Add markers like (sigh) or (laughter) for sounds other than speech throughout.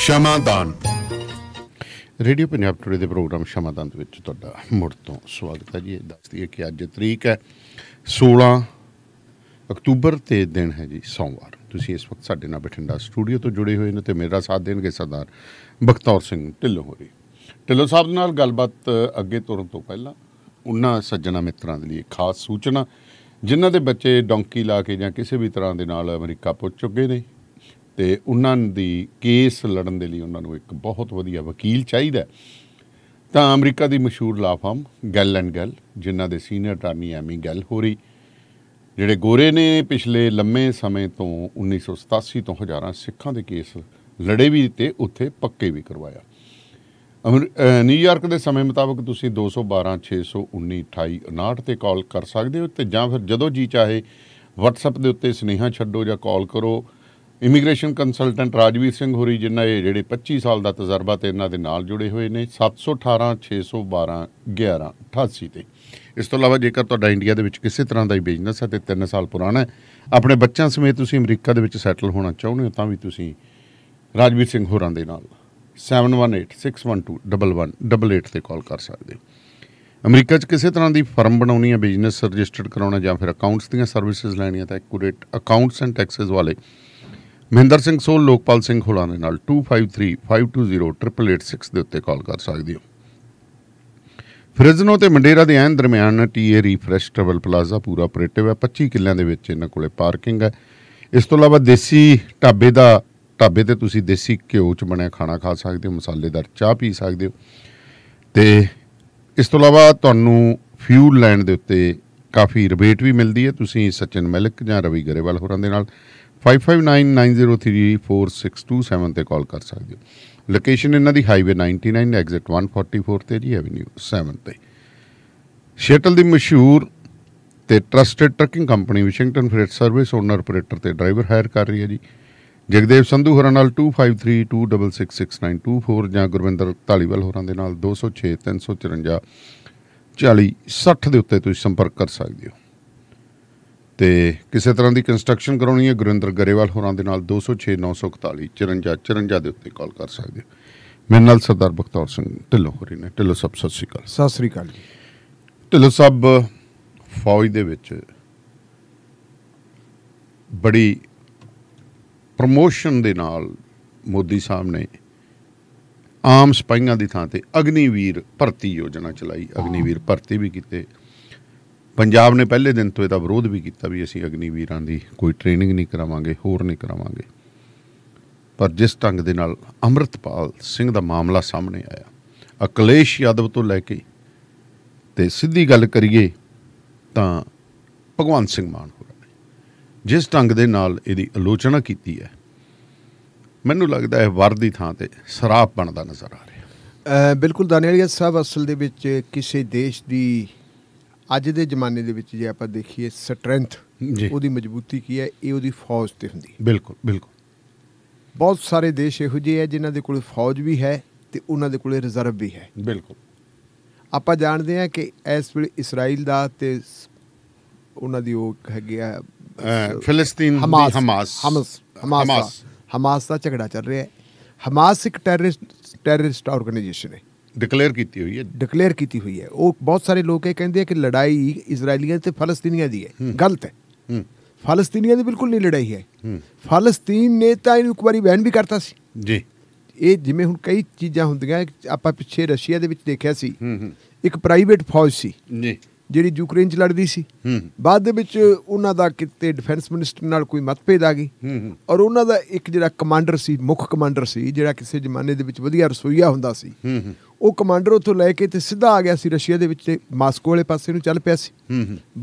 ਸ਼ਮਾਦਾਨ radio Punjab today ਦੇ programme Shamadan ਦੇ ਵਿੱਚ ਤੁਹਾਡਾ ਮੁੜ ਤੋਂ ਸਵਾਗਤ ਹੈ ਜੀ ਦੱਸਦੀ ਹੈ ਕਿ ਅੱਜ ਤਰੀਕ ਹੈ 16 ਅਕਤੂਬਰ ਤੇ ਦਿਨ ਹੈ ਜੀ ਸੋਮਵਾਰ ਤੁਸੀਂ ਇਸ ਵਕਤ ਸਾਡੇ ਨਾਲ ਬਠਿੰਡਾ ਸਟੂਡੀਓ ਤੋਂ ਜੁੜੇ ਹੋਏ ਨੇ ਤੇ ਮੇਰਾ ਸਾਥ ਦੇਣਗੇ ਸਰਦਾਰ ਬਖਤੌਰ ਸਿੰਘ ਢਿੱਲੋਂ ਹੋਰੀ ਢਿੱਲੋਂ ਸਾਹਿਬ ਨਾਲ ਗੱਲਬਾਤ ਅੱਗੇ ਤੁਰਨ ਤੋਂ ਪਹਿਲਾਂ ਉਹਨਾਂ ਸੱਜਣਾ ਮਿੱਤਰਾਂ ਦੇ ਲਈ ਖਾਸ ਸੂਚਨਾ ਜਿਨ੍ਹਾਂ ਦੇ ਬੱਚੇ ਡੌਂਕੀ ਲਾ ਕੇ ਜਾਂ ਕਿਸੇ ਵੀ ਤਰ੍ਹਾਂ ਦੇ ਨਾਲ ਅਮਰੀਕਾ ਪਹੁੰਚ ਚੁੱਕੇ ਨੇ ਤੇ ਉਹਨਾਂ ਦੀ ਕੇਸ ਲੜਨ ਦੇ ਲਈ ਉਹਨਾਂ ਨੂੰ ਇੱਕ ਬਹੁਤ ਵਧੀਆ ਵਕੀਲ ਚਾਹੀਦਾ ਤਾਂ ਅਮਰੀਕਾ ਦੀ ਮਸ਼ਹੂਰ ਲਾ ਫਰਮ ਗੈਲ ਐਂਡ ਗੈਲ ਜਿਨ੍ਹਾਂ ਦੇ ਸੀਨੀਅਰ ਅਟਾਰਨੀ ਐਮੀ ਗੈਲ ਹੋਰੀ ਜਿਹੜੇ ਗੋਰੇ ਨੇ ਪਿਛਲੇ ਲੰਮੇ ਸਮੇਂ ਤੋਂ 1987 ਤੋਂ ਹਜ਼ਾਰਾਂ ਸਿੱਖਾਂ ਦੇ ਕੇਸ ਲੜੇ ਵੀ ਤੇ ਉੱਥੇ ਪੱਕੇ ਵੀ ਕਰਵਾਇਆ ਨਿਊਯਾਰਕ ਦੇ ਸਮੇਂ ਮੁਤਾਬਕ ਤੁਸੀਂ 212 619 28 59 ਤੇ ਕਾਲ ਕਰ ਸਕਦੇ ਹੋ ਤੇ ਜਾਂ ਫਿਰ ਜਦੋਂ ਜੀ ਚਾਹੇ WhatsApp ਦੇ ਉੱਤੇ ਸਨੇਹਾ ਛੱਡੋ ਜਾਂ ਕਾਲ ਕਰੋ ਇਮੀਗ੍ਰੇਸ਼ਨ ਕੰਸਲਟੈਂਟ ਰਾਜਵੀਰ ਸਿੰਘ ਹੋਰੀ ਜਿਨ੍ਹਾਂ ਇਹ ਜਿਹੜੇ 25 ਸਾਲ ਦਾ ਤਜਰਬਾ ਤੇ ਇਹਨਾਂ ਦੇ ਨਾਲ ਜੁੜੇ ਹੋਏ ਨੇ 718 612 ਤੇ ਇਸ ਤੋਂ ਇਲਾਵਾ ਜੇਕਰ ਤੁਹਾਡਾ ਇੰਡੀਆ ਦੇ ਵਿੱਚ ਕਿਸੇ ਤਰ੍ਹਾਂ ਦਾ ਹੀ ਬਿਜ਼ਨਸ ਹੈ ਤੇ 3 ਸਾਲ ਪੁਰਾਣਾ ਹੈ ਆਪਣੇ ਬੱਚਿਆਂ ਸਮੇਤ ਤੁਸੀਂ ਅਮਰੀਕਾ ਦੇ ਵਿੱਚ ਸੈਟਲ ਹੋਣਾ ਚਾਹੁੰਦੇ ਹੋ ਤਾਂ ਵੀ ਤੁਸੀਂ ਰਾਜਵੀਰ ਸਿੰਘ ਹੋਰਾਂ ਦੇ ਨਾਲ 7186121188 ਤੇ ਕਾਲ ਕਰ ਸਕਦੇ ਹੋ ਅਮਰੀਕਾ 'ਚ ਕਿਸੇ ਤਰ੍ਹਾਂ ਦੀ ਫਰਮ ਬਣਾਉਣੀ ਹੈ ਬਿਜ਼ਨਸ ਰਜਿਸਟਰਡ ਕਰਾਉਣਾ ਜਾਂ ਫਿਰ ਅਕਾਊਂਟਸ ਦੀਆਂ ਸਰਵਿਸਿਜ਼ ਲੈਣੀਆਂ ਤਾਂ ਐਕੂਰੇਟ ਅਕਾਊਂਟਸ ਐਂਡ ਟੈਕਸਸ ਵਾਲੇ ਮਹਿੰਦਰ ਸਿੰਘ ਸੋਲ ਲੋਕਪਾਲ ਸਿੰਘ ਹੋਲਾਂ ਦੇ ਨਾਲ 2535208886 ਦੇ ਉੱਤੇ ਕਾਲ ਕਰ ਸਕਦੇ ਹੋ ਫ੍ਰਿਜ਼ਨੋ ਤੇ ਮੰਡੇਰਾ ਦੇ ਐਨ ਦਰਮਿਆਨ ਟੀਏ ਰੀਫਰੈਸ਼ ਟਰਬਲ ਪਲਾਜ਼ਾ ਪੂਰਾ ਆਪਰੇਟਿਵ ਹੈ 25 ਕਿੱਲਿਆਂ ਦੇ ਵਿੱਚ ਇਹਨਾਂ ਕੋਲੇ ਪਾਰਕਿੰਗ ਹੈ ਇਸ ਤੋਂ ਇਲਾਵਾ ਦੇਸੀ ਢਾਬੇ ਦਾ ਢਾਬੇ ਤੇ ਤੁਸੀਂ ਦੇਸੀ ਘਿਓ ਚ ਬਣਿਆ ਖਾਣਾ ਖਾ ਸਕਦੇ ਹੋ ਮਸਾਲੇਦਾਰ ਚਾਹ ਪੀ ਸਕਦੇ ਹੋ ਤੇ ਇਸ ਤੋਂ ਇਲਾਵਾ ਤੁਹਾਨੂੰ ਫਿਊਲ ਲੈਣ ਦੇ ਉੱਤੇ ਕਾਫੀ ਰਿਬੇਟ ਵੀ ਮਿਲਦੀ ਹੈ ਤੁਸੀਂ ਸਚਨ ਮਲਿਕ ਜਾਂ ਰਵੀ ਗਰੇਵਾਲ ਹੋਰਾਂ ਦੇ ਨਾਲ 5599034627 ਤੇ ਕਾਲ ਕਰ ਸਕਦੇ ਹੋ ਲੋਕੇਸ਼ਨ ਇਹਨਾਂ ਦੀ ਹਾਈਵੇ 99 ਐਗਜ਼ਿਟ 144 ਤੇ ਜੀ ਐਵਨਿਊ 7 ਤੇ ਸ਼ਟਲ ਦੀ ਮਸ਼ਹੂਰ ਤੇ trusted trucking company Washington freight service owner operator ਤੇ ਡਰਾਈਵਰ ਹਾਇਰ ਕਰ ਰਹੀ ਹੈ ਜੀ ਜਗਦੇਵ ਸੰਧੂ ਹੋਰਾਂ ਨਾਲ 2532666924 ਜਾਂ ਗੁਰਵਿੰਦਰ ਢਾਲੀਵਾਲ ਹੋਰਾਂ ਦੇ ਨਾਲ 206354 4060 ਦੇ ਉੱਤੇ ਤੁਸੀਂ ਸੰਪਰਕ ਕਰ ਸਕਦੇ ਹੋ ਤੇ ਕਿਸੇ ਤਰ੍ਹਾਂ ਦੀ ਕੰਸਟਰਕਸ਼ਨ ਕਰਾਉਣੀ ਹੈ ਗੁਰਿੰਦਰ ਗਰੇਵਾਲ ਹੋਰਾਂ ਦੇ ਨਾਲ 206 941 54 54 ਦੇ ਉੱਤੇ ਕਾਲ ਕਰ ਸਕਦੇ ਹੋ ਮੇਰੇ ਨਾਲ ਸਰਦਾਰ ਬਖਤੌਰ ਸਿੰਘ ਢਿੱਲੋਂ ਹੋਰੀ ਨੇ ਢਿੱਲੋਂ ਸਭ ਸਤਿ ਸ੍ਰੀ ਅਕਾਲ ਸਤਿ ਸ੍ਰੀ ਅਕਾਲ ਜੀ ਢਿੱਲੋਂ ਸਾਹਿਬ ਫੌਜ ਦੇ ਵਿੱਚ ਬੜੀ ਪ੍ਰਮੋਸ਼ਨ ਦੇ ਨਾਲ ਮੋਦੀ ਸਾਹਿਬ ਨੇ ਆਮ ਸਿਪਾਹੀਆਂ ਦੀ ਥਾਂ ਤੇ ਅਗਨੀਵੀਰ ਭਰਤੀ ਯੋਜਨਾ ਚਲਾਈ ਅਗਨੀਵੀਰ ਭਰਤੀ ਵੀ ਕੀਤੇ ਪੰਜਾਬ ਨੇ ਪਹਿਲੇ ਦਿਨ ਤੋਂ ਇਹਦਾ ਵਿਰੋਧ ਵੀ ਕੀਤਾ ਵੀ ਅਸੀਂ ਅਗਨੀ ਵੀਰਾਂ ਦੀ ਕੋਈ ਟ੍ਰੇਨਿੰਗ ਨਹੀਂ ਕਰਾਵਾਂਗੇ ਹੋਰ ਨਹੀਂ ਕਰਾਵਾਂਗੇ ਪਰ ਜਿਸ ਢੰਗ ਦੇ ਨਾਲ ਅਮਰਤਪਾਲ ਸਿੰਘ ਦਾ ਮਾਮਲਾ ਸਾਹਮਣੇ ਆਇਆ ਅਕਲੇਸ਼ ਯਾਦਵ ਤੋਂ ਲੈ ਕੇ ਤੇ ਸਿੱਧੀ ਗੱਲ ਕਰੀਏ ਤਾਂ ਭਗਵੰਤ ਸਿੰਘ ਮਾਨ ਹੋਰਾਂ ਜਿਸ ਢੰਗ ਦੇ ਨਾਲ ਇਹਦੀ ਆਲੋਚਨਾ ਕੀਤੀ ਹੈ ਮੈਨੂੰ ਲੱਗਦਾ ਹੈ ਵਰ ਦੀ ਥਾਂ ਤੇ ਸਰਾਪ ਬਣਦਾ ਨਜ਼ਰ ਆ ਰਿਹਾ ਬਿਲਕੁਲ ਦਾਨੀਅਲ ਸਾਹਿਬ ਅਸਲ ਦੇ ਵਿੱਚ ਕਿਸੇ ਦੇਸ਼ ਦੀ ਅੱਜ ਦੇ ਜ਼ਮਾਨੇ ਦੇ ਵਿੱਚ ਜੇ ਆਪਾਂ ਦੇਖੀਏ ਸਟਰੈਂਥ ਉਹਦੀ ਮਜ਼ਬੂਤੀ ਕੀ ਹੈ ਇਹ ਉਹਦੀ ਫੌਜ ਤੇ ਹੁੰਦੀ ਹੈ ਬਿਲਕੁਲ ਬਿਲਕੁਲ ਬਹੁਤ ਸਾਰੇ ਦੇਸ਼ ਇਹੋ ਜਿਹੇ ਆ ਜਿਨ੍ਹਾਂ ਦੇ ਕੋਲ ਫੌਜ ਵੀ ਹੈ ਤੇ ਉਹਨਾਂ ਦੇ ਕੋਲੇ ਰਿਜ਼ਰਵ ਵੀ ਹੈ ਬਿਲਕੁਲ ਆਪਾਂ ਜਾਣਦੇ ਹਾਂ ਕਿ ਇਸ ਵੇਲੇ ਇਸਰਾਈਲ ਦਾ ਤੇ ਉਹਨਾਂ ਦੀ ਉਹ ਹੈਗੀ ਗਿਆ ਫਿਲਸਤੀਨ ਦੀ ਹਮਾਸ ਹਮਾਸ ਹਮਾਸ ਹਮਾਸ ਦਾ ਝਗੜਾ ਚੱਲ ਰਿਹਾ ਹੈ ਹਮਾਸ ਇੱਕ ਟੈਰਰਿਸਟ ਟੈਰਰਿਸਟ ਆਰਗੇਨਾਈਜੇਸ਼ਨ ਹੈ ਡਿਕਲੇਅਰ ਕੀਤੀ ਹੋਈ ਹੈ ਡਿਕਲੇਅਰ ਕੀਤੀ ਹੋਈ ਹੈ ਉਹ ਬਹੁਤ ਸਾਰੇ ਲੋਕ ਇਹ ਕਹਿੰਦੇ ਆ ਕਿ ਲੜਾਈ ਇਜ਼ਰਾਈਲੀਆਂ ਤੇ ਫਲਸਤੀਨੀਆਂ ਦੀ ਹੈ ਗਲਤ ਹੈ ਫਲਸਤੀਨੀਆਂ ਦੀ ਬਿਲਕੁਲ ਨਹੀਂ ਲੜਾਈ ਹੈ ਫਲਸਤੀਨ ਨੇ ਤਾਂ ਇਹਨੂੰ ਇੱਕ ਵਾਰੀ ਬੈਨ ਵੀ ਕਰਤਾ ਸੀ ਜੀ ਇਹ ਜਿਵੇਂ ਹੁਣ ਕਈ ਚੀਜ਼ਾਂ ਹੁੰਦੀਆਂ ਆਪਾਂ ਪਿੱਛੇ ਰਸ਼ੀਆ ਦੇ ਵਿੱਚ ਦੇਖਿਆ ਸੀ ਇੱਕ ਪ੍ਰਾਈਵੇਟ ਫੌਜ ਸੀ ਜੀ ਜਿਹੜੀ ਯੂਕਰੇਨ 'ਚ ਲੜਦੀ ਸੀ ਬਾਅਦ ਦੇ ਵਿੱਚ ਉਹਨਾਂ ਦਾ ਕਿਤੇ ਡਿਫੈਂਸ ਮਿਨਿਸਟਰ ਨਾਲ ਕੋਈ ਮਤਭੇਦ ਆ ਗਈ ਔਰ ਉਹਨਾਂ ਦਾ ਇੱਕ ਜਿਹੜਾ ਕਮਾਂਡਰ ਸੀ ਮੁੱਖ ਕਮਾਂਡਰ ਸੀ ਜਿਹੜਾ ਕਿਸੇ ਜ਼ਮਾਨੇ ਦੇ ਵਿੱਚ ਵਧੀਆ ਰਸੋਈਆ ਹੁੰਦਾ ਸੀ ਉਹ ਕਮਾਂਡਰ ਉੱਥੋਂ ਲੈ ਕੇ ਤੇ ਸਿੱਧਾ ਆ ਗਿਆ ਸੀ ਰਸ਼ੀਆ ਦੇ ਵਿੱਚ ਤੇ ਮਾਸਕੋ ਵਾਲੇ ਪਾਸੇ ਨੂੰ ਚੱਲ ਪਿਆ ਸੀ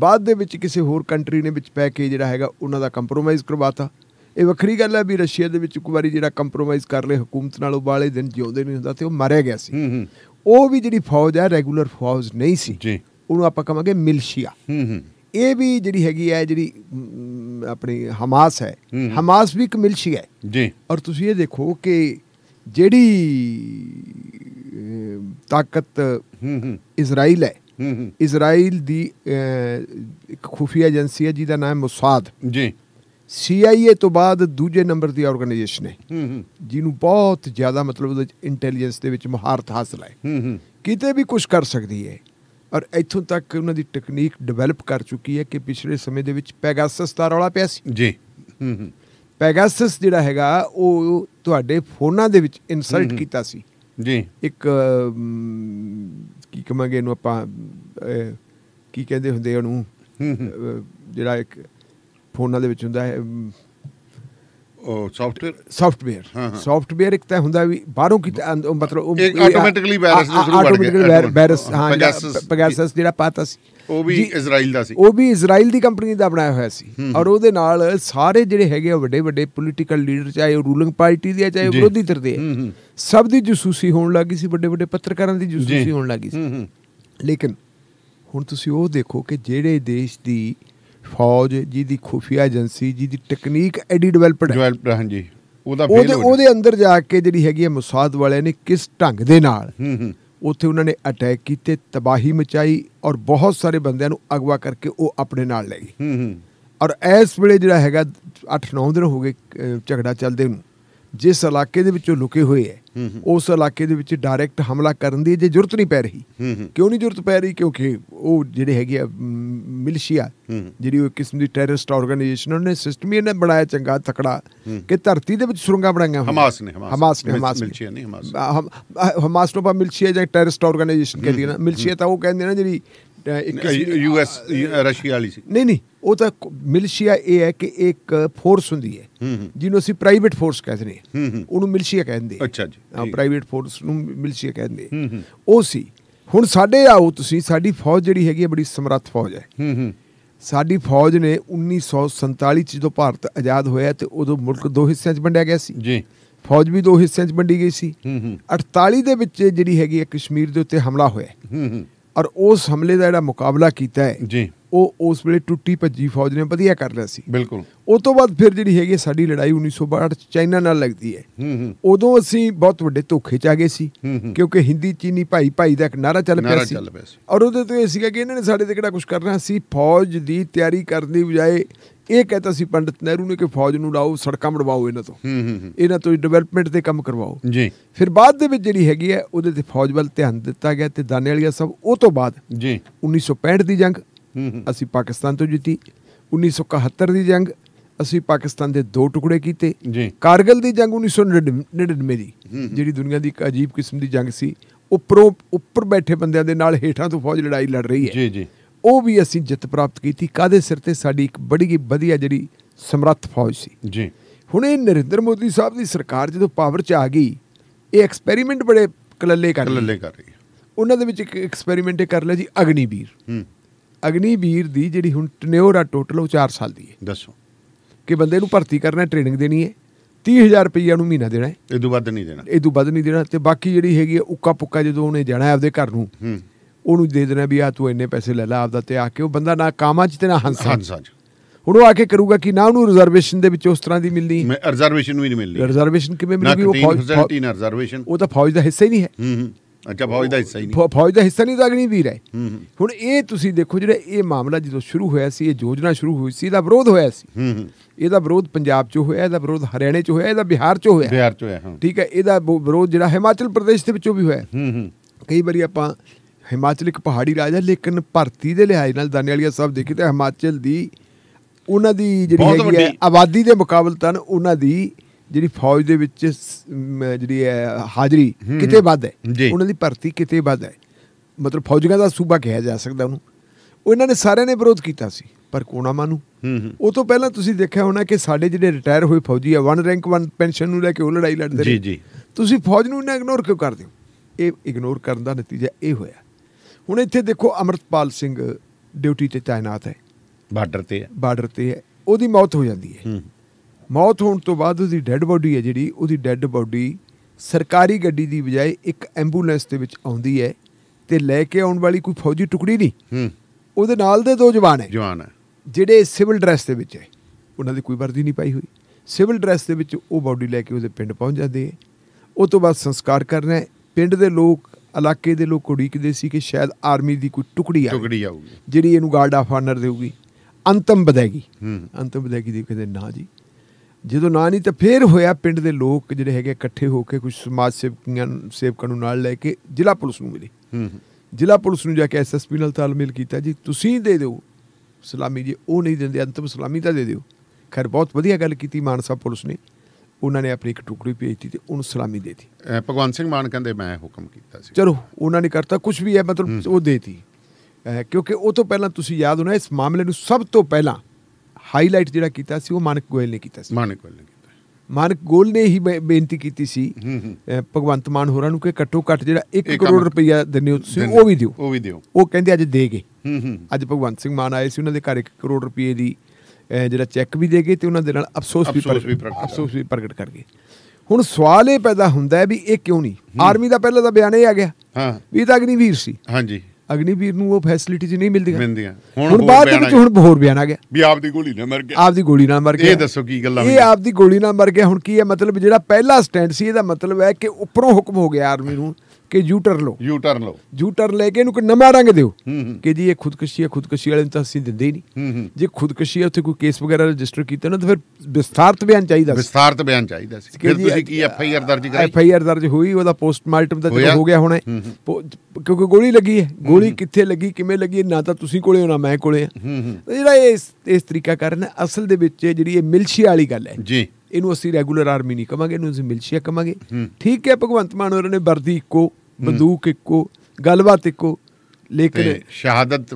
ਬਾਅਦ ਦੇ ਵਿੱਚ ਕਿਸੇ ਹੋਰ ਕੰਟਰੀ ਨੇ ਵਿੱਚ ਪੈ ਕੇ ਜਿਹੜਾ ਹੈਗਾ ਉਹਨਾਂ ਦਾ ਕੰਪਰੋਮਾਈਜ਼ ਕਰਵਾਤਾ ਇਹ ਵੱਖਰੀ ਗੱਲ ਹੈ ਵੀ ਰਸ਼ੀਆ ਦੇ ਵਿੱਚ ਇੱਕ ਵਾਰੀ ਜਿਹੜਾ ਕੰਪਰੋਮਾਈਜ਼ ਕਰ ਲੇ ਹਕੂਮਤ ਨਾਲ ਉਹ ਬਾਲੇ ਦਿਨ ਜਿਉਂਦੇ ਨਹੀਂ ਹੁੰਦਾ ਤੇ ਉਹ ਮਾਰਿਆ ਗਿਆ ਸੀ ਉਹ ਵੀ ਜਿਹੜੀ ਫੌਜ ਹੈ ਰੈਗੂਲਰ ਫੌਜ ਨਹੀਂ ਸੀ ਜੀ ਉਹਨੂੰ ਆਪਾਂ ਕਹਾਂਗੇ ਮਿਲਸ਼ੀਆ ਇਹ ਵੀ ਜਿਹੜੀ ਹੈਗੀ ਹੈ ਜਿਹੜੀ ਆਪਣੀ ਹਮਾਸ ਹੈ ਹਮਾਸ ਵੀ ਇੱਕ ਮਿਲਸ਼ੀਆ ਹੈ ਜੀ ਔਰ ਤੁਸੀਂ ਇਹ ਦੇਖੋ ਕਿ ਜਿਹੜੀ ਤਾਕਤ ਇਜ਼ਰਾਈਲ ਹੈ ਇਜ਼ਰਾਈਲ ਦੀ ਇੱਕ ਖੁਫੀਆ ਏਜੰਸੀ ਹੈ ਜਿਹਦਾ ਨਾਮ ਹੈ ਮੁਸਾਦ ਜੀ ਸੀਆਈਏ ਤੋਂ ਬਾਅਦ ਦੂਜੇ ਨੰਬਰ ਦੀ ਆਰਗੇਨਾਈਜੇਸ਼ਨ ਹੈ ਜਿਹਨੂੰ ਬਹੁਤ ਜ਼ਿਆਦਾ ਮਤਲਬ ਉਹਦੇ ਇੰਟੈਲੀਜੈਂਸ ਦੇ ਵਿੱਚ ਮਹਾਰਤ ਹਾਸਲ ਹੈ ਕਿਤੇ ਵੀ ਕੁਝ ਕਰ ਸਕਦੀ ਹੈ ਔਰ ਇੱਥੋਂ ਤੱਕ ਉਹਨਾਂ ਦੀ ਟੈਕਨੀਕ ਡਿਵੈਲਪ ਕਰ ਚੁੱਕੀ ਹੈ ਕਿ ਪਿਛਲੇ ਸਮੇਂ ਦੇ ਵਿੱਚ ਪੈਗਾਸਸ ਦਾ ਰੌਲਾ ਪਿਆ ਸੀ ਜੀ ਪੈਗਾਸਸ ਜਿਹੜਾ ਹੈਗਾ ਉਹ ਤੁਹਾਡੇ ਫੋਨਾਂ ਦੇ ਵਿੱਚ ਇਨਸਰਟ ਕੀਤਾ ਸੀ ਜੀ ਇੱਕ ਕੀ ਕਹਾਂਗੇ ਇਹਨੂੰ ਆਪਾਂ ਕੀ ਕਹਿੰਦੇ ਹੁੰਦੇ ਉਹਨੂੰ ਜਿਹੜਾ ਇੱਕ ਫੋਨਾਂ ਦੇ ਵਿੱਚ ਹੁੰਦਾ ਹੈ ਉਹ ਸੌਫਟਵੇਅਰ ਸੌਫਟਵੇਅਰ ਸੌਫਟਵੇਅਰ ਇੱਕ ਤਾਂ ਹੁੰਦਾ ਵੀ ਬਾਹਰੋਂ ਕੀ ਮਤਲਬ ਉਹ ਆਟੋਮੈਟਿਕਲੀ ਵਾਇਰਸ ਨੂੰ ਸ਼ੁਰੂ ਕਰ ਆਟੋਮੈਟਿਕਲੀ ਵਾਇਰਸ ਹਾਂ ਪਗਾਸਸ ਜਿਹੜਾ ਪਾਤਾ ਸੀ ਉਹ ਵੀ ਇਜ਼ਰਾਈਲ ਦਾ ਸੀ ਉਹ ਵੀ ਇਜ਼ਰਾਈਲ ਦੀ ਕੰਪਨੀ ਦਾ ਬਣਾਇਆ ਹੋਇਆ ਸੀ ਔਰ ਉਹਦੇ ਨਾਲ ਸਾਰੇ ਜਿਹੜੇ ਹੈਗੇ ਵੱਡੇ ਵੱਡੇ ਪੋਲੀਟੀਕਲ ਲੀਡਰ ਚਾਹੇ ਉਹ ਰੂਲਿੰਗ ਪਾਰਟੀ ਦੇ ਚਾਹੇ ਵਿਰੋਧੀ ਧਿਰ ਦੇ ਸਭ ਦੀ ਜਸੂਸੀ ਹੋਣ ਲੱਗੀ ਸੀ ਵੱਡੇ ਵੱਡੇ ਪੱਤਰਕਾਰਾਂ ਦੀ ਜਸੂਸੀ ਹੋਣ ਲੱਗੀ ਸੀ ਲੇਕਿਨ ਹੁਣ ਤੁਸੀਂ ਉਹ ਦੇਖੋ ਕਿ ਜਿਹੜੇ ਦੇਸ਼ ਦੀ ਫੌਜ ਜਿਹਦੀ ਖੁਫੀਆ ਏਜੰਸੀ ਜਿਹਦੀ ਟੈਕਨੀਕ ਐਡੀ ਡਿਵੈਲਪਡ ਹੈ ਹਾਂਜੀ ਉਹਦਾ ਉਹਦੇ ਉਹਦੇ ਅੰਦਰ ਜਾ ਕੇ ਜਿਹੜੀ ਹੈਗੀ ਹੈ ਮੁਸਾਦ ਵਾਲਿਆਂ ਨੇ ਕਿਸ ਢੰਗ ਦੇ ਨਾਲ ਉੱਥੇ ਉਹਨਾਂ ਨੇ ਅਟੈਕ ਕੀਤੇ ਤਬਾਹੀ ਮਚਾਈ ਔਰ ਬਹੁਤ ਸਾਰੇ ਬੰਦਿਆਂ ਨੂੰ ਅਗਵਾ ਕਰਕੇ ਉਹ ਆਪਣੇ ਨਾਲ ਲੈ ਗਏ ਔਰ ਇਸ ਵੇਲੇ ਜਿਹੜਾ ਹੈਗਾ 8-9 ਦਿਨ ਹੋ ਗਏ ਝਗੜਾ ਚੱਲਦੇ ਨੂੰ ਜਿਸ ਇਲਾਕੇ ਦੇ ਵਿੱਚੋਂ ਲੁਕੇ ਹੋਏ ਹੈ ਉਸ ਇਲਾਕੇ ਦੇ ਵਿੱਚ ਡਾਇਰੈਕਟ ਹਮਲਾ ਕਰਨ ਦੀ ਜੇ ਜ਼ਰੂਰਤ ਨਹੀਂ ਪੈ ਰਹੀ ਕਿਉਂ ਨਹੀਂ ਜ਼ਰੂਰਤ ਪੈ ਰਹੀ ਕਿਉਂਕਿ ਉਹ ਜਿਹੜੇ ਹੈਗੇ ਆ ਮਿਲਸ਼ੀਆ ਜਿਹੜੀ ਉਹ ਕਿਸਮ ਦੀ ਟੈਰਰਿਸਟ ਆਰਗੇਨਾਈਜੇਸ਼ਨ ਉਹਨੇ ਸਿਸਟਮ ਹੀ ਇਹਨੇ ਬਣਾਇਆ ਚੰਗਾ ਤਕੜਾ ਕਿ ਧਰਤੀ ਦੇ ਵਿੱਚ ਸੁਰੰਗਾਂ ਬਣਾਈਆਂ ਹਮਾਸ ਨੇ ਹਮਾਸ ਨੇ ਹਮਾਸ ਮਿਲਸ਼ੀਆ ਨਹੀਂ ਹਮਾਸ ਹਮਾਸ ਤੋਂ ਬਾ ਮਿਲਸ਼ੀਆ ਜਾਂ ਟੈਰਰਿਸਟ ਆਰਗੇਨਾਈਜੇਸ਼ਨ ਕਹਿੰਦੀ ਨਾ ਮਿਲਸ਼ੀਆ ਤਾਂ ਉਹ ਕਹਿੰਦੇ ਨਾ ਜਿਹੜੀ ਇੱਕ ਯੂਐਸ ਰਸ਼ੀਆ ਵਾਲੀ ਸੀ ਨਹੀਂ ਨਹੀਂ ਉਹ ਤਾਂ ਮਿਲਸ਼ੀਆ ਇਹ ਹੈ ਕਿ ਇੱਕ ਫੋਰਸ ਹੁੰਦੀ ਹੈ ਜਿਹਨੂੰ ਅਸੀਂ ਪ੍ਰਾਈਵੇਟ ਫੋਰਸ ਕਹਿੰਦੇ ਨੇ ਉਹਨੂੰ ਮਿਲਸ਼ੀਆ ਕਹਿੰਦੇ ਅੱਛਾ ਜੀ ਆ ਪ੍ਰਾਈਵੇਟ ਫੋਰਸ ਨੂੰ ਮਿਲਸ਼ੀਆ ਕਹਿੰਦੇ ਉਹ ਸੀ ਹੁਣ ਸਾਡੇ ਆਓ ਤੁਸੀਂ ਸਾਡੀ ਫੌਜ ਜਿਹੜੀ ਹੈਗੀ ਹੈ ਬੜੀ ਸਮਰੱਥ ਫੌਜ ਹੈ ਸਾਡੀ ਫੌਜ ਨੇ 1947 ਚ ਜਦੋਂ ਭਾਰਤ ਆਜ਼ਾਦ ਹੋਇਆ ਤੇ ਉਦੋਂ ਮੁਲਕ ਦੋ ਹਿੱਸਿਆਂ 'ਚ ਵੰਡਿਆ ਗਿਆ ਸੀ ਜੀ ਫੌਜ ਵੀ ਦੋ ਹਿੱਸਿਆਂ 'ਚ ਵੰਡੀ ਗਈ ਸੀ 48 ਦੇ ਵਿੱਚ ਜਿਹੜੀ ਹੈਗੀ ਹੈ ਕਸ਼ਮੀਰ ਦੇ ਉੱਤੇ ਹਮਲਾ ਹੋਇਆ ਔਰ ਉਸ ਹਮਲੇ ਦਾ ਜਿਹੜਾ ਮੁਕਾਬਲਾ ਕੀਤਾ ਹੈ ਜੀ ਉਹ ਉਸ ਵੇਲੇ ਟੁੱਟੀ ਭੱਜੀ ਫੌਜ ਨੇ ਵਧੀਆ ਕਰ ਲਿਆ ਸੀ ਬਿਲਕੁਲ ਉਸ ਤੋਂ ਬਾਅਦ ਫਿਰ ਜਿਹੜੀ ਹੈਗੀ ਸਾਡੀ ਲੜਾਈ 1962 ਚ ਚਾਈਨਾ ਨਾਲ ਲੱਗਦੀ ਹੈ ਹੂੰ ਹੂੰ ਉਦੋਂ ਅਸੀਂ ਬਹੁਤ ਵੱਡੇ ਧੋਖੇ ਚ ਆ ਗਏ ਸੀ ਕਿਉਂਕਿ ਹਿੰਦੀ ਚੀਨੀ ਭਾਈ ਭਾਈ ਦਾ ਇੱਕ ਨਾਰਾ ਚੱਲ ਪਿਆ ਸੀ ਔਰ ਉਹਦੇ ਤੋਂ ਇਹ ਸੀਗਾ ਕਿ ਇਹਨਾਂ ਨੇ ਸਾਡੇ ਤੇ ਕਿਹੜਾ ਕੁਝ ਕਰਨਾ ਸੀ ਫੌਜ ਦੀ ਤਿਆਰੀ ਕਰਨ ਦੀ ਬਜਾਏ ਇਹ ਕਹਤਾ ਸੀ ਪੰਡਤ ਨਹਿਰੂ ਨੇ ਕਿ ਫੌਜ ਨੂੰ ਲਾਓ ਸੜਕਾਂ ਬਣਵਾਓ ਇਹਨਾਂ ਤੋਂ ਹੂੰ ਹੂੰ ਇਹਨਾਂ ਤੋਂ ਡਿਵੈਲਪਮੈਂਟ ਦੇ ਕੰਮ ਕਰਵਾਓ ਜੀ ਫਿਰ ਬਾਅਦ ਦੇ ਵਿੱਚ ਜਿਹੜੀ ਹੈਗੀ ਹੈ ਉਹਦੇ ਤੇ ਫੌਜ ਵੱਲ ਧਿਆਨ ਦਿੱਤਾ ਗਿਆ ਤੇ ਦਾਨੇ ਵਾਲੀਆ ਸਭ ਉਹ ਤੋਂ ਬਾਅਦ ਜੀ 1965 ਦੀ ਜੰਗ ਅਸੀਂ ਪਾਕਿਸਤਾਨ ਤੋਂ ਜਿੱਤੀ 1971 ਦੀ ਜੰਗ ਅਸੀਂ ਪਾਕਿਸਤਾਨ ਦੇ ਦੋ ਟੁਕੜੇ ਕੀਤੇ ਕਾਰਗਲ ਦੀ ਜੰਗ 1999 ਦੀ ਜਿਹੜੀ ਦੁਨੀਆ ਦੀ ਇੱਕ ਅਜੀਬ ਕਿਸਮ ਦੀ ਜੰਗ ਸੀ ਉੱਪਰੋਂ ਉੱਪਰ ਬੈਠੇ ਬੰਦਿਆਂ ਦੇ ਨਾਲ ਹੇਠਾਂ ਤੋਂ ਫੌਜ ਲੜਾਈ ਲੜ ਰਹੀ ਹੈ ਜੀ ਜੀ ਉਹ ਵੀ ਅਸੀਂ ਜਿੱਤ ਪ੍ਰਾਪਤ ਕੀਤੀ ਕਾਦੇ ਸਿਰ ਤੇ ਸਾਡੀ ਇੱਕ ਬੜੀ ਵਧੀਆ ਜਿਹੜੀ ਸਮਰੱਥ ਫੌਜ ਸੀ ਜੀ ਹੁਣ ਇਹ ਨਰਿੰਦਰ ਮੋਦੀ ਸਾਹਿਬ ਦੀ ਸਰਕਾਰ ਜਦੋਂ ਪਾਵਰ 'ਚ ਆ ਗਈ ਇਹ ਐਕਸਪੈਰੀਮੈਂਟ ਬੜੇ ਕਲੱਲੇ ਕਰ ਕਲੱਲੇ ਕਰ ਰਹੀ ਹੈ ਉਹਨਾਂ ਦੇ ਵਿੱਚ ਇੱਕ ਐਕਸਪੈਰੀਮੈਂਟ ਕਰ ਲਿਆ ਜੀ ਅਗਨੀਵੀਰ ਹੂੰ ਅਗਨੀਵੀਰ ਦੀ ਜਿਹੜੀ ਹੁਣ ਟਨਿਓਰ ਆ ਟੋਟਲ ਉਹ 4 ਸਾਲ ਦੀ ਹੈ ਦੱਸੋ ਕਿ ਬੰਦੇ ਨੂੰ ਭਰਤੀ ਕਰਨਾ ਹੈ ਟ੍ਰੇਨਿੰਗ ਦੇਣੀ ਹੈ 30000 ਰੁਪਈਆ ਨੂੰ ਮਹੀਨਾ ਦੇਣਾ ਹੈ ਇਹ ਤੋਂ ਵੱਧ ਨਹੀਂ ਦੇਣਾ ਇਹ ਤੋਂ ਵੱਧ ਨਹੀਂ ਦੇਣਾ ਤੇ ਬਾਕੀ ਜਿਹੜੀ ਹੈਗੀ ਉੱਕਾ ਪੁੱਕਾ ਜਦੋਂ ਉਹਨੇ ਜਾਣਾ ਆਪਦੇ ਘਰ ਨੂੰ ਹੂੰ ਉਹਨੂੰ ਦੇ ਦੇਣਾ ਵੀ ਆ ਤੂੰ ਇੰਨੇ ਪੈਸੇ ਲੈ ਲੈ ਆਪਦਾ ਤੇ ਆ ਕੇ ਉਹ ਬੰਦਾ ਨਾ ਕਾਮਾਂ 'ਚ ਤੇ ਨਾ ਹੰਸਾਂ 'ਚ ਹੁਣ ਉਹ ਆ ਕੇ ਕਰੂਗਾ ਕਿ ਨਾ ਉਹਨੂੰ ਰਿਜ਼ਰਵੇਸ਼ਨ ਦੇ ਵਿੱਚ ਉਸ ਤਰ੍ਹਾਂ ਦੀ ਮਿਲਣੀ ਮੈਂ ਰਿਜ਼ਰਵੇਸ਼ਨ ਵੀ ਨਹੀਂ ਮਿਲਣੀ ਰਿਜ਼ਰਵੇਸ਼ਨ ਕਿਵੇਂ ਮਿਲੂਗੀ ਉਹ ਫੌਜ ਤਾਂ ਫੌਜ ਦਾ ਹਿੱਸਾ ਹੀ ਨਹੀਂ ਹੈ ਹੂੰ ਹੂੰ ਅੱਛਾ ਫੌਜ ਦਾ ਹਿੱਸਾ ਹੀ ਨਹੀਂ ਫੌਜ ਦਾ ਹਿੱਸਾ ਨਹੀਂ ਤਾਂ ਅਗਨੀ ਵੀਰ ਹੈ ਹੁਣ ਇਹ ਤੁਸੀਂ ਦੇਖੋ ਜਿਹੜਾ ਇਹ ਮਾਮਲਾ ਜਦੋਂ ਸ਼ੁਰੂ ਹੋਇਆ ਸੀ ਇਹ ਯੋਜਨਾ ਸ਼ੁਰੂ ਹੋਈ ਸੀ ਇਹਦਾ ਵਿਰੋਧ ਹੋਇਆ ਸੀ ਇਹਦਾ ਵਿਰੋਧ ਪੰਜਾਬ 'ਚ ਹੋਇਆ ਇਹਦਾ ਵਿਰੋਧ ਹਰਿਆਣੇ 'ਚ ਹੋਇਆ ਇਹਦਾ ਬਿਹਾਰ 'ਚ ਹੋਇਆ ਬਿਹਾਰ 'ਚ ਹੋਇਆ ਹਾਂ ਠੀਕ ਹੈ ਇਹਦਾ ਵਿਰੋਧ ਜਿਹੜਾ ਹਿਮਾਚਲ ਪ੍ਰਦੇਸ਼ ਦੇ ਵਿੱਚੋਂ ਵੀ ਹੋਇਆ ਕਈ ਵਾਰੀ ਆਪਾਂ ਹਿਮਾਚਲ ਇੱਕ ਪਹਾੜੀ ਰਾਜ ਹੈ ਲੇਕਿਨ ਭਾਰਤੀ ਦੇ ਲਿਹਾਜ਼ ਨਾਲ ਦਾਨੇ ਵਾਲੀਆ ਸਾਹਿਬ ਦੇਖੀ ਤਾਂ ਹਿਮਾਚਲ ਦੀ ਉਹਨਾਂ ਦੀ ਜਿਹੜੀ ਹੈਗੀ ਆਬਾਦੀ ਦੇ ਮੁਕਾਬਲਤਨ ਉਹਨਾਂ ਦੀ ਜਿਹੜੀ ਫੌਜ ਦੇ ਵਿੱਚ ਜਿਹੜੀ ਹੈ ਹਾਜ਼ਰੀ ਕਿਤੇ ਵੱਧ ਹੈ ਉਹਨਾਂ ਦੀ ਭਰਤੀ ਕਿਤੇ ਵੱਧ ਹੈ ਮਤਲਬ ਫੌਜੀਆਂ ਦਾ ਸੂਬਾ ਕਿਹਾ ਜਾ ਸਕਦਾ ਉਹਨੂੰ ਉਹ ਇਹਨਾਂ ਨੇ ਸਾਰਿਆਂ ਨੇ ਵਿਰੋਧ ਕੀਤਾ ਸੀ ਪਰ ਕੋਣਾਮਾ ਨੂੰ ਉਹ ਤੋਂ ਪਹਿਲਾਂ ਤੁਸੀਂ ਦੇਖਿਆ ਹੋਣਾ ਕਿ ਸਾਡੇ ਜਿਹੜੇ ਰਿਟਾਇਰ ਹੋਏ ਫੌਜੀ ਆ ਵਨ ਰੈਂਕ ਵਨ ਪੈਨਸ਼ਨ ਨੂੰ ਲੈ ਕੇ ਉਹ ਲੜਾਈ ਲੜਦੇ ਰਹੇ ਜੀ ਜੀ ਤੁਸੀਂ ਫੌਜ ਨੂੰ ਇਹਨਾਂ ਇਗਨੋਰ ਕਿਉਂ ਕਰਦੇ ਹੋ ਇਹ ਇਗਨੋਰ ਕਰਨ ਦਾ ਨਤੀਜਾ ਇਹ ਹੋਇਆ ਹੁਣ ਇੱਥੇ ਦੇਖੋ ਅਮਰਤਪਾਲ ਸਿੰਘ ਡਿਊਟੀ ਤੇ ਤਾਇਨਾਤ ਹੈ ਬਾਰਡਰ ਤੇ ਹੈ ਬਾਰਡਰ ਤੇ ਹੈ ਉਹਦੀ ਮੌਤ ਹੋ ਜਾਂਦੀ ਹੈ ਹੂੰ ਮੌਤ ਹੋਣ ਤੋਂ ਬਾਅਦ ਉਹਦੀ ਡੈੱਡ ਬਾਡੀ ਹੈ ਜਿਹੜੀ ਉਹਦੀ ਡੈੱਡ ਬਾਡੀ ਸਰਕਾਰੀ ਗੱਡੀ ਦੀ ਬਜਾਏ ਇੱਕ ਐਂਬੂਲੈਂਸ ਦੇ ਵਿੱਚ ਆਉਂਦੀ ਹੈ ਤੇ ਲੈ ਕੇ ਆਉਣ ਵਾਲੀ ਕੋਈ ਫੌਜੀ ਟੁਕੜੀ ਨਹੀਂ ਹੂੰ ਉਹਦੇ ਨਾਲ ਦੇ ਦੋ ਜਵਾਨ ਹੈ ਜਵਾਨ ਹੈ ਜਿਹੜੇ ਸਿਵਲ ਡਰੈਸ ਦੇ ਵਿੱਚ ਹੈ ਉਹਨਾਂ ਦੀ ਕੋਈ ਵਰਦੀ ਨਹੀਂ ਪਾਈ ਹੋਈ ਸਿਵਲ ਡਰੈਸ ਦੇ ਵਿੱਚ ਉਹ ਬਾਡੀ ਲੈ ਕੇ ਉਹਦੇ ਪਿੰਡ ਪਹੁੰਚ ਜਾਂਦੇ ਹੈ ਉਸ ਤੋਂ ਬਾਅਦ ਸੰਸਕਾਰ ਕਰਨਾ ਹੈ ਪਿੰਡ ਦੇ ਲੋਕ ਇਲਾਕੇ ਦੇ ਲੋਕ ਉਡੀਕਦੇ ਸੀ ਕਿ ਸ਼ਾਇਦ ਆਰਮੀ ਦੀ ਕੋਈ ਟੁਕੜੀ ਆ ਟੁਕੜੀ ਆਊਗੀ ਜਿਹੜੀ ਇਹਨੂੰ ਗਾਰਡ ਆਫ ਆਨਰ ਦੇਊਗੀ ਅੰਤਮ ਹੂੰ ਅੰਤਮ ਬਦੈਗੀ ਦੀ ਕਹਿੰਦੇ ਨਾ ਜੀ ਜਦੋਂ ਨਾ ਨਹੀਂ ਤਾਂ ਫੇਰ ਹੋਇਆ ਪਿੰਡ ਦੇ ਲੋਕ ਜਿਹੜੇ ਹੈਗੇ ਇਕੱਠੇ ਹੋ ਕੇ ਕੁਝ ਸਮਾਜ ਸੇਵਕੀਆਂ ਸੇਵਕਾਂ ਨੂੰ ਨਾਲ ਲੈ ਕੇ ਜ਼ਿਲ੍ਹਾ ਪੁਲਿਸ ਨੂੰ ਮਿਲੇ ਹੂੰ ਜ਼ਿਲ੍ਹਾ ਪੁਲਿਸ ਨੂੰ ਜਾ ਕੇ ਐਸਐਸਪੀ ਨਾਲ ਤਾਲਮੇਲ ਕੀਤਾ ਜੀ ਤੁਸੀਂ ਦੇ ਦਿਓ ਸਲਾਮੀ ਜੀ ਉਹ ਨਹੀਂ ਦਿੰਦੇ ਅੰਤਮ ਸਲਾਮੀ ਤਾਂ ਦੇ ਦਿਓ ਖੈਰ ਬਹੁਤ ਵਧੀਆ ਗੱਲ ਕੀਤੀ ਮਾਨਸਾ ਪੁਲਿਸ ਨੇ ਉਹਨਾਂ ਨੇ ਆਪਣੀ ਇੱਕ ਟੁਕੜੀ ਭੇਜਤੀ ਤੇ ਉਹਨੂੰ ਸਲਾਮੀ ਦੇਤੀ ਭਗਵਾਨ ਸਿੰਘ ਮਾਨ ਕਹਿੰਦੇ ਮੈਂ ਹੁਕਮ ਕੀਤਾ ਸੀ ਚਲੋ ਉਹਨਾਂ ਨੇ ਕਰਤਾ ਕੁਝ ਵੀ ਹੈ ਮਤਲਬ ਉਹ ਦੇਤੀ ਕਿਉਂਕਿ ਉਹ ਤੋਂ ਪਹਿਲਾਂ ਤੁਸੀਂ ਯਾਦ ਹੋਣਾ ਇਸ ਮਾਮਲੇ ਨੂੰ ਸਭ ਤੋਂ ਪਹਿਲਾਂ ਹਾਈਲਾਈਟ ਜਿਹੜਾ ਕੀਤਾ ਸੀ ਉਹ ਮਾਨਕ ਗੋਇਲ ਨੇ ਕੀਤਾ ਸੀ ਮਾਨਕ ਗੋਇਲ ਨੇ ਕੀਤਾ ਮਾਨਕ ਗੋਇਲ ਨੇ ਹੀ ਬੇਨਤੀ ਕੀਤੀ ਸੀ ਭਗਵੰਤ ਮਾਨ ਹੋਰਾਂ ਨੂੰ ਕਿ ਘੱਟੋ ਘੱਟ ਜਿਹੜਾ 1 ਕਰੋੜ ਰੁਪਈਆ ਦੇਣੇ ਹੋ ਤੁਸੀਂ ਉਹ ਵੀ ਦਿਓ ਉਹ ਵੀ ਦਿਓ ਉਹ ਕਹਿੰਦੇ ਅੱਜ ਦੇਗੇ ਅੱਜ ਭਗਵੰਤ ਸਿੰਘ ਮਾਨ ਆਏ ਸੀ ਉਹਨਾਂ ਦੇ ਘਰ 1 ਕਰੋੜ ਰੁਪਈਏ ਦੀ ਜਿਹੜਾ ਚੈੱਕ ਵੀ ਦੇ ਗਏ ਤੇ ਉਹਨਾਂ ਦੇ ਨਾਲ ਅਫਸੋਸ ਵੀ ਅਫਸੋਸ ਵੀ ਪ੍ਰਗਟ ਕਰ ਗਏ ਹੁਣ ਸਵਾਲ ਇਹ ਪੈਦਾ ਹੁੰਦਾ ਹੈ ਵੀ ਇਹ ਕਿਉਂ ਨਹੀਂ ਆਰਮੀ ਦਾ ਪਹਿਲਾਂ ਦਾ ਬਿਆਨ ਇਹ ਆ ਗਿਆ ਹਾਂ ਵੀ ਤਾਂ ਅਗਨੀ ਵੀਰ ਸੀ ਹਾਂਜੀ ਅਗਨੀਵੀਰ ਨੂੰ ਉਹ ਫੈਸਿਲਿਟੀ ਨਹੀਂ ਮਿਲਦੀਆਂ ਮਿਲਦੀਆਂ ਹੁਣ ਬਾਅਦ ਵਿੱਚ ਹੁਣ ਹੋਰ ਬਿਆਨ ਆ ਗਿਆ ਵੀ ਆਪ ਦੀ ਗੋਲੀ ਨਾਲ ਮਰ ਗਿਆ ਆਪ ਦੀ ਗੋਲੀ ਨਾਲ ਮਰ ਗਿਆ ਇਹ ਦੱਸੋ ਕੀ ਗੱਲਾਂ ਇਹ ਆਪ ਦੀ ਗੋਲੀ ਨਾਲ ਮਰ ਗਿਆ ਹੁਣ ਕੀ ਹੈ ਮਤਲਬ ਜਿਹੜਾ ਪਹਿਲਾ ਸਟੈਂਡ ਸੀ ਇਹਦਾ ਮਤਲਬ ਹੈ ਕਿ ਉੱਪਰੋਂ ਹੁਕਮ ਹੋ ਗਿਆ ਆਰਮੀ ਨੂੰ ਕਿ ਯੂ ਟਰਨ ਲਓ ਯੂ ਟਰਨ ਲਓ ਯੂ ਟਰਨ ਲੈ ਕੇ ਇਹਨੂੰ ਕੋਈ ਨਵਾਂ ਰੰਗ ਦਿਓ ਕਿ ਜੀ ਇਹ ਖੁਦਕਸ਼ੀ ਹੈ ਖੁਦਕਸ਼ੀ ਵਾਲੇ ਤਾਂ ਅਸੀਂ ਦਿੰਦੇ ਹੀ ਨਹੀਂ ਜੇ ਖੁਦਕਸ਼ੀ ਹੈ ਉੱਥੇ ਕੋਈ ਕੇਸ ਵਗੈਰਾ ਰਜਿਸਟਰ ਕੀਤਾ ਨਾ ਤਾਂ ਫਿਰ ਵਿਸਥਾਰਤ ਬਿਆਨ ਚਾਹੀਦਾ ਸੀ ਵਿਸਥਾਰਤ ਬਿਆਨ ਚਾਹੀਦਾ ਸੀ ਫਿਰ ਤੁਸੀਂ ਕੀ ਐਫ ਆਈ ਆਰ ਦਰਜ ਕਰਾਈ ਐਫ ਆਈ ਆਰ ਦਰਜ ਹੋਈ ਉਹਦਾ ਪੋਸਟਮਾਰਟਮ ਦਾ ਹੋ ਗਿਆ ਹੁਣ ਕਿਉਂਕਿ ਗੋਲੀ ਲੱਗੀ ਹੈ ਗੋਲੀ ਕਿੱਥੇ ਲੱਗੀ ਕਿਵੇਂ ਲੱਗੀ ਨਾ ਤਾਂ ਤੁਸੀਂ ਕੋਲੇ ਹੋ ਨਾ ਮੈਂ ਕੋਲੇ ਹਾਂ ਜਿਹੜਾ ਇਹ ਇਸ ਤਰੀਕਾ ਕਰਨ ਅਸਲ ਦੇ ਵਿੱਚ ਜਿਹੜੀ ਇਹ ਮਿਲਸ਼ੀ ਵਾਲੀ ਗੱਲ ਹੈ ਜੀ ਇਹਨੂੰ ਅਸੀਂ ਰੈਗੂਲਰ ਆਰਮੀ ਨਹੀਂ ਕਵਾਂਗੇ ਇਹਨੂੰ ਅਸੀਂ ਮਿਲਸ਼ੀਆ ਕਵਾਂਗੇ ਠੀਕ ਹੈ ਭਗਵੰਤ ਮਾਨ ਹੋਰਾਂ ਨੇ ਵਰਦੀ ਇੱਕੋ ਬੰਦੂਕ ਇੱਕੋ ਗੱਲਬਾਤ ਇੱਕੋ ਲੇਕਿਨ ਸ਼ਹਾਦਤ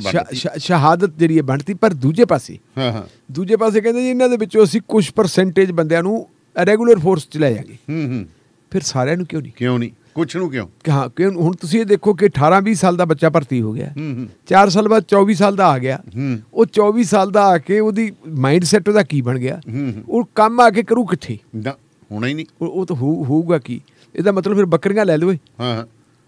ਸ਼ਹਾਦਤ ਜਿਹੜੀ ਹੈ ਬਣਦੀ ਪਰ ਦੂਜੇ ਪਾਸੇ ਹਾਂ ਹਾਂ ਦੂਜੇ ਪਾਸੇ ਕਹਿੰਦੇ ਜੀ ਇਹਨਾਂ ਦੇ ਵਿੱਚੋਂ ਅਸੀਂ ਕੁਝ ਪਰਸੈਂਟੇਜ ਬੰਦਿਆਂ ਨੂੰ ਰੈਗੂਲਰ ਫੋਰਸ ਚ ਲੈ ਜਾਗੇ ਹੂੰ ਹੂੰ ਫਿਰ ਸਾਰਿਆਂ ਨੂੰ ਕਿਉਂ ਨਹੀਂ ਕਿਉਂ ਨਹੀਂ ਕੁਛ ਨੂੰ ਕਿਉਂ ਹਾਂ ਕਿ ਹੁਣ ਤੁਸੀਂ ਇਹ ਦੇਖੋ ਕਿ 18 20 ਸਾਲ ਦਾ ਬੱਚਾ ਭਰਤੀ ਹੋ ਗਿਆ ਹੂੰ 4 ਸਾਲ ਬਾਅਦ 24 ਸਾਲ ਦਾ ਆ ਗਿਆ ਹੂੰ ਉਹ 24 ਸਾਲ ਦਾ ਆ ਕੇ ਉਹਦੀ ਮਾਈਂਡ ਸੈਟ ਉਹਦਾ ਕੀ ਬਣ ਗਿਆ ਹੂੰ ਉਹ ਕੰਮ ਆ ਕੇ ਕਰੂ ਕਿੱਥੇ ਨਾ ਹੋਣਾ ਹੀ ਨਹੀਂ ਉਹ ਤਾਂ ਹੋਊਗਾ ਕੀ ਇਹਦਾ ਮਤਲਬ ਫਿਰ ਬੱਕਰੀਆਂ ਲੈ ਲਵੇ ਹਾਂ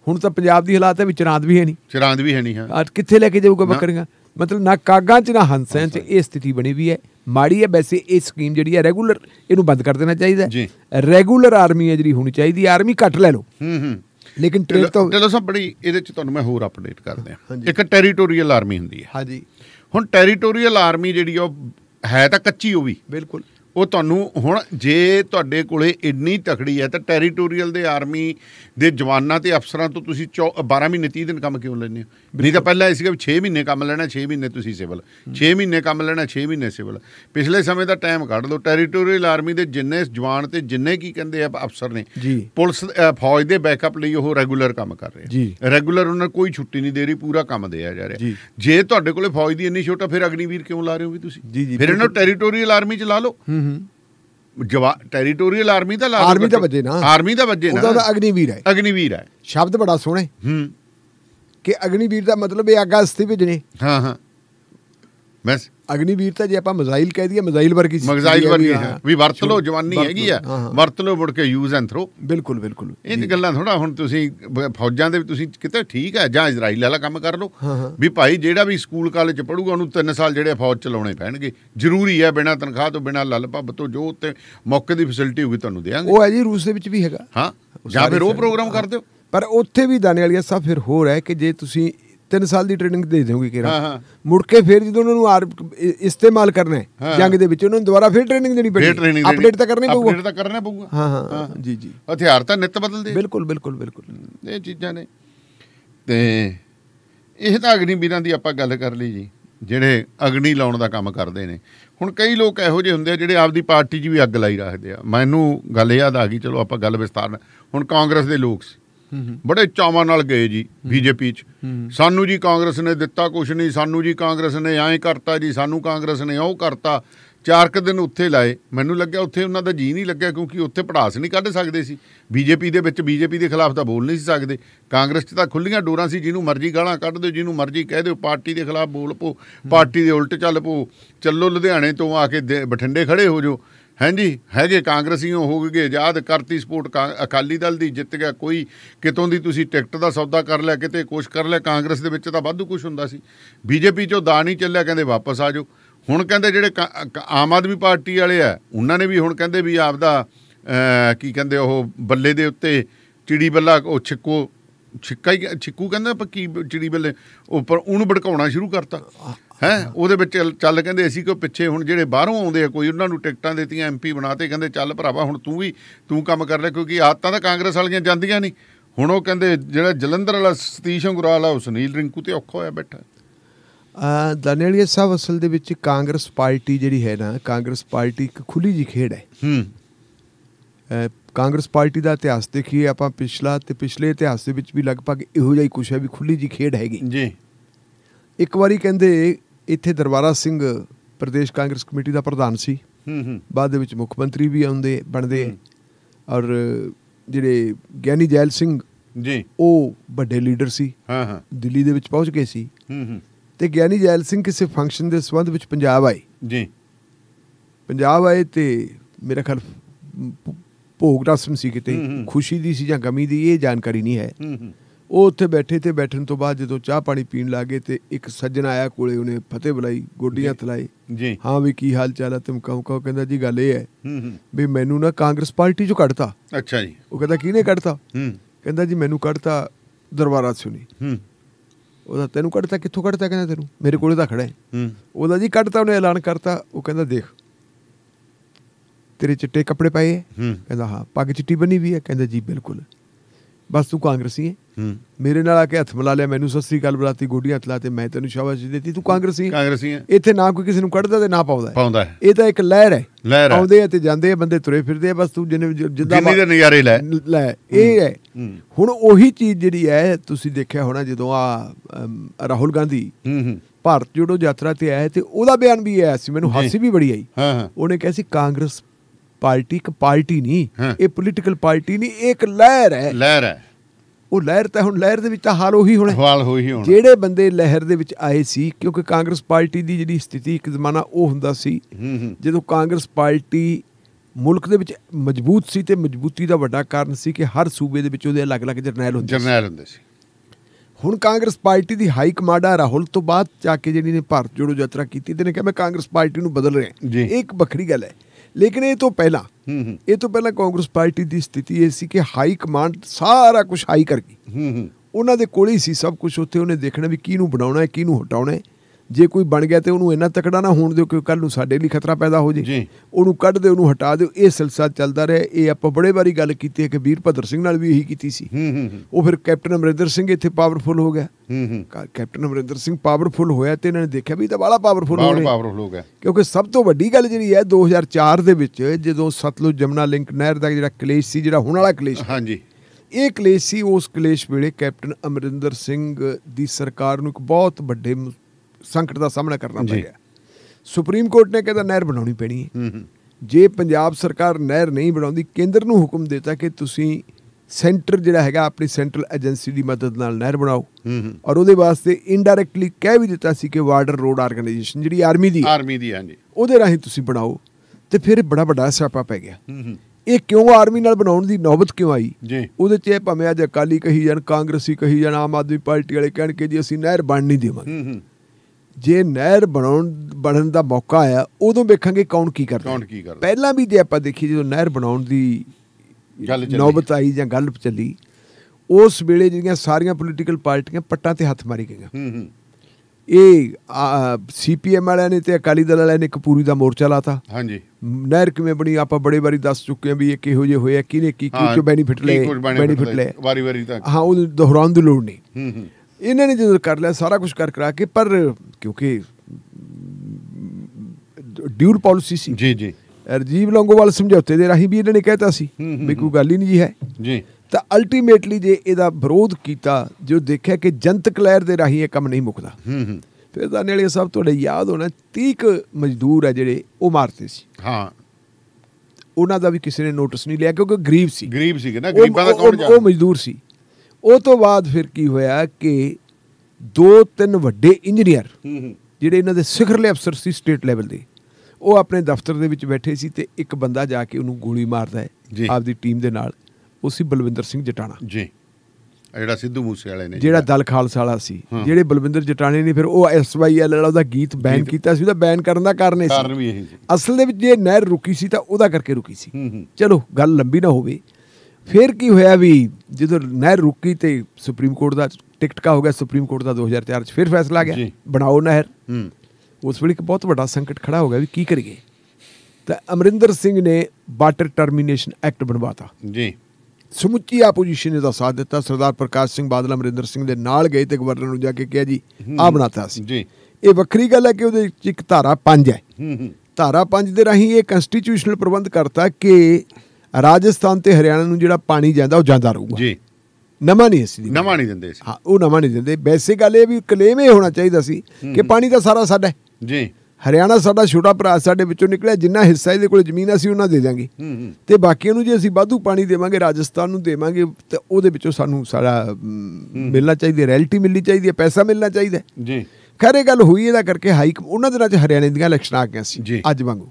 ਹੁਣ ਤਾਂ ਪੰਜਾਬ ਦੀ ਹਾਲਾਤ ਹੈ ਵੀ ਚਰਾਂਦ ਵੀ ਹੈ ਨਹੀਂ ਚਰਾਂਦ ਵੀ ਹੈ ਨਹੀਂ ਹਾਂ ਕਿੱਥੇ ਲੈ ਕੇ ਜਾਊਗਾ ਬੱਕਰੀਆਂ ਮਤਲਬ ਨਾ ਕਾਗਾਂ 'ਚ ਨਾ ਹੰਸਾਂ 'ਚ ਇਹ ਸਥਿਤੀ ਬਣੀ ਵੀ ਹੈ ਮਾੜੀ ਹੈ ਵੈਸੇ ਇਹ ਸਕੀਮ ਜਿਹੜੀ ਹੈ ਰੈਗੂਲਰ ਇਹਨੂੰ ਬੰਦ ਕਰ ਦੇਣਾ ਚਾਹੀਦਾ ਜੀ ਰੈਗੂਲਰ ਆਰਮੀ ਹੈ ਜਿਹੜੀ ਹੋਣੀ ਚਾਹੀਦੀ ਆਰਮੀ ਘੱਟ ਲੈ ਲੋ ਹੂੰ ਹੂੰ ਲੇਕਿਨ ਟ੍ਰੇਡ ਤੋਂ ਚਲੋ ਸਭ ਬੜੀ ਇਹਦੇ ਚ ਤੁਹਾਨੂੰ ਮੈਂ ਹੋਰ ਅਪਡੇਟ ਕਰਦੇ ਆ ਇੱਕ ਟੈਰੀਟੋਰੀਅਲ ਆਰਮੀ ਹੁੰਦੀ ਹੈ ਹਾਂਜੀ ਹੁਣ ਟੈਰੀਟੋਰੀਅਲ ਆਰਮੀ ਜਿਹੜੀ ਉਹ ਹੈ ਤਾਂ ਕੱਚੀ ਉਹ ਵੀ ਬਿਲਕੁਲ ਉਹ ਤੁਹਾਨੂੰ ਹੁਣ ਜੇ ਤੁਹਾਡੇ ਕੋਲੇ ਇੰਨੀ ਤਕੜੀ ਹੈ ਤਾਂ ਟੈਰੀਟੋਰੀਅਲ ਦੇ ਆਰਮੀ ਦੇ ਜਵਾਨਾਂ ਤੇ ਅਫਸਰਾਂ ਤੋਂ ਤੁਸੀਂ 12 ਮਹੀਨੇ 30 ਦਿਨ ਕੰਮ ਕਿਉਂ ਲੈਂਦੇ ਹੋ ਨਹੀਂ ਤਾਂ ਪਹਿਲਾਂ ਇਸ ਕਿ 6 ਮਹੀਨੇ ਕੰਮ ਲੈਣਾ 6 ਮਹੀਨੇ ਤੁਸੀਂ ਸਿਵਲ 6 ਮਹੀਨੇ ਕੰਮ ਲੈਣਾ 6 ਮਹੀਨੇ ਸਿਵਲ ਪਿਛਲੇ ਸਮੇਂ ਦਾ ਟਾਈਮ ਕੱਢ ਲਓ ਟੈਰੀਟੋਰੀਅਲ ਆਰਮੀ ਦੇ ਜਿੰਨੇ ਜਵਾਨ ਤੇ ਜਿੰਨੇ ਕੀ ਕਹਿੰਦੇ ਆ ਅਫਸਰ ਨੇ ਪੁਲਿਸ ਫੌਜ ਦੇ ਬੈਕਅਪ ਲਈ ਉਹ ਰੈਗੂਲਰ ਕੰਮ ਕਰ ਰਹੇ ਆ ਰੈਗੂਲਰ ਉਹਨਾਂ ਕੋਈ ਛੁੱਟੀ ਨਹੀਂ ਦੇ ਰਹੀ ਪੂਰਾ ਕੰਮ ਦਿਆ ਜਾ ਰਿਹਾ ਜੇ ਤੁਹਾਡੇ ਕੋਲੇ ਫੌਜ ਦੀ ਇੰਨੀ ਛੋਟਾ ਫਿਰ ਅਗਨੀਵੀਰ ਕਿਉਂ ਲਾ ਰਹੇ ਹੋ ਵੀ ਤੁਸੀਂ ਫਿਰ ਇਹਨਾਂ ਨੂੰ ਟੈਰੀਟੋਰੀਅਲ ਆਰਮੀ ਚ ਲਾ ਲਓ ਜਵਾ ਟੈਰੀਟੋਰੀਅਲ ਆਰਮੀ ਦਾ ਲਾਰਮੀ ਆਰਮੀ ਦਾ ਵੱਜੇ ਨਾ ਆਰਮੀ ਦਾ ਵੱਜੇ ਨਾ ਉਹਦਾ ਅਗਨੀਵੀਰ ਹੈ ਅਗਨੀਵੀਰ ਹੈ ਸ਼ਬਦ ਬੜਾ ਸੋਹਣੇ ਹੂੰ ਕਿ ਅਗਨੀਵੀਰ ਦਾ ਮਤਲਬ ਇਹ ਅਗਸਤੀ ਅਸਤੀ ਹਾਂ ਹਾਂ ਬਸ ਅਗਨੀਵੀਰ ਤਾਂ ਜੇ ਆਪਾਂ ਮਜ਼ਾਈਲ ਕਹਿ ਦਈਏ ਮਜ਼ਾਈਲ ਵਰਗੀ ਚੀਜ਼ ਮਜ਼ਾਈਲ ਵਰਗੀ ਹੈ ਵੀ ਵਰਤ ਲੋ ਜਵਾਨੀ ਹੈਗੀ ਆ ਵਰਤ ਲੋ ਮੁੜ ਕੇ ਯੂਜ਼ ਐਂਡ ਥਰੋ ਬਿਲਕੁਲ ਬਿਲਕੁਲ ਇਹ ਗੱਲਾਂ ਥੋੜਾ ਹੁਣ ਤੁਸੀਂ ਫੌਜਾਂ ਦੇ ਵੀ ਤੁਸੀਂ ਕਿਤੇ ਠੀਕ ਹੈ ਜਾਂ ਇਜ਼ਰਾਈਲ ਵਾਲਾ ਕੰਮ ਕਰ ਲੋ ਵੀ ਭਾਈ ਜਿਹੜਾ ਵੀ ਸਕੂਲ ਕਾਲਜ ਚ ਪੜੂਗਾ ਉਹਨੂੰ 3 ਸਾਲ ਜਿਹੜੇ ਫੌਜ ਚਲਾਉਣੇ ਪੈਣਗੇ ਜ਼ਰੂਰੀ ਹੈ ਬਿਨਾਂ ਤਨਖਾਹ ਤੋਂ ਬਿਨਾਂ ਲੱਲ ਭੱਬ ਤੋਂ ਜੋ ਉੱਤੇ ਮੌਕੇ ਦੀ ਫੈਸਿਲਿਟੀ ਹੋਗੀ ਤੁਹਾਨੂੰ ਦੇਾਂਗੇ ਉਹ ਹੈ ਜੀ ਰੂਸ ਦੇ ਵਿੱਚ ਵੀ ਹੈਗਾ ਹਾਂ ਜਾਂ ਫਿਰ ਉਹ ਪ੍ਰੋਗਰਾਮ ਕਰ ਦਿਓ ਪਰ ਉੱਥੇ ਵੀ ਦਾਨੇ ਵਾਲੀਆ ਸਭ ਫਿਰ ਹੋਰ ਹੈ ਕਿ ਜੇ ਤੁਸੀਂ 3 ਸਾਲ ਦੀ ਟ੍ਰੇਨਿੰਗ ਦੇ ਦੇਉਂਗੇ ਕਿਹੜਾ ਮੁੜ ਕੇ ਫਿਰ ਜਦੋਂ ਉਹਨਾਂ ਨੂੰ ਆਰ ਇਸਤੇਮਾਲ ਕਰਨਾ ਹੈ ਜੰਗ ਦੇ ਵਿੱਚ ਉਹਨਾਂ ਨੂੰ ਦੁਬਾਰਾ ਫਿਰ ਟ੍ਰੇਨਿੰਗ ਦੇਣੀ ਪੈਣੀ ਹੈ ਅਪਡੇਟ ਤਾਂ ਕਰਨੀ ਪਊਗਾ ਅਪਡੇਟ ਤਾਂ ਕਰਨਾ ਪਊਗਾ ਹਾਂ ਹਾਂ ਜੀ ਜੀ ਹਥਿਆਰ ਤਾਂ ਨਿਤ ਬਦਲਦੇ ਬਿਲਕੁਲ ਬਿਲਕੁਲ ਬਿਲਕੁਲ ਇਹ ਚੀਜ਼ਾਂ ਨੇ ਤੇ ਇਹ ਤਾਂ ਅਗਨੀ ਵੀਰਾਂ ਦੀ ਆਪਾਂ ਗੱਲ ਕਰ ਲਈ ਜੀ ਜਿਹੜੇ ਅਗਨੀ ਲਾਉਣ ਦਾ ਕੰਮ ਕਰਦੇ ਨੇ ਹੁਣ ਕਈ ਲੋਕ ਇਹੋ ਜਿਹੇ ਹੁੰਦੇ ਆ ਜਿਹੜੇ ਆਪਦੀ ਪਾਰਟੀ 'ਚ ਵੀ ਅੱਗ ਲਾਈ ਰੱਖਦੇ ਆ ਮੈਨੂੰ ਗੱਲ ਯਾਦ ਆ ਗਈ ਚਲੋ ਆਪਾਂ ਗੱਲ ਵਿਸਤਾਰ ਹੁਣ ਕਾਂਗਰਸ ਦੇ ਲੋਕ ਸੀ ਬੜੇ ਚਾਵਾਂ ਨਾਲ ਗਏ ਜੀ ਬੀਜੇਪੀ ਚ ਸਾਨੂੰ ਜੀ ਕਾਂਗਰਸ ਨੇ ਦਿੱਤਾ ਕੁਛ ਨਹੀਂ ਸਾਨੂੰ ਜੀ ਕਾਂਗਰਸ ਨੇ ਐਂ ਕਰਤਾ ਜੀ ਸਾਨੂੰ ਕਾਂਗਰਸ ਨੇ ਉਹ ਕਰਤਾ ਚਾਰ ਕ ਦਿਨ ਉੱਥੇ ਲਾਏ ਮੈਨੂੰ ਲੱਗਿਆ ਉੱਥੇ ਉਹਨਾਂ ਦਾ ਜੀ ਨਹੀਂ ਲੱਗਿਆ ਕਿਉਂਕਿ ਉੱਥੇ ਪੜਾਸ ਨਹੀਂ ਕੱਢ ਸਕਦੇ ਸੀ ਬੀਜੇਪੀ ਦੇ ਵਿੱਚ ਬੀਜੇਪੀ ਦੇ ਖਿਲਾਫ ਤਾਂ ਬੋਲ ਨਹੀਂ ਸੀ ਸਕਦੇ ਕਾਂਗਰਸ 'ਚ ਤਾਂ ਖੁੱਲੀਆਂ ਡੋਰਾਂ ਸੀ ਜਿਹਨੂੰ ਮਰਜ਼ੀ ਗਾਲਾਂ ਕੱਢ ਦਿਓ ਜਿਹਨੂੰ ਮਰਜ਼ੀ ਕਹਿ ਦਿਓ ਪਾਰਟੀ ਦੇ ਖਿਲਾਫ ਬੋਲ ਪੋ ਪਾਰਟੀ ਦੇ ਉਲਟ ਚੱਲ ਪੋ ਚੱਲੋ ਲੁਧਿਆਣੇ ਤੋਂ ਆ ਕੇ ਬਠਿੰਡੇ ਖੜੇ ਹੋ ਜਾਓ ਹਾਂਜੀ ਹੈਗੇ ਕਾਂਗਰਸੀਓ ਹੋ ਗਏ ਆਜ਼ਾਦ ਕਰਤੀ ਸਪੋਰਟ ਅਕਾਲੀ ਦਲ ਦੀ ਜਿੱਤ ਗਿਆ ਕੋਈ ਕਿਤੋਂ ਦੀ ਤੁਸੀਂ ਟਿਕਟ ਦਾ ਸੌਦਾ ਕਰ ਲਿਆ ਕਿਤੇ ਕੁਛ ਕਰ ਲਿਆ ਕਾਂਗਰਸ ਦੇ ਵਿੱਚ ਤਾਂ ਵਾਧੂ ਕੁਝ ਹੁੰਦਾ ਸੀ ਬੀਜੇਪੀ ਚੋਂ ਦਾ ਨਹੀਂ ਚੱਲਿਆ ਕਹਿੰਦੇ ਵਾਪਸ ਆ ਜਾਓ ਹੁਣ ਕਹਿੰਦੇ ਜਿਹੜੇ ਆਮ ਆਦਮੀ ਪਾਰਟੀ ਵਾਲੇ ਆ ਉਹਨਾਂ ਨੇ ਵੀ ਹੁਣ ਕਹਿੰਦੇ ਵੀ ਆਪ ਦਾ ਕੀ ਕਹਿੰਦੇ ਉਹ ਬੱਲੇ ਦੇ ਉੱਤੇ ਚਿੜੀ ਬੱਲਾ ਉਹ ਛਿੱਕੋ ਛਿੱਕਾ ਹੀ ਛਿੱਕੂ ਕਹਿੰਦਾ ਆਪਾਂ ਕੀ ਚਿੜੀ ਬੱਲੇ ਉੱਪਰ ਉਹਨੂੰ ਭੜਕਾਉਣਾ ਸ਼ੁਰੂ ਕਰਤਾ ਹੈ ਉਹਦੇ ਵਿੱਚ ਚੱਲ ਕਹਿੰਦੇ ਅਸੀਂ ਕੋ ਪਿੱਛੇ ਹੁਣ ਜਿਹੜੇ ਬਾਹਰੋਂ ਆਉਂਦੇ ਆ ਕੋਈ ਉਹਨਾਂ ਨੂੰ ਟਿਕਟਾਂ ਦਿੱਤੀਆਂ ਐਮਪੀ ਬਣਾਤੇ ਕਹਿੰਦੇ ਚੱਲ ਭਰਾਵਾ ਹੁਣ ਤੂੰ ਵੀ ਤੂੰ ਕੰਮ ਕਰ ਲੈ ਕਿਉਂਕਿ ਆਦਤਾਂ ਤਾਂ ਕਾਂਗਰਸ ਵਾਲੀਆਂ ਜਾਂਦੀਆਂ ਨਹੀਂ ਹੁਣ ਉਹ ਕਹਿੰਦੇ ਜਿਹੜਾ ਜਲੰਧਰ ਵਾਲਾ ਸਤੀਸ਼ ਅੰਗਰਾਲ ਆ ਉਹ ਸੁਨੀਲ ਰਿੰਕੂ ਤੇ ਔਖਾ ਹੋਇਆ ਬੈਠਾ ਦਨੇਲੀਆ ਸਾਹਿਬ ਅਸਲ ਦੇ ਵਿੱਚ ਕਾਂਗਰਸ ਪਾਰਟੀ ਜਿਹੜੀ ਹੈ ਨਾ ਕਾਂਗਰਸ ਪਾਰਟੀ ਇੱਕ ਖੁੱਲੀ ਜੀ ਖੇਡ ਹੈ ਹੂੰ ਕਾਂਗਰਸ ਪਾਰਟੀ ਦਾ ਇਤਿਹਾਸ ਦੇਖੀਏ ਆਪਾਂ ਪਿਛਲਾ ਤੇ ਪਿਛਲੇ ਇਤਿਹਾਸ ਦੇ ਵਿੱਚ ਵੀ ਲਗਭਗ ਇਹੋ ਜਿਹਾ ਹੀ ਕੁਝ ਹੈ ਵੀ ਖੁੱਲੀ ਜੀ ਖੇਡ ਹੈਗੀ ਜੀ ਇੱਕ ਵਾਰੀ ਕਹਿੰਦੇ ਇੱਥੇ ਦਰਬਾਰਾ ਸਿੰਘ ਪ੍ਰਦੇਸ਼ ਕਾਂਗਰਸ ਕਮੇਟੀ ਦਾ ਪ੍ਰਧਾਨ ਸੀ ਹੂੰ ਹੂੰ ਬਾਅਦ ਦੇ ਵਿੱਚ ਮੁੱਖ ਮੰਤਰੀ ਵੀ ਆਉਂਦੇ ਬਣਦੇ ਔਰ ਜਿਹੜੇ ਗਿਆਨੀ ਜੈਲ ਸਿੰਘ ਜੀ ਉਹ ਵੱਡੇ ਲੀਡਰ ਸੀ ਹਾਂ ਹਾਂ ਦਿੱਲੀ ਦੇ ਵਿੱਚ ਪਹੁੰਚ ਗਏ ਸੀ ਹੂੰ ਹੂੰ ਤੇ ਗਿਆਨੀ ਜੈਲ ਸਿੰਘ ਕਿਸੇ ਫੰਕਸ਼ਨ ਦੇ ਸਬੰਧ ਵਿੱਚ ਪੰਜਾਬ ਆਏ ਜੀ ਪੰਜਾਬ ਆਏ ਤੇ ਮੇਰੇ ਖਿਆਲ ਭੋਗ ਰਸਮ ਸੀ ਕਿਤੇ ਖੁਸ਼ੀ ਦੀ ਸੀ ਜਾਂ ਗਮੀ ਦੀ ਇਹ ਜਾਣਕਾਰੀ ਨਹੀਂ ਹੈ ਹੂੰ ਹੂੰ ਉਹ ਉੱਥੇ ਬੈਠੇ ਤੇ ਬੈਠਣ ਤੋਂ ਬਾਅਦ ਜਦੋਂ ਚਾਹ ਪਾਣੀ ਪੀਣ ਲੱਗੇ ਤੇ ਇੱਕ ਸੱਜਣ ਆਇਆ ਕੋਲੇ ਉਹਨੇ ਫਤਿਹ ਬੁਲਾਈ ਗੋਡੀਆਂ ਥਲਾਈ ਜੀ ਹਾਂ ਵੀ ਕੀ ਹਾਲ ਚਾਲ ਆ ਤੁਮ ਕਹੋ ਕਹੋ ਕਹਿੰਦਾ ਜੀ ਗੱਲ ਇਹ ਹੈ ਵੀ ਮੈਨੂੰ ਨਾ ਕਾਂਗਰਸ ਪਾਰਟੀ ਚੋਂ ਕੱਢਤਾ ਅੱਛਾ ਜੀ ਉਹ ਕਹਿੰਦਾ ਕਿਹਨੇ ਕੱਢਤਾ ਕਹਿੰਦਾ ਜੀ ਮੈਨੂੰ ਕੱਢਤਾ ਦਰਬਾਰਾ ਸੁਣੀ ਉਹਦਾ ਤੈਨੂੰ ਕੱਢਤਾ ਕਿੱਥੋਂ ਕੱਢਤਾ ਕਹਿੰਦਾ ਤੈਨੂੰ ਮੇਰੇ ਕੋਲੇ ਤਾਂ ਖੜਾ ਹੈ ਉਹਦਾ ਜੀ ਕੱਢਤਾ ਉਹਨੇ ਐਲਾਨ ਕਰਤਾ ਉਹ ਕਹਿੰਦਾ ਦੇਖ ਤੇਰੇ ਚਿੱਟੇ ਕੱਪੜੇ ਪਾਏ ਕਹਿੰਦਾ ਹਾਂ ਪੱਗ ਚਿੱਟੀ ਬਣੀ ਵੀ ਹੈ ਕਹਿੰਦਾ ਜੀ ਬਿਲਕੁਲ ਬਸ ਤੂੰ ਕਾਂਗਰਸੀ ਹੈ ਮੇਰੇ ਨਾਲ ਆ ਕੇ ਹੱਥ ਮਿਲਾ ਲਿਆ ਮੈਨੂੰ ਸਸਰੀ ਗੱਲ ਬੁਲਾਤੀ ਗੋਡੀਆਂ ਹੱਥ ਲਾਤੇ ਮੈਂ ਤੈਨੂੰ ਸ਼ਾਬਾਸ਼ ਦਿੱਤੀ ਤੂੰ ਕਾਂਗਰਸੀ ਕਾਂਗਰਸੀ ਹੈ ਇੱਥੇ ਨਾ ਕੋਈ ਕਿਸੇ ਨੂੰ ਕੱਢਦਾ ਤੇ ਨਾ ਪਾਉਂਦਾ ਪਾਉਂਦਾ ਇਹ ਤਾਂ ਇੱਕ ਲਹਿਰ ਹੈ ਆਉਂਦੇ ਆ ਤੇ ਜਾਂਦੇ ਆ ਬੰਦੇ ਤੁਰੇ ਫਿਰਦੇ ਆ ਬਸ ਤੂੰ ਜਿੰਨੇ ਜਿੱਦਾਂ ਜਿੰਨੇ ਦੇ ਨਜ਼ਾਰੇ ਲੈ ਲੈ ਇਹ ਹੈ ਹੁਣ ਉਹੀ ਚੀਜ਼ ਜਿਹੜੀ ਹੈ ਤੁਸੀਂ ਦੇਖਿਆ ਹੋਣਾ ਜਦੋਂ ਆ ਰਾਹੁਲ ਗਾਂਧੀ ਹੂੰ ਹੂੰ ਭਾਰਤ ਜੋੜੋ ਯਾਤਰਾ ਤੇ ਆਇਆ ਤੇ ਉਹਦਾ ਬਿਆਨ ਵੀ ਆਇਆ ਸੀ ਮੈਨੂੰ ਹਾਸੀ ਵੀ ਬੜੀ ਆਈ ਹਾਂ ਹਾਂ ਉਹਨੇ ਕਿਹਾ ਸੀ ਕਾਂਗਰਸ ਪਾਰਟੀ ਇੱਕ ਪਾਰਟੀ ਨਹੀਂ ਇਹ ਪੋਲੀਟੀਕਲ ਪਾਰਟੀ ਨਹੀਂ ਇਹ ਇੱਕ ਲਹਿਰ ਹੈ ਲਹਿਰ ਹੈ ਉਹ ਲਹਿਰ ਤਾਂ ਹੁਣ ਲਹਿਰ ਦੇ ਵਿੱਚ ਤਾਂ ਹਾਲ ਉਹੀ ਹੋਣਾ ਹਾਲ ਉਹੀ ਹੋਣਾ ਜਿਹੜੇ ਬੰਦੇ ਲਹਿਰ ਦੇ ਵਿੱਚ ਆਏ ਸੀ ਕਿਉਂਕਿ ਕਾਂਗਰਸ ਪਾਰਟੀ ਦੀ ਜਿਹੜੀ ਸਥਿਤੀ ਇੱਕ ਜ਼ਮਾਨਾ ਉਹ ਹੁੰਦਾ ਸੀ ਜਦੋਂ ਕਾਂਗਰਸ ਪਾਰਟੀ ਮੁਲਕ ਦੇ ਵਿੱਚ ਮਜ਼ਬੂਤ ਸੀ ਤੇ ਮਜ਼ਬੂਤੀ ਦਾ ਵੱਡਾ ਕਾਰਨ ਸੀ ਕਿ ਹਰ ਸੂਬੇ ਦੇ ਵਿੱਚ ਉਹਦੇ ਅਲੱਗ-ਅਲੱਗ ਜਰਨੈਲ ਹੁੰਦੇ ਜਰਨੈਲ ਹੁੰਦੇ ਸੀ ਹੁਣ ਕਾਂਗਰਸ ਪਾਰਟੀ ਦੀ ਹਾਈ ਕਮਾਂਡ ਆ ਰਾਹੁਲ ਤੋਂ ਬਾਅਦ ਜਾ ਕੇ ਜਿਹੜੀ ਨੇ ਭਾਰਤ ਜੋੜੋ ਯਾਤਰਾ ਕੀਤੀ ਤੇ ਨੇ ਕਿਹਾ ਮੈਂ ਕਾਂਗਰਸ ਪਾਰਟੀ ਨੂੰ ਬਦਲ ਰਿਹਾ ਇਹ ਇੱਕ ਵੱਖਰੀ ਗੱਲ ਹੈ ਲੇਕਿਨ ਇਹ ਤੋਂ ਪਹਿਲਾਂ ਹੂੰ ਇਹ ਤੋਂ ਪਹਿਲਾਂ ਕਾਂਗਰਸ ਪਾਰਟੀ ਦੀ ਸਥਿਤੀ ਇਹ ਸੀ ਕਿ ਹਾਈ ਕਮਾਂਡ ਸਾਰਾ ਕੁਝ ਹਾਈ ਕਰ ਗਈ ਹੂੰ ਹੂੰ ਉਹਨਾਂ ਦੇ ਕੋਲ ਹੀ ਸੀ ਸਭ ਕੁਝ ਉੱਥੇ ਉਹਨੇ ਦੇਖਣਾ ਵੀ ਕਿਹਨੂੰ ਬਣਾਉਣਾ ਹੈ ਕਿਹਨੂੰ ਹਟਾਉਣਾ ਹੈ ਜੇ ਕੋਈ ਬਣ ਗਿਆ ਤੇ ਉਹਨੂੰ ਇੰਨਾ ਤਕੜਾ ਨਾ ਹੋਣ ਦਿਓ ਕਿ ਕੱਲ ਨੂੰ ਸਾਡੇ ਲਈ ਖਤਰਾ ਪੈਦਾ ਹੋ ਜੇ ਉਹਨੂੰ ਕੱਢ ਦਿਓ ਉਹਨੂੰ ਹਟਾ ਦਿਓ ਇਹ ਸਿਲਸਿਲਾ ਚੱਲਦਾ ਰਿਹਾ ਇਹ ਆਪਾਂ ਬੜੇ ਵਾਰੀ ਗੱਲ ਕੀਤੀ ਹੈ ਕਿ ਵੀਰ ਭਦਰ ਸਿੰਘ ਨਾਲ ਵੀ ਇਹੀ ਕੀਤੀ ਸੀ ਉਹ ਫਿਰ ਕੈਪਟਨ ਅਮਰਿੰਦਰ ਸਿੰਘ ਇੱਥੇ ਪਾਵਰਫੁਲ ਹੋ ਗਿਆ ਕੈਪਟਨ ਅਮਰਿੰਦਰ ਸਿੰਘ ਪਾਵਰਫੁਲ ਹੋਇਆ ਤੇ ਇਹਨਾਂ ਨੇ ਦੇਖਿਆ ਵੀ ਇਹ ਤਾਂ ਬਾਲਾ ਪਾਵਰਫੁਲ ਹੋ ਗਿਆ ਕਿਉਂਕਿ ਸਭ ਤੋਂ ਵੱਡੀ ਗੱਲ ਜਿਹੜੀ ਹੈ 2004 ਦੇ ਵਿੱਚ ਜਦੋਂ ਸਤਲੁਜ ਜਮਨਾ ਲਿੰਕ ਨਹਿਰ ਦਾ ਜਿਹੜਾ ਕਲੇਸ਼ ਸੀ ਜਿਹੜਾ ਹੁਣ ਵਾਲਾ ਕਲੇਸ਼ ਹਾਂਜੀ ਇਹ ਕਲੇਸ਼ ਸੀ ਉਸ ਕਲੇਸ਼ ਵੇਲੇ ਕੈਪਟਨ ਅਮਰਿੰਦਰ ਸਿੰਘ ਦੀ ਸਰਕਾਰ ਨੂੰ ਇੱਕ ਬਹੁਤ ਵੱਡੇ ਸੰਕਟ ਦਾ ਸਾਹਮਣਾ ਕਰਨਾ ਪੈ ਗਿਆ ਸੁਪਰੀਮ ਕੋਰਟ ਨੇ ਕਿਹਾ ਨਹਿਰ ਬਣਾਉਣੀ ਪੈਣੀ ਹੈ ਜੇ ਪੰਜਾਬ ਸਰਕਾਰ ਨਹਿਰ ਨਹੀਂ ਬਣਾਉਂਦੀ ਕੇਂਦਰ ਨੂੰ ਹੁਕਮ ਦਿੱਤਾ ਕਿ ਤੁਸੀਂ ਸੈਂਟਰ ਜਿਹੜਾ ਹੈਗਾ ਆਪਣੀ ਸੈਂਟਰਲ ਏਜੰਸੀ ਦੀ ਮਦਦ ਨਾਲ ਨਹਿਰ ਬਣਾਓ ਔਰ ਉਹਦੇ ਵਾਸਤੇ ਇਨਡਾਇਰੈਕਟਲੀ ਕਹਿ ਵੀ ਦਿੱਤਾ ਸੀ ਕਿ ਵਾਰਡਰ ਰੋਡ ਆਰਗੇਨਾਈਜੇਸ਼ਨ ਜਿਹੜੀ ਆਰਮੀ ਦੀ ਆਰਮੀ ਦੀ ਹਾਂਜੀ ਉਹਦੇ ਰਾਹੀਂ ਤੁਸੀਂ ਬਣਾਓ ਤੇ ਫਿਰ ਬੜਾ ਵੱਡਾ ਸਿਆਪਾ ਪੈ ਗਿਆ ਇਹ ਕਿਉਂ ਆਰਮੀ ਨਾਲ ਬਣਾਉਣ ਦੀ ਨੌਬਤ ਕਿਉਂ ਆਈ ਉਹਦੇ 'ਚ ਭਾਵੇਂ ਅੱਜ ਅਕਾਲੀ ਕਹੀ ਜਾਣ ਕਾਂਗਰਸੀ ਕਹੀ ਜਾਣ ਆਮ ਆਦਮੀ ਪਾਰਟੀ ਵਾਲੇ ਕਹਿਣ ਕਿ ਜੀ ਅਸੀਂ ਨਹਿਰ ਬਣ ਨਹੀਂ ਦੇਵਾਂਗੇ ਜੇ ਨਹਿਰ ਬਣਾਉਣ ਬਣਨ ਦਾ ਮੌਕਾ ਆਇਆ ਉਦੋਂ ਵੇਖਾਂਗੇ ਕੌਣ ਕੀ ਕਰਦਾ ਕੌਣ ਕੀ ਕਰਦਾ ਪਹਿਲਾਂ ਵੀ ਜੇ ਆਪਾਂ ਦੇਖੀ ਜਦੋਂ ਨਹਿਰ ਬਣਾਉਣ ਦੀ ਗੱਲ ਚੱਲੀ ਨੌਬਤ ਆਈ ਜਾਂ ਗੱਲ ਚੱਲੀ ਉਸ ਵੇਲੇ ਜਿਹੜੀਆਂ ਸਾਰੀਆਂ ਪੋਲੀਟੀਕਲ ਪਾਰਟੀਆਂ ਪੱਟਾਂ ਤੇ ਹੱਥ ਮਾਰੀ ਗਈਆਂ ਹੂੰ ਹੂੰ ਇਹ ਸੀਪੀਐਮ ਵਾਲਿਆਂ ਨੇ ਤੇ ਅਕਾਲੀ ਦਲ ਵਾਲਿਆਂ ਨੇ ਪੂਰੀ ਦਾ ਮੋਰਚਾ ਲਾਤਾ ਹਾਂਜੀ ਨਹਿਰ ਕਿਵੇਂ ਬਣੀ ਆਪਾਂ ਬੜੇ ਵਾਰੀ ਦੱਸ ਚੁੱਕੇ ਆ ਵੀ ਇਹ ਕਿਹੋ ਜਿਹੇ ਹੋਇਆ ਕਿਹਨੇ ਕੀ ਕੀ ਚੋ ਬੈਨੀਫਿਟ ਲਏ ਬੈਨੀਫਿਟ ਲਏ ਵਾਰੀ ਵਾਰੀ ਤਾਂ ਹਾਂ ਉਹ ਦੁਹਰਾਉਣ ਦੀ ਲੋੜ ਨਹੀਂ ਹੂੰ ਹੂੰ ਇਹਨਾਂ ਨੇ ਜਦੋਂ ਕਰ ਲਿਆ ਸਾਰਾ ਕੁਝ ਕਰ ਕਰਾ ਕੇ ਪਰ ਕਿਉਂਕਿ ਡਿਊਲ ਪਾਲਿਸੀ ਸੀ ਜੀ ਜੀ ਰਜੀਵ ਲੰਗੋਵਾਲ ਸਮਝੌਤੇ ਦੇ ਰਾਹੀਂ ਵੀ ਇਹਨਾਂ ਨੇ ਕਹਿਤਾ ਸੀ ਵੀ ਕੋਈ ਗੱਲ ਹੀ ਨਹੀਂ ਜੀ ਹੈ ਜੀ ਤਾਂ ਅਲਟੀਮੇਟਲੀ ਜੇ ਇਹਦਾ ਵਿਰੋਧ ਕੀਤਾ ਜੋ ਦੇਖਿਆ ਕਿ ਜਨਤਕ ਲਹਿਰ ਦੇ ਰਾਹੀਂ ਇਹ ਕੰਮ ਨਹੀਂ ਮੁਕਦਾ ਹੂੰ ਹੂੰ ਫਿਰ ਤਾਂ ਨੇੜੇ ਸਭ ਤੁਹਾਡੇ ਯਾਦ ਹੋਣਾ 30 ਮਜ਼ਦੂਰ ਹੈ ਜਿਹੜੇ ਉਹ ਮਾਰਤੇ ਸੀ ਹਾਂ ਉਹਨਾਂ ਦਾ ਵੀ ਕਿਸੇ ਨੇ ਨੋਟਿਸ ਨਹੀਂ ਲਿਆ ਕਿਉਂਕਿ ਗਰੀਬ ਸੀ ਗਰੀਬ ਸੀ ਨਾ ਗਰੀਬਾਂ ਦਾ ਕੌਣ ਜਾਣਦਾ ਉਹ ਮਜ਼ਦੂਰ ਸੀ ਉਹ ਤੋਂ ਬਾਅਦ ਫਿਰ ਕੀ ਹੋਇਆ ਕਿ ਦੋ ਤਿੰਨ ਵੱਡੇ ਇੰਜੀਨੀਅਰ ਜਿਹੜੇ ਇਹਨਾਂ ਦੇ ਸਿਖਰਲੇ ਅਫਸਰ ਸੀ ਸਟੇਟ ਲੈਵਲ ਦੇ ਉਹ ਆਪਣੇ ਦਫ਼ਤਰ ਦੇ ਵਿੱਚ ਬੈਠੇ ਸੀ ਤੇ ਇੱਕ ਬੰਦਾ ਜਾ ਕੇ ਉਹਨੂੰ ਗੋਲੀ ਮਾਰਦਾ ਹੈ ਆਪਦੀ ਟੀਮ ਦੇ ਨਾਲ ਉਹ ਸੀ ਬਲਵਿੰਦਰ ਸਿੰਘ ਜਟਾਣਾ ਜੀ ਜਿਹੜਾ ਸਿੱਧੂ ਮੂਸੇ ਵਾਲੇ ਨੇ ਜਿਹੜਾ ਦਲ ਖਾਲਸਾ ਵਾਲਾ ਸੀ ਜਿਹੜੇ ਬਲਵਿੰਦਰ ਜਟਾਣੇ ਨੇ ਫਿਰ ਉਹ ਐਸਵਾਈਐਲ ਵਾਲਾ ਉਹਦਾ ਗੀਤ ਬੈਨ ਕੀਤਾ ਸੀ ਉਹਦਾ ਬੈਨ ਕਰਨ ਦਾ ਕਾਰਨ ਇਹ ਸੀ ਸੀ ਅਸਲ ਦੇ ਵਿੱਚ ਜੇ ਨਹਿਰ ਰੁਕੀ ਸੀ ਤਾਂ ਉਹਦਾ ਕਰਕੇ ਰੁਕੀ ਸੀ ਚਲੋ ਗੱਲ ਲੰਬੀ ਨਾ ਹੋਵੇ ਫਿਰ ਕੀ ਹੋਇਆ ਵੀ ਜਦੋਂ ਨਹਿਰ ਰੁਕੀ ਤੇ ਸੁਪਰੀਮ ਕੋਰਟ ਦਾ ਟਿਕਟਕਾ ਹੋ ਗਿਆ ਸੁਪਰੀਮ ਕੋਰਟ ਦਾ 2004 ਚ ਫਿਰ ਫੈਸਲਾ ਆ ਗਿਆ ਬਣਾਓ ਨਹਿਰ ਉਸ ਵੇਲੇ ਇੱਕ ਬਹੁਤ ਵੱਡਾ ਸੰਕਟ ਖੜਾ ਹੋ ਗਿਆ ਵੀ ਕੀ ਕਰੀਏ ਤਾਂ ਅਮਰਿੰਦਰ ਸਿੰਘ ਨੇ ਵਾਟਰ ਟਰਮੀਨੇਸ਼ਨ ਐਕਟ ਬਣਵਾਤਾ ਜੀ ਸਮੁੱਚੀ ਆਪੋਜੀਸ਼ਨ ਨੇ ਦਾ ਸਾਥ ਦਿੱਤਾ ਸਰਦਾਰ ਪ੍ਰਕਾਸ਼ ਸਿੰਘ ਬਾਦਲ ਅਮਰਿੰਦਰ ਸਿੰਘ ਦੇ ਨਾਲ ਗਏ ਤੇ ਗਵਰਨਰ ਨੂੰ ਜਾ ਕੇ ਕਿਹਾ ਜੀ ਆ ਬਣਾਤਾ ਸੀ ਜੀ ਇਹ ਵੱਖਰੀ ਗੱਲ ਹੈ ਕਿ ਉਹਦੇ ਵਿੱਚ ਇੱਕ ਧਾਰਾ 5 ਹੈ ਹੂੰ ਹੂੰ ਧਾਰਾ 5 ਦੇ ਰਾਹੀਂ ਇਹ ਕਨਸਟੀਟਿਊਸ਼ਨਲ ਪ੍ਰਬੰਧ ਕਰਤਾ ਕਿ ਰਾਜਸਥਾਨ ਤੇ ਹਰਿਆਣਾ ਨੂੰ ਜਿਹੜਾ ਪਾਣੀ ਜਾਂਦਾ ਉਹ ਜਾਂਦਾ ਰਹੂਗਾ ਜੀ ਨਵਾਂ ਨਹੀਂ ਅਸੀਂ ਨਵਾਂ ਨਹੀਂ ਦਿੰਦੇ ਸੀ ਹਾਂ ਉਹ ਨਵਾਂ ਨਹੀਂ ਦਿੰਦੇ ਬੈਸਿਕ ਗੱਲ ਇਹ ਵੀ ਕਲੇਮ ਇਹ ਹੋਣਾ ਚਾਹੀਦਾ ਸੀ ਕਿ ਪਾਣੀ ਤਾਂ ਸਾਰਾ ਸਾਡਾ ਜੀ ਹਰਿਆਣਾ ਸਾਡਾ ਛੋਟਾ ਭਰਾ ਸਾਡੇ ਵਿੱਚੋਂ ਨਿਕਲਿਆ ਜਿੰਨਾ ਹਿੱਸਾ ਇਹਦੇ ਕੋਲ ਜ਼ਮੀਨ ਅਸੀਂ ਉਹਨਾਂ ਦੇ ਹੂੰ ਤੇ ਬਾਕੀਆਂ ਨੂੰ ਜੇ ਅਸੀਂ ਵਾਧੂ ਪਾਣੀ ਦੇਵਾਂਗੇ ਰਾਜਸਥਾਨ ਨੂੰ ਦੇਵਾਂਗੇ ਤੇ ਉਹਦੇ ਵਿੱਚੋਂ ਸਾਨੂੰ ਸਾਰਾ ਮਿਲਣਾ ਚਾਹੀਦਾ ਰੈਲਟੀ ਮਿਲਣੀ ਚਾਹੀਦੀ ਹੈ ਪੈਸਾ ਮਿਲਣਾ ਚਾਹੀਦਾ ਜੀ ਖਰੇ ਗੱਲ ਹੋਈ ਇਹਦਾ ਕਰਕੇ ਹਾਈ ਉਹਨਾਂ ਦੇ ਨਾਲ ਹਰਿਆਣੇ ਦੀਆਂ ਇਲੈਕਸ਼ਨਾਂ ਆ ਗਈਆਂ ਸੀ ਅੱਜ ਵਾਂਗੂ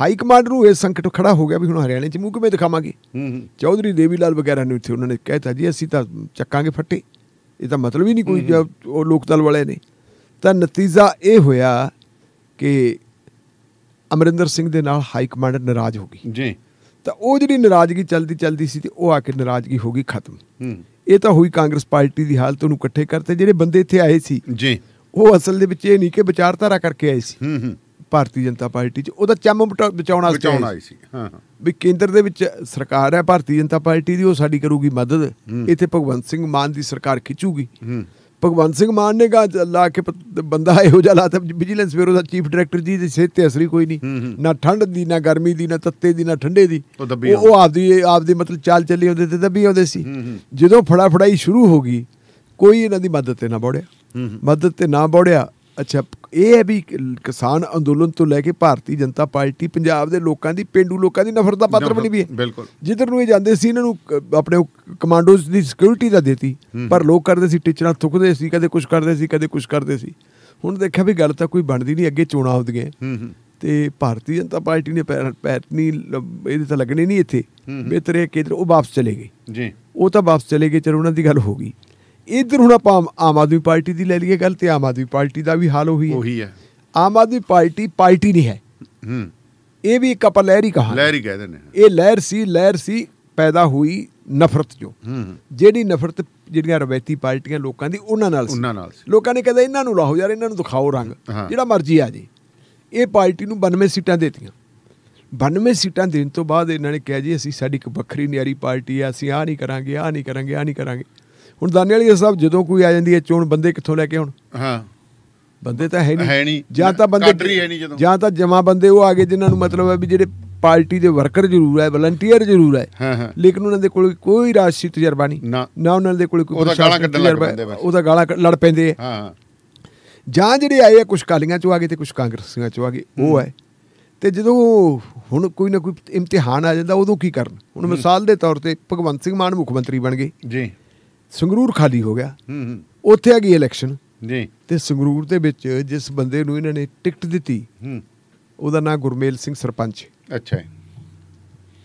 ਹਾਈ ਕਮਾਂਡ ਨੂੰ ਇਹ ਸੰਕਟ ਖੜਾ ਹੋ ਗਿਆ ਵੀ ਹੁਣ ਹਰਿਆਣੇ 'ਚ ਮੂੰਹ ਕਿਵੇਂ ਦਿਖਾਵਾਂਗੇ ਹੂੰ ਚੌਧਰੀ ਦੇਵੀ ਲਾਲ ਵਗੈਰਾ ਨੇ ਇੱਥੇ ਉਹਨਾਂ ਨੇ ਕਹਿਤਾ ਜੀ ਅਸੀਂ ਤਾਂ ਚੱਕਾਂਗੇ ਫੱਟੇ ਇਹ ਤਾਂ ਮਤਲਬ ਹੀ ਨਹੀਂ ਕੋਈ ਉਹ ਲੋਕਦਲ ਵਾਲੇ ਨੇ ਤਾਂ ਨਤੀਜਾ ਇਹ ਹੋਇਆ ਕਿ ਅਮਰਿੰਦਰ ਸਿੰਘ ਦੇ ਨਾਲ ਹਾਈ ਕਮਾਂਡ ਨਾਰਾਜ਼ ਹੋ ਗਈ ਜੀ ਤਾਂ ਉਹ ਜਿਹੜੀ ਨਾਰਾਜ਼ਗੀ ਚਲਦੀ ਚਲਦੀ ਸੀ ਤੇ ਉਹ ਆ ਕੇ ਨਾਰਾਜ਼ਗੀ ਹੋ ਗਈ ਖਤਮ ਹੂੰ ਇਹ ਤਾਂ ਹੋਈ ਕਾਂਗਰਸ ਪਾਰਟੀ ਦੀ ਹਾਲਤ ਨੂੰ ਇਕੱਠੇ ਕਰਤੇ ਜਿਹੜੇ ਬੰਦੇ ਇੱਥੇ ਆਏ ਸੀ ਜੀ ਉਹ ਅਸਲ ਦੇ ਵਿੱਚ ਇਹ ਨਹੀਂ ਕਿ ਵਿਚਾਰਧਾਰਾ ਕਰਕੇ ਆਏ ਸੀ ਹੂੰ ਹੂੰ ਭਾਰਤੀ ਜਨਤਾ ਪਾਰਟੀ 'ਚ ਉਹਦਾ ਚੰਮ ਬਚਾਉਣ ਵਾਸਤੇ ਬਚਾਉਣ ਆਈ ਸੀ ਹਾਂ ਵੀ ਕੇਂਦਰ ਦੇ ਵਿੱਚ ਸਰਕਾਰ ਹੈ ਭਾਰਤੀ ਜਨਤਾ ਪਾਰਟੀ ਦੀ ਉਹ ਸਾਡੀ ਕਰੂਗੀ ਮਦਦ ਇੱਥੇ ਭਗਵੰਤ ਸਿੰਘ ਮਾਨ ਦੀ ਸਰਕਾਰ ਖਿੱਚੂਗੀ ਭਗਵੰਤ ਸਿੰਘ ਮਾਨ ਨੇ ਗਾ ਲਾ ਕੇ ਬੰਦਾ ਇਹੋ ਜਿਹਾ ਲਾਤਾ ਵਿਜੀਲੈਂਸ ਬਿਊਰੋ ਦਾ ਚੀਫ ਡਾਇਰੈਕਟਰ ਜੀ ਦੀ ਸਿਹਤ ਤੇ ਅਸਰੀ ਕੋਈ ਨਹੀਂ ਨਾ ਠੰਡ ਦੀ ਨਾ ਗਰਮੀ ਦੀ ਨਾ ਤੱਤੇ ਦੀ ਨਾ ਠੰਡੇ ਦੀ ਉਹ ਆਪਦੀ ਆਪਦੀ ਮਤਲਬ ਚਾਲ ਚੱਲੀ ਹੁੰਦੇ ਤੇ ਦੱਬੀ ਆਉਂਦੇ ਸੀ ਜਦੋਂ ਫੜਾ ਫੜਾਈ ਸ਼ੁਰੂ ਹੋ ਗਈ ਕੋਈ ਇਹਨਾਂ ਦੀ ਮਦਦ ਤੇ ਨਾ ਬੋੜਿਆ ਮਦਦ ਤੇ ਨਾ ਬੋੜਿਆ ਅੱਛਾ ਇਹ ਹੈ ਵੀ ਕਿਸਾਨ ਅੰਦੋਲਨ ਤੋਂ ਲੈ ਕੇ ਭਾਰਤੀ ਜਨਤਾ ਪਾਰਟੀ ਪੰਜਾਬ ਦੇ ਲੋਕਾਂ ਦੀ ਪਿੰਡੂ ਲੋਕਾਂ ਦੀ ਨਫ਼ਰਤ ਦਾ ਪਾਤਰ ਬਣੀ ਵੀ ਹੈ ਜਿੱਧਰ ਨੂੰ ਇਹ ਜਾਂਦੇ ਸੀ ਇਹਨਾਂ ਨੂੰ ਆਪਣੇ ਕਮਾਂਡੋਜ਼ ਦੀ ਸਿਕਿਉਰਿਟੀ ਦਾ ਦੇਤੀ ਪਰ ਲੋਕ ਕਰਦੇ ਸੀ ਟੀਚਰਾਂ ਥੁੱਕਦੇ ਸੀ ਕਦੇ ਕੁਝ ਕਰਦੇ ਸੀ ਕਦੇ ਕੁਝ ਕਰਦੇ ਸੀ ਹੁਣ ਦੇਖਿਆ ਵੀ ਗੱਲ ਤਾਂ ਕੋਈ ਬਣਦੀ ਨਹੀਂ ਅੱਗੇ ਚੋਣਾਂ ਆਉਂਦੀਆਂ ਤੇ ਭਾਰਤੀ ਜਨਤਾ ਪਾਰਟੀ ਨੇ ਪੈਟਨੀ ਇਹਦੇ ਤਾਂ ਲੱਗਣੇ ਨਹੀਂ ਇੱਥੇ ਬਿਹਤਰ ਹੈ ਕਿ ਉਹ ਵਾਪਸ ਚਲੇ ਗਏ ਜੀ ਉਹ ਤਾਂ ਵਾਪਸ ਚਲੇ ਗਏ ਚਰ ਉਹਨਾਂ ਦੀ ਗੱਲ ਹੋ ਗਈ ਇਧਰ ਹੁਣ ਆਪਾਂ ਆਮ ਆਦਮੀ ਪਾਰਟੀ ਦੀ ਲੈ ਲਈਏ ਗੱਲ ਤੇ ਆਮ ਆਦਮੀ ਪਾਰਟੀ ਦਾ ਵੀ ਹਾਲ ਉਹੀ ਹੈ ਉਹੀ ਹੈ ਆਮ ਆਦਮੀ ਪਾਰਟੀ ਪਾਰਟੀ ਨਹੀਂ ਹੈ ਹੂੰ ਇਹ ਵੀ ਇੱਕ ਆਪਾਂ ਲਹਿਰ ਹੀ ਕਹਾ ਲਹਿਰ ਹੀ ਕਹਿੰਦੇ ਨੇ ਇਹ ਲਹਿਰ ਸੀ ਲਹਿਰ ਸੀ ਪੈਦਾ ਹੋਈ ਨਫ਼ਰਤ ਜੋ ਹੂੰ ਜਿਹੜੀ ਨਫ਼ਰਤ ਜਿਹੜੀਆਂ ਰਵਾਇਤੀ ਪਾਰਟੀਆਂ ਲੋਕਾਂ ਦੀ ਉਹਨਾਂ ਨਾਲ ਸੀ ਉਹਨਾਂ ਨਾਲ ਲੋਕਾਂ ਨੇ ਕਹਿੰਦਾ ਇਹਨਾਂ ਨੂੰ ਲਾਹੋ ਯਾਰ ਇਹਨਾਂ ਨੂੰ ਦਿਖਾਓ ਰੰਗ ਜਿਹੜਾ ਮਰਜ਼ੀ ਆ ਜੀ ਇਹ ਪਾਰਟੀ ਨੂੰ 92 ਸੀਟਾਂ ਦਿੱਤੀਆਂ 92 ਸੀਟਾਂ ਦੇਣ ਤੋਂ ਬਾਅਦ ਇਹਨਾਂ ਨੇ ਕਿਹਾ ਜੀ ਅਸੀਂ ਸਾਡੀ ਇੱਕ ਵੱਖਰੀ ਨਿਆਰੀ ਪਾਰਟੀ ਆ ਅਸੀਂ ਆ ਨਹੀਂ ਕਰਾਂਗੇ ਆ ਨਹੀਂ ਕਰਾਂਗੇ ਆ ਨਹੀਂ ਕਰਾਂਗੇ ਹੁਣ ਦਾਨੇ ਵਾਲੀ ਸਾਹਿਬ ਜਦੋਂ ਕੋਈ ਆ ਜਾਂਦੀ ਹੈ ਚੋਣ ਬੰਦੇ ਕਿੱਥੋਂ ਲੈ ਕੇ ਆਉਣ ਹਾਂ ਬੰਦੇ ਤਾਂ ਹੈ ਨਹੀਂ ਹੈ ਨਹੀਂ ਜਾਂ ਤਾਂ ਬੰਦੇ ਹੈ ਨਹੀਂ ਜਦੋਂ ਜਾਂ ਤਾਂ ਜਮਾ ਬੰਦੇ ਉਹ ਆ ਗਏ ਜਿਨ੍ਹਾਂ ਨੂੰ ਮਤਲਬ ਹੈ ਵੀ ਜਿਹੜੇ ਪਾਰਟੀ ਦੇ ਵਰਕਰ ਜ਼ਰੂਰ ਹੈ ਵਲੰਟੀਅਰ ਜ਼ਰੂਰ ਹੈ ਲੇਕਿਨ ਉਹਨਾਂ ਦੇ ਕੋਲ ਕੋਈ ਰਾਜਸੀ ਤਜਰਬਾ ਨਹੀਂ ਨਾ ਉਹਨਾਂ ਦੇ ਕੋਲ ਕੋਈ ਉਹਦਾ ਗਾਲਾਂ ਕੱਢਣ ਲੱਗ ਪੈਂਦੇ ਉਹਦਾ ਗਾਲਾਂ ਲੜ ਪੈਂਦੇ ਹਾਂ ਜਾਂ ਜਿਹੜੇ ਆਏ ਆ ਕੁਝ ਕਾਲੀਆਂ ਚੋਂ ਆ ਗਏ ਤੇ ਕੁਝ ਕਾਂਗਰਸੀਆਂ ਚੋਂ ਆ ਗਏ ਉਹ ਹੈ ਤੇ ਜਦੋਂ ਹੁਣ ਕੋਈ ਨਾ ਕੋਈ ਇਮਤਿਹਾਨ ਆ ਜਾਂਦਾ ਉਦੋਂ ਕੀ ਕਰਨ ਹੁਣ ਮਿਸਾਲ ਦੇ ਤੌਰ ਤੇ ਭਗਵੰਤ ਸਿੰਘ ਮਾਨ ਮੁੱਖ ਮੰਤਰੀ ਬਣ ਗਏ ਜੀ ਸੰਗਰੂਰ ਖਾਲੀ ਹੋ ਗਿਆ ਹੂੰ ਉੱਥੇ ਆ ਗਈ ਇਲੈਕਸ਼ਨ ਜੀ ਤੇ ਸੰਗਰੂਰ ਦੇ ਵਿੱਚ ਜਿਸ ਬੰਦੇ ਨੂੰ ਇਹਨਾਂ ਨੇ ਟਿਕਟ ਦਿੱਤੀ ਹੂੰ ਉਹਦਾ ਨਾਮ ਗੁਰਮੇਲ ਸਿੰਘ ਸਰਪੰਚ ਅੱਛਾ ਹੈ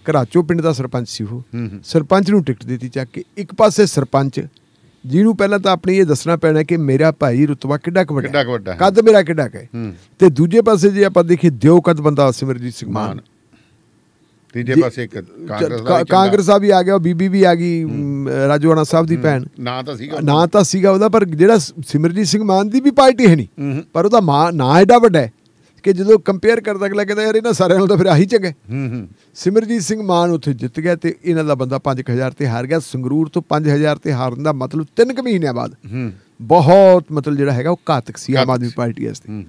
ਘਰਾਚੋ ਪਿੰਡ ਦਾ ਸਰਪੰਚ ਸੀ ਉਹ ਸਰਪੰਚ ਨੂੰ ਟਿਕਟ ਦਿੱਤੀ ਚੱਕ ਕੇ ਇੱਕ ਪਾਸੇ ਸਰਪੰਚ ਜਿਹਨੂੰ ਪਹਿਲਾਂ ਤਾਂ ਆਪਣੀ ਇਹ ਦੱਸਣਾ ਪੈਣਾ ਕਿ ਮੇਰਾ ਭਾਈ ਰਤਬਾ ਕਿੱਡਾ ਕੁ ਵੱਡਾ ਕਿੱਡਾ ਕੁ ਵੱਡਾ ਕੱਦ ਮੇਰਾ ਕਿੱਡਾ ਕੁ ਹੈ ਤੇ ਦੂਜੇ ਪਾਸੇ ਜੇ ਆਪਾਂ ਦੇਖੀਏ ਦਿਓ ਕੱਦ ਬੰਦਾ ਸਿਮਰਜੀਤ ਸਿੰਘ ਮਾਨ ਤੀਜੇ ਪਾਸੇ ਇੱਕ ਕਾਂਗਰਸ ਦਾ ਕਾਂਗਰਸ ਆ ਵੀ ਆ ਗਿਆ ਬੀਬੀ ਵੀ ਆ ਗਈ ਰਾਜੋਣਾ ਸਾਹਿਬ ਦੀ ਭੈਣ ਨਾਂ ਤਾਂ ਸੀਗਾ ਨਾਂ ਤਾਂ ਸੀਗਾ ਉਹਦਾ ਪਰ ਜਿਹੜਾ ਸਿਮਰਜੀਤ ਸਿੰਘ ਮਾਨ ਦੀ ਵੀ ਪਾਰਟੀ ਹੈ ਨਹੀਂ ਪਰ ਉਹਦਾ ਨਾਂ ਐਡਾ ਵੱਡਾ ਹੈ ਕਿ ਜਦੋਂ ਕੰਪੇਅਰ ਕਰਦਾ ਅਗਲਾ ਕਹਿੰਦਾ ਯਾਰ ਇਹਨਾਂ ਸਾਰਿਆਂ ਨਾਲ ਤਾਂ ਫਿਰ ਆਹੀ ਚੰਗਾ ਸਿਮਰਜੀਤ ਸਿੰਘ ਮਾਨ ਉੱਥੇ ਜਿੱਤ ਗਿਆ ਤੇ ਇਹਨਾਂ ਦਾ ਬੰਦਾ 5000 ਤੇ ਹਾਰ ਗਿਆ ਸੰਗਰੂਰ ਤੋਂ 5000 ਤੇ ਹਾਰਨ ਦਾ ਮਤਲਬ 3 ਕੁ ਮਹੀਨਿਆਂ ਬਾਅਦ ਬਹੁਤ ਮਤਲਬ ਜਿਹੜਾ ਹੈਗਾ ਉਹ ਘਾਤਕ ਸੀ ਆਮ ਆਦਮੀ ਪਾਰਟੀ ਵਾਸਤੇ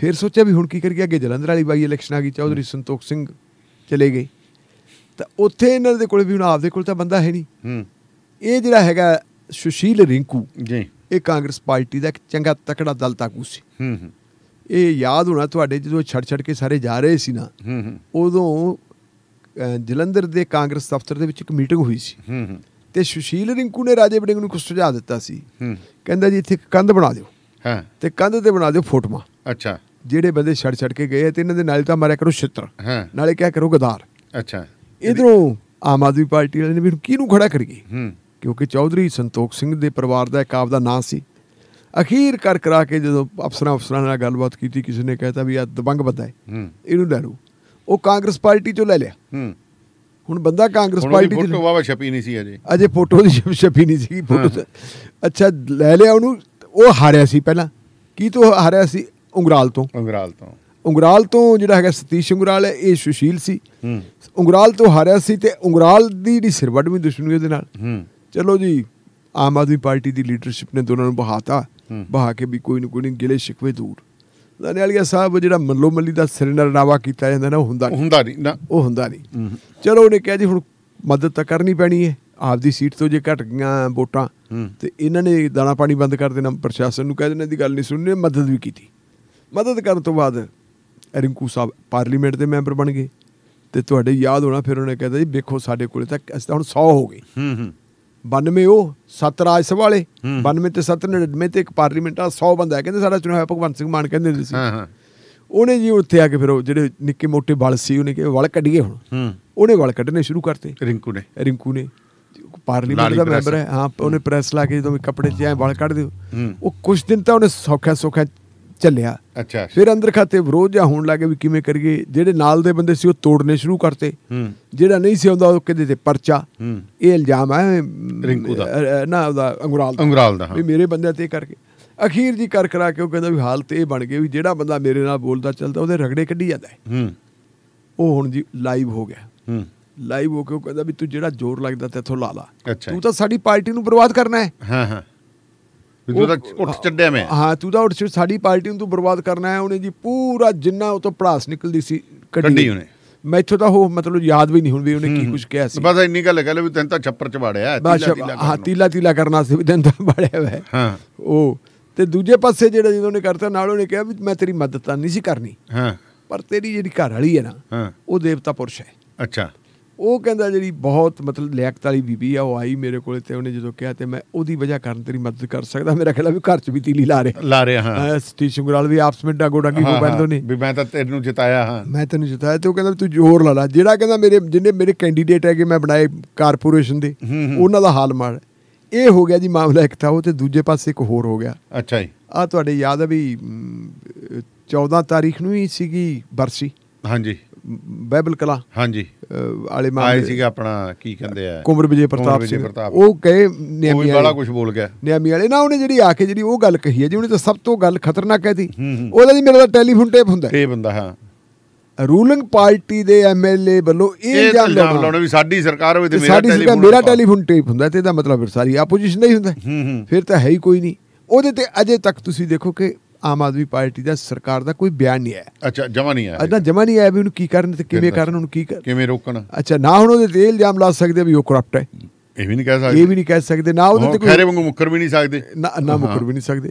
ਫਿਰ ਸੋਚਿਆ ਵੀ ਹੁਣ ਕੀ ਕਰੀਏ ਅੱਗੇ ਜਲੰਧਰ ਵਾਲੀ ਬਾਈ ਇਲੈਕਸ਼ਨ ਆ ਗਈ ਚੌਧਰੀ ਸੰਤੋਖ ਸਿੰਘ ਚਲੇ ਗਏ ਤਾਂ ਉੱਥੇ ਇਹਨਾਂ ਦੇ ਕੋਲ ਵੀ ਹੁਣ ਆਪਦੇ ਕੋਲ ਤਾਂ ਬੰਦਾ ਹੈ ਨਹੀਂ ਹੂੰ ਇਹ ਜਿਹੜਾ ਹੈਗਾ ਸੁਸ਼ੀਲ ਰਿੰਕੂ ਜੀ ਇਹ ਕਾਂਗਰਸ ਪਾਰਟੀ ਦਾ ਇੱਕ ਚੰਗਾ ਤਕੜਾ ਦਲ ਤਾਕੂ ਸੀ ਹੂੰ ਹੂੰ ਇਹ ਯਾਦ ਹੋਣਾ ਤੁਹਾਡੇ ਜਦੋਂ ਛੜ ਛੜ ਕੇ ਸਾਰੇ ਜਾ ਰਹੇ ਸੀ ਨਾ ਹੂੰ ਹੂੰ ਉਦੋਂ ਜਲੰਧਰ ਦੇ ਕਾਂਗਰਸ ਦਫ਼ਤਰ ਦੇ ਵਿੱਚ ਇੱਕ ਮੀਟਿੰਗ ਹੋਈ ਸੀ ਹੂੰ ਹੂੰ ਤੇ ਸੁਸ਼ੀਲ ਰਿੰਕੂ ਨੇ ਰਾਜੇ ਬੜਿੰਗ ਨੂੰ ਕੁਝ ਸੁਝਾ ਦਿੱਤਾ ਸੀ ਹੂੰ ਕਹਿੰਦਾ ਜੀ ਇੱਥੇ ਇੱਕ ਕੰਧ ਬਣਾ ਦਿਓ ਹਾਂ ਤੇ ਕੰਧ ਤੇ ਬਣਾ ਦਿਓ ਫੋਟੋਆਂ ਅੱਛਾ ਜਿਹੜੇ ਬੰਦੇ ਛੜ ਛੜ ਕੇ ਗਏ ਤੇ ਇਹਨਾਂ ਦੇ ਨਾਲ ਤਾਂ ਮਾਰਿਆ ਕਰੋ ਛਿੱਤਰ ਹਾਂ ਨਾਲੇ ਕਿਆ ਕਰੋ ਗਦਾਰ ਅੱਛਾ ਇਧਰੋਂ ਆਮ ਆਦਮੀ ਪਾਰਟੀ ਵਾਲੇ ਨੇ ਵੀ ਕਿਹਨੂੰ ਖੜਾ ਕਰੀਏ ਕਿਉਂਕਿ ਚੌਧਰੀ ਸੰਤੋਖ ਸਿੰਘ ਦੇ ਪਰਿਵਾਰ ਦਾ ਇੱਕ ਆਪ ਦਾ ਨਾਂ ਸੀ ਅਖੀਰ ਕਰ ਕਰਾ ਕੇ ਜਦੋਂ ਅਫਸਰਾਂ ਅਫਸਰਾਂ ਨਾਲ ਗੱਲਬਾਤ ਕੀਤੀ ਕਿਸੇ ਨੇ ਕਹਿਤਾ ਵੀ ਆ ਦਬੰਗ ਬੰਦਾ ਹੈ ਇਹਨੂੰ ਲੈ ਲਓ ਉਹ ਕਾਂਗਰਸ ਪਾਰਟੀ ਚੋਂ ਲੈ ਲਿਆ ਹੁਣ ਬੰਦਾ ਕਾਂਗਰਸ ਪਾਰਟੀ ਦੀ ਫੋਟੋ ਵਾਵਾ ਛਪੀ ਨਹੀਂ ਸੀ ਅਜੇ ਅਜੇ ਫੋਟੋ ਦੀ ਛਪੀ ਨਹੀਂ ਸੀ ਫੋਟੋ ਅੱਛਾ ਲੈ ਲਿਆ ਉਹਨੂੰ ਉਹ ਹਾਰਿਆ ਸੀ ਪਹਿਲਾਂ ਕੀ ਤੋਂ ਹਾਰਿਆ ਸੀ ਉਂਗਰਾਲ ਤੋਂ ਉਂਗਰਾਲ ਤੋਂ ਉਂਗਰਾਲ ਤੋਂ ਜਿਹੜਾ ਹੈਗਾ ਸਤੀਸ਼ ਉਂਗਰਾਲ ਹੈ ਇਹ ਸੁਸ਼ੀਲ ਸੀ ਹੂੰ ਉਂਗਰਾਲ ਤੋਂ ਹਾਰਿਆ ਸੀ ਤੇ ਉਂਗਰਾਲ ਦੀ ਜਿਹੜੀ ਸਿਰਵੜਵੀਂ ਦੁਸ਼ਮਣੀ ਉਹਦੇ ਨਾਲ ਹੂੰ ਚਲੋ ਜੀ ਆਮ ਆਦਮੀ ਪਾਰਟੀ ਦੀ ਲੀਡਰਸ਼ਿਪ ਨੇ ਦੋਨਾਂ ਨੂੰ ਬਹਾਤਾ ਬਹਾ ਕੇ ਵੀ ਕੋਈ ਨਾ ਕੋਈ ਗਿਲੇ ਸ਼ਿਕਵੇ ਦੂਰ ਲਨੇਲੀਆ ਸਾਹਿਬ ਜਿਹੜਾ ਮੱਲੋ ਮੱਲੀ ਦਾ ਸਿਰਨਰ ਨਾਵਾ ਕੀਤਾ ਜਾਂਦਾ ਨਾ ਉਹ ਹੁੰਦਾ ਨਹੀਂ ਹੁੰਦਾ ਨਹੀਂ ਨਾ ਉਹ ਹੁੰਦਾ ਨਹੀਂ ਚਲੋ ਉਹਨੇ ਕਿਹਾ ਜੀ ਹੁਣ ਮਦਦ ਤਾਂ ਕਰਨੀ ਪੈਣੀ ਹੈ ਆਪਦੀ ਸੀਟ ਤੋਂ ਜੇ ਘਟ ਗਈਆਂ ਵੋਟਾਂ ਤੇ ਇਹਨਾਂ ਨੇ ਦਾਣਾ ਪਾਣੀ ਬੰਦ ਕਰ ਦੇਣਾ ਪ੍ਰਸ਼ਾਸਨ ਨੂੰ ਕਹਿ ਦੇਣਾ ਦੀ ਗੱਲ ਨਹੀਂ ਸੁਣਨੀ ਮਦਦ ਵੀ ਕੀਤੀ ਮਦਦ ਕਰਨ ਤੋਂ ਬਾਅਦ ਰਿੰਕੂ ਸਾਹਿਬ ਪਾਰਲੀਮੈਂਟ ਦੇ ਮੈਂਬਰ ਬਣ ਗਏ ਤੇ ਤੁਹਾਡੇ ਯਾਦ ਹੋਣਾ ਫਿਰ ਉਹਨੇ ਕਹਿੰਦਾ ਜੀ ਵੇਖੋ ਸਾਡੇ ਕੋਲੇ ਤਾਂ ਅਸੀਂ ਤਾਂ ਹੁਣ 100 ਹੋ ਗਏ ਹੂੰ ਹੂੰ 92 ਉਹ ਸੱਤ ਰਾਜ ਸਭਾ ਵਾਲੇ 92 ਤੇ 7 99 ਤੇ ਇੱਕ ਪਾਰਲੀਮੈਂਟ ਦਾ 100 ਬੰਦਾ ਕਹਿੰਦੇ ਸਾਡਾ ਚੁਣਿਆ ਹੋਇਆ ਭਗਵੰਤ ਸਿੰਘ ਮਾਨ ਕਹਿੰਦੇ ਸੀ ਹਾਂ ਹਾਂ ਉਹਨੇ ਜੀ ਉੱਥੇ ਆ ਕੇ ਫਿਰ ਉਹ ਜਿਹੜੇ ਨਿੱਕੇ ਮੋਟੇ ਵਲ ਸੀ ਉਹਨੇ ਕਿ ਵਲ ਕੱਢੀਏ ਹੁਣ ਹੂੰ ਉਹਨੇ ਵਲ ਕੱਢਨੇ ਸ਼ੁਰੂ ਕਰਤੇ ਰਿੰਕੂ ਨੇ ਰਿੰਕੂ ਨੇ ਪਾਰਲੀਮੈਂਟ ਦਾ ਮੈਂਬਰ ਹੈ ਹਾਂ ਉਹਨੇ ਪ੍ਰੈਸ ਲਾ ਕੇ ਜਦੋਂ ਕੱਪੜੇ 'ਚ ਐ ਵਲ ਕੱਢ ਦਿਓ ਉਹ ਕੁਝ ਦਿਨ ਤਾਂ ਉਹਨੇ ਸੌਖਾ ਸੌਖਾ ਚੱਲਿਆ ਅੱਛਾ ਫਿਰ ਅੰਦਰ ਖਾਤੇ ਵਿਰੋਧ ਜਾਂ ਹੋਣ ਲੱਗੇ ਵੀ ਕਿਵੇਂ ਕਰੀਏ ਜਿਹੜੇ ਨਾਲ ਦੇ ਬੰਦੇ ਸੀ ਉਹ ਤੋੜਨੇ ਸ਼ੁਰੂ ਕਰਤੇ ਜਿਹੜਾ ਨਹੀਂ ਸੀ ਆਉਂਦਾ ਉਹ ਕਿਤੇ ਤੇ ਪਰਚਾ ਇਹ ਇਲਜ਼ਾਮ ਹੈ ਰਿੰਕੂ ਦਾ ਨਾ ਉਹਦਾ ਅੰਗਰਾਲ ਦਾ ਅੰਗਰਾਲ ਦਾ ਵੀ ਮੇਰੇ ਬੰਦੇ ਤੇ ਕਰਕੇ ਅਖੀਰ ਜੀ ਕਰ ਕਰਾ ਕੇ ਉਹ ਕਹਿੰਦਾ ਵੀ ਹਾਲਤ ਇਹ ਬਣ ਗਈ ਵੀ ਜਿਹੜਾ ਬੰਦਾ ਮੇਰੇ ਨਾਲ ਬੋਲਦਾ ਚੱਲਦਾ ਉਹਦੇ ਰਗੜੇ ਕੱਢੀ ਜਾਂਦਾ ਹੈ ਉਹ ਹੁਣ ਜੀ ਲਾਈਵ ਹੋ ਗਿਆ ਲਾਈਵ ਹੋ ਕੇ ਉਹ ਕਹਿੰਦਾ ਵੀ ਤੂੰ ਜਿਹੜਾ ਜ਼ੋਰ ਲੱਗਦਾ ਇਥੋਂ ਲਾ ਲਾ ਤੂੰ ਤਾਂ ਸਾਡੀ ਪਾਰਟੀ ਨੂੰ ਬਰਬਾਦ ਕਰਨਾ ਹੈ ਹਾਂ ਹਾਂ ਤੂੰ ਤਾਂ ਉੱਠ ਚੱਡਿਆ ਮੈਂ ਹਾਂ ਤੂੰ ਤਾਂ ਉੱਠ ਸਾਡੀ ਪਾਰਟੀ ਨੂੰ ਤੂੰ ਬਰਬਾਦ ਕਰਨਾ ਹੈ ਉਹਨੇ ਜੀ ਪੂਰਾ ਜਿੰਨਾ ਉਹ ਤੋਂ ਪੜਾਸ ਨਿਕਲਦੀ ਸੀ ਕੱਢੀ ਉਹਨੇ ਮੈਥੋਂ ਤਾਂ ਉਹ ਮਤਲਬ ਯਾਦ ਵੀ ਨਹੀਂ ਹੁਣ ਵੀ ਉਹਨੇ ਕੀ ਕੁਝ ਕਿਹਾ ਸੀ ਬਸ ਇੰਨੀ ਗੱਲ ਕਹਿ ਲੈ ਵੀ ਤੈਨੂੰ ਤਾਂ ਛੱਪਰ ਚਵਾੜਿਆ ਤੀਲਾ ਵਾੜਿਆ ਹਾਂ ਤੀਲਾ ਤੀਲਾ ਕਰਨਾ ਸੀ ਵੀ ਤੈਨੂੰ ਤਾਂ ਵਾੜਿਆ ਹੋਇਆ ਹਾਂ ਉਹ ਤੇ ਦੂਜੇ ਪਾਸੇ ਜਿਹੜਾ ਜਦੋਂ ਉਹਨੇ ਕਰਤਾ ਨਾਲ ਉਹਨੇ ਕਿਹਾ ਵੀ ਮੈਂ ਤੇਰੀ ਮਦਦ ਤਾਂ ਨਹੀਂ ਸੀ ਕਰਨੀ ਹਾਂ ਪਰ ਤੇਰੀ ਜਿਹੜੀ ਘਰ ਵਾਲੀ ਹੈ ਨਾ ਉਹ ਦੇਵਤਾ ਪੁਰਸ਼ ਹੈ ਅੱਛਾ ਉਹ ਕਹਿੰਦਾ ਜਿਹੜੀ ਬਹੁਤ ਮਤਲਬ ਲਿਆਕਤ ਵਾਲੀ ਬੀਬੀ ਆ ਉਹ ਆਈ ਮੇਰੇ ਕੋਲੇ ਤੇ ਉਹਨੇ ਜਦੋਂ ਕਿਹਾ ਤੇ ਮੈਂ ਉਹਦੀ ਵਜ੍ਹਾ ਕਰਨ ਤੇਰੀ ਮਦਦ ਕਰ ਸਕਦਾ ਮੇਰਾ ਖਿਆਲ ਵੀ ਘਰ 'ਚ ਵੀ ਤੀਲੀ ਲਾ ਰਿਹਾ ਲਾ ਰਿਹਾ ਹਾਂ ਸਤੀ ਸ਼ੁਗਰਾਲ ਵੀ ਆਪਸ ਵਿੱਚ ਡਾਗੋ ਡਾਗੀ ਹੋ ਬੈਠਦੇ ਨਹੀਂ ਵੀ ਮੈਂ ਤਾਂ ਤੈਨੂੰ ਜਿਤਾਇਆ ਹਾਂ ਮੈਂ ਤੈਨੂੰ ਜਿਤਾਇਆ ਤੇ ਉਹ ਕਹਿੰਦਾ ਤੂੰ ਜ਼ੋਰ ਲਾ ਲਾ ਜਿਹੜਾ ਕਹਿੰਦਾ ਮੇਰੇ ਜਿੰਨੇ ਮੇਰੇ ਕੈਂਡੀਡੇਟ ਹੈਗੇ ਮੈਂ ਬਣਾਏ ਕਾਰਪੋਰੇਸ਼ਨ ਦੇ ਉਹਨਾਂ ਦਾ ਹਾਲ ਮਾਰ ਇਹ ਹੋ ਗਿਆ ਜੀ ਮਾਮਲਾ ਇੱਕ ਤਾਂ ਉਹ ਤੇ ਦੂਜੇ ਪਾਸੇ ਇੱਕ ਹੋਰ ਹੋ ਗਿਆ ਅੱਛਾ ਜੀ ਆ ਤੁਹਾਡੇ ਯਾਦ ਹੈ ਵੀ 14 ਤਾਰੀਖ ਨੂੰ ਹੀ ਸੀਗੀ ਬਰਸੀ ਹਾਂਜੀ ਬਾਈਬਲ ਕਲਾ ਹਾਂਜੀ ਵਾਲੇ ਮਾਮਲੇ ਆਏ ਸੀਗਾ ਆਪਣਾ ਕੀ ਕਹਿੰਦੇ ਆ ਕੁਮਰ ਵਿਜੇ ਪ੍ਰਤਾਪ ਸਿੰਘ ਉਹ ਕਹੇ ਨਿਆਮੀ ਵਾਲੇ ਬੜਾ ਕੁਝ ਬੋਲ ਗਿਆ ਨਿਆਮੀ ਵਾਲੇ ਨਾ ਉਹਨੇ ਜਿਹੜੀ ਆ ਕੇ ਜਿਹੜੀ ਉਹ ਗੱਲ ਕਹੀ ਹੈ ਜੀ ਉਹਨੇ ਤਾਂ ਸਭ ਤੋਂ ਗੱਲ ਖਤਰਨਾਕ ਕਹੀ ਉਹਦਾ ਜੀ ਮੇਰਾ ਟੈਲੀਫੋਨ ਟੇਪ ਹੁੰਦਾ ਇਹ ਬੰਦਾ ਹਾਂ ਰੂਲਿੰਗ ਪਾਰਟੀ ਦੇ ਐਮਐਲਏ ਵੱਲੋਂ ਇਹ ਜਾਂ ਲਾਉਣਾ ਵੀ ਸਾਡੀ ਸਰਕਾਰ ਹੋਵੇ ਤੇ ਮੇਰਾ ਟੈਲੀਫੋਨ ਮੇਰਾ ਟੈਲੀਫੋਨ ਟੇਪ ਹੁੰਦਾ ਤੇ ਇਹਦਾ ਮਤਲਬ ਫਿਰ ਸਾਰੀ ਆਪੋਜੀਸ਼ਨ ਨਹੀਂ ਹੁੰਦਾ ਫਿਰ ਤਾਂ ਹੈ ਹੀ ਕੋਈ ਨਹੀਂ ਉਹਦੇ ਤੇ ਅਜੇ ਤੱਕ ਤੁਸੀਂ ਦੇਖੋ ਕਿ ਆਮ ਆਦਮੀ ਪਾਰਟੀ ਦਾ ਸਰਕਾਰ ਦਾ ਕੋਈ ਬਿਆਨ ਨਹੀਂ ਆਇਆ ਅੱਛਾ ਜਮਾ ਨਹੀਂ ਆਇਆ ਅੱਛਾ ਜਮਾ ਨਹੀਂ ਆਇਆ ਵੀ ਉਹਨੂੰ ਕੀ ਕਰਨ ਤੇ ਕਿਵੇਂ ਕਰਨ ਉਹਨੂੰ ਕੀ ਕਿਵੇਂ ਰੋਕਣ ਅੱਛਾ ਨਾ ਹੁਣ ਉਹਦੇ ਤੇ ਇਲਜ਼ਾਮ ਲਾ ਸਕਦੇ ਵੀ ਉਹ ਕਰਪਟ ਹੈ ਇਹ ਵੀ ਨਹੀਂ ਕਹਿ ਸਕਦੇ ਇਹ ਵੀ ਨਹੀਂ ਕਹਿ ਸਕਦੇ ਨਾ ਉਹਦੇ ਤੇ ਕੋਈ ਖੈਰੇ ਵਾਂਗੂ ਮੁਕਰ ਵੀ ਨਹੀਂ ਸਕਦੇ ਨਾ ਨਾ ਮੁਕਰ ਵੀ ਨਹੀਂ ਸਕਦੇ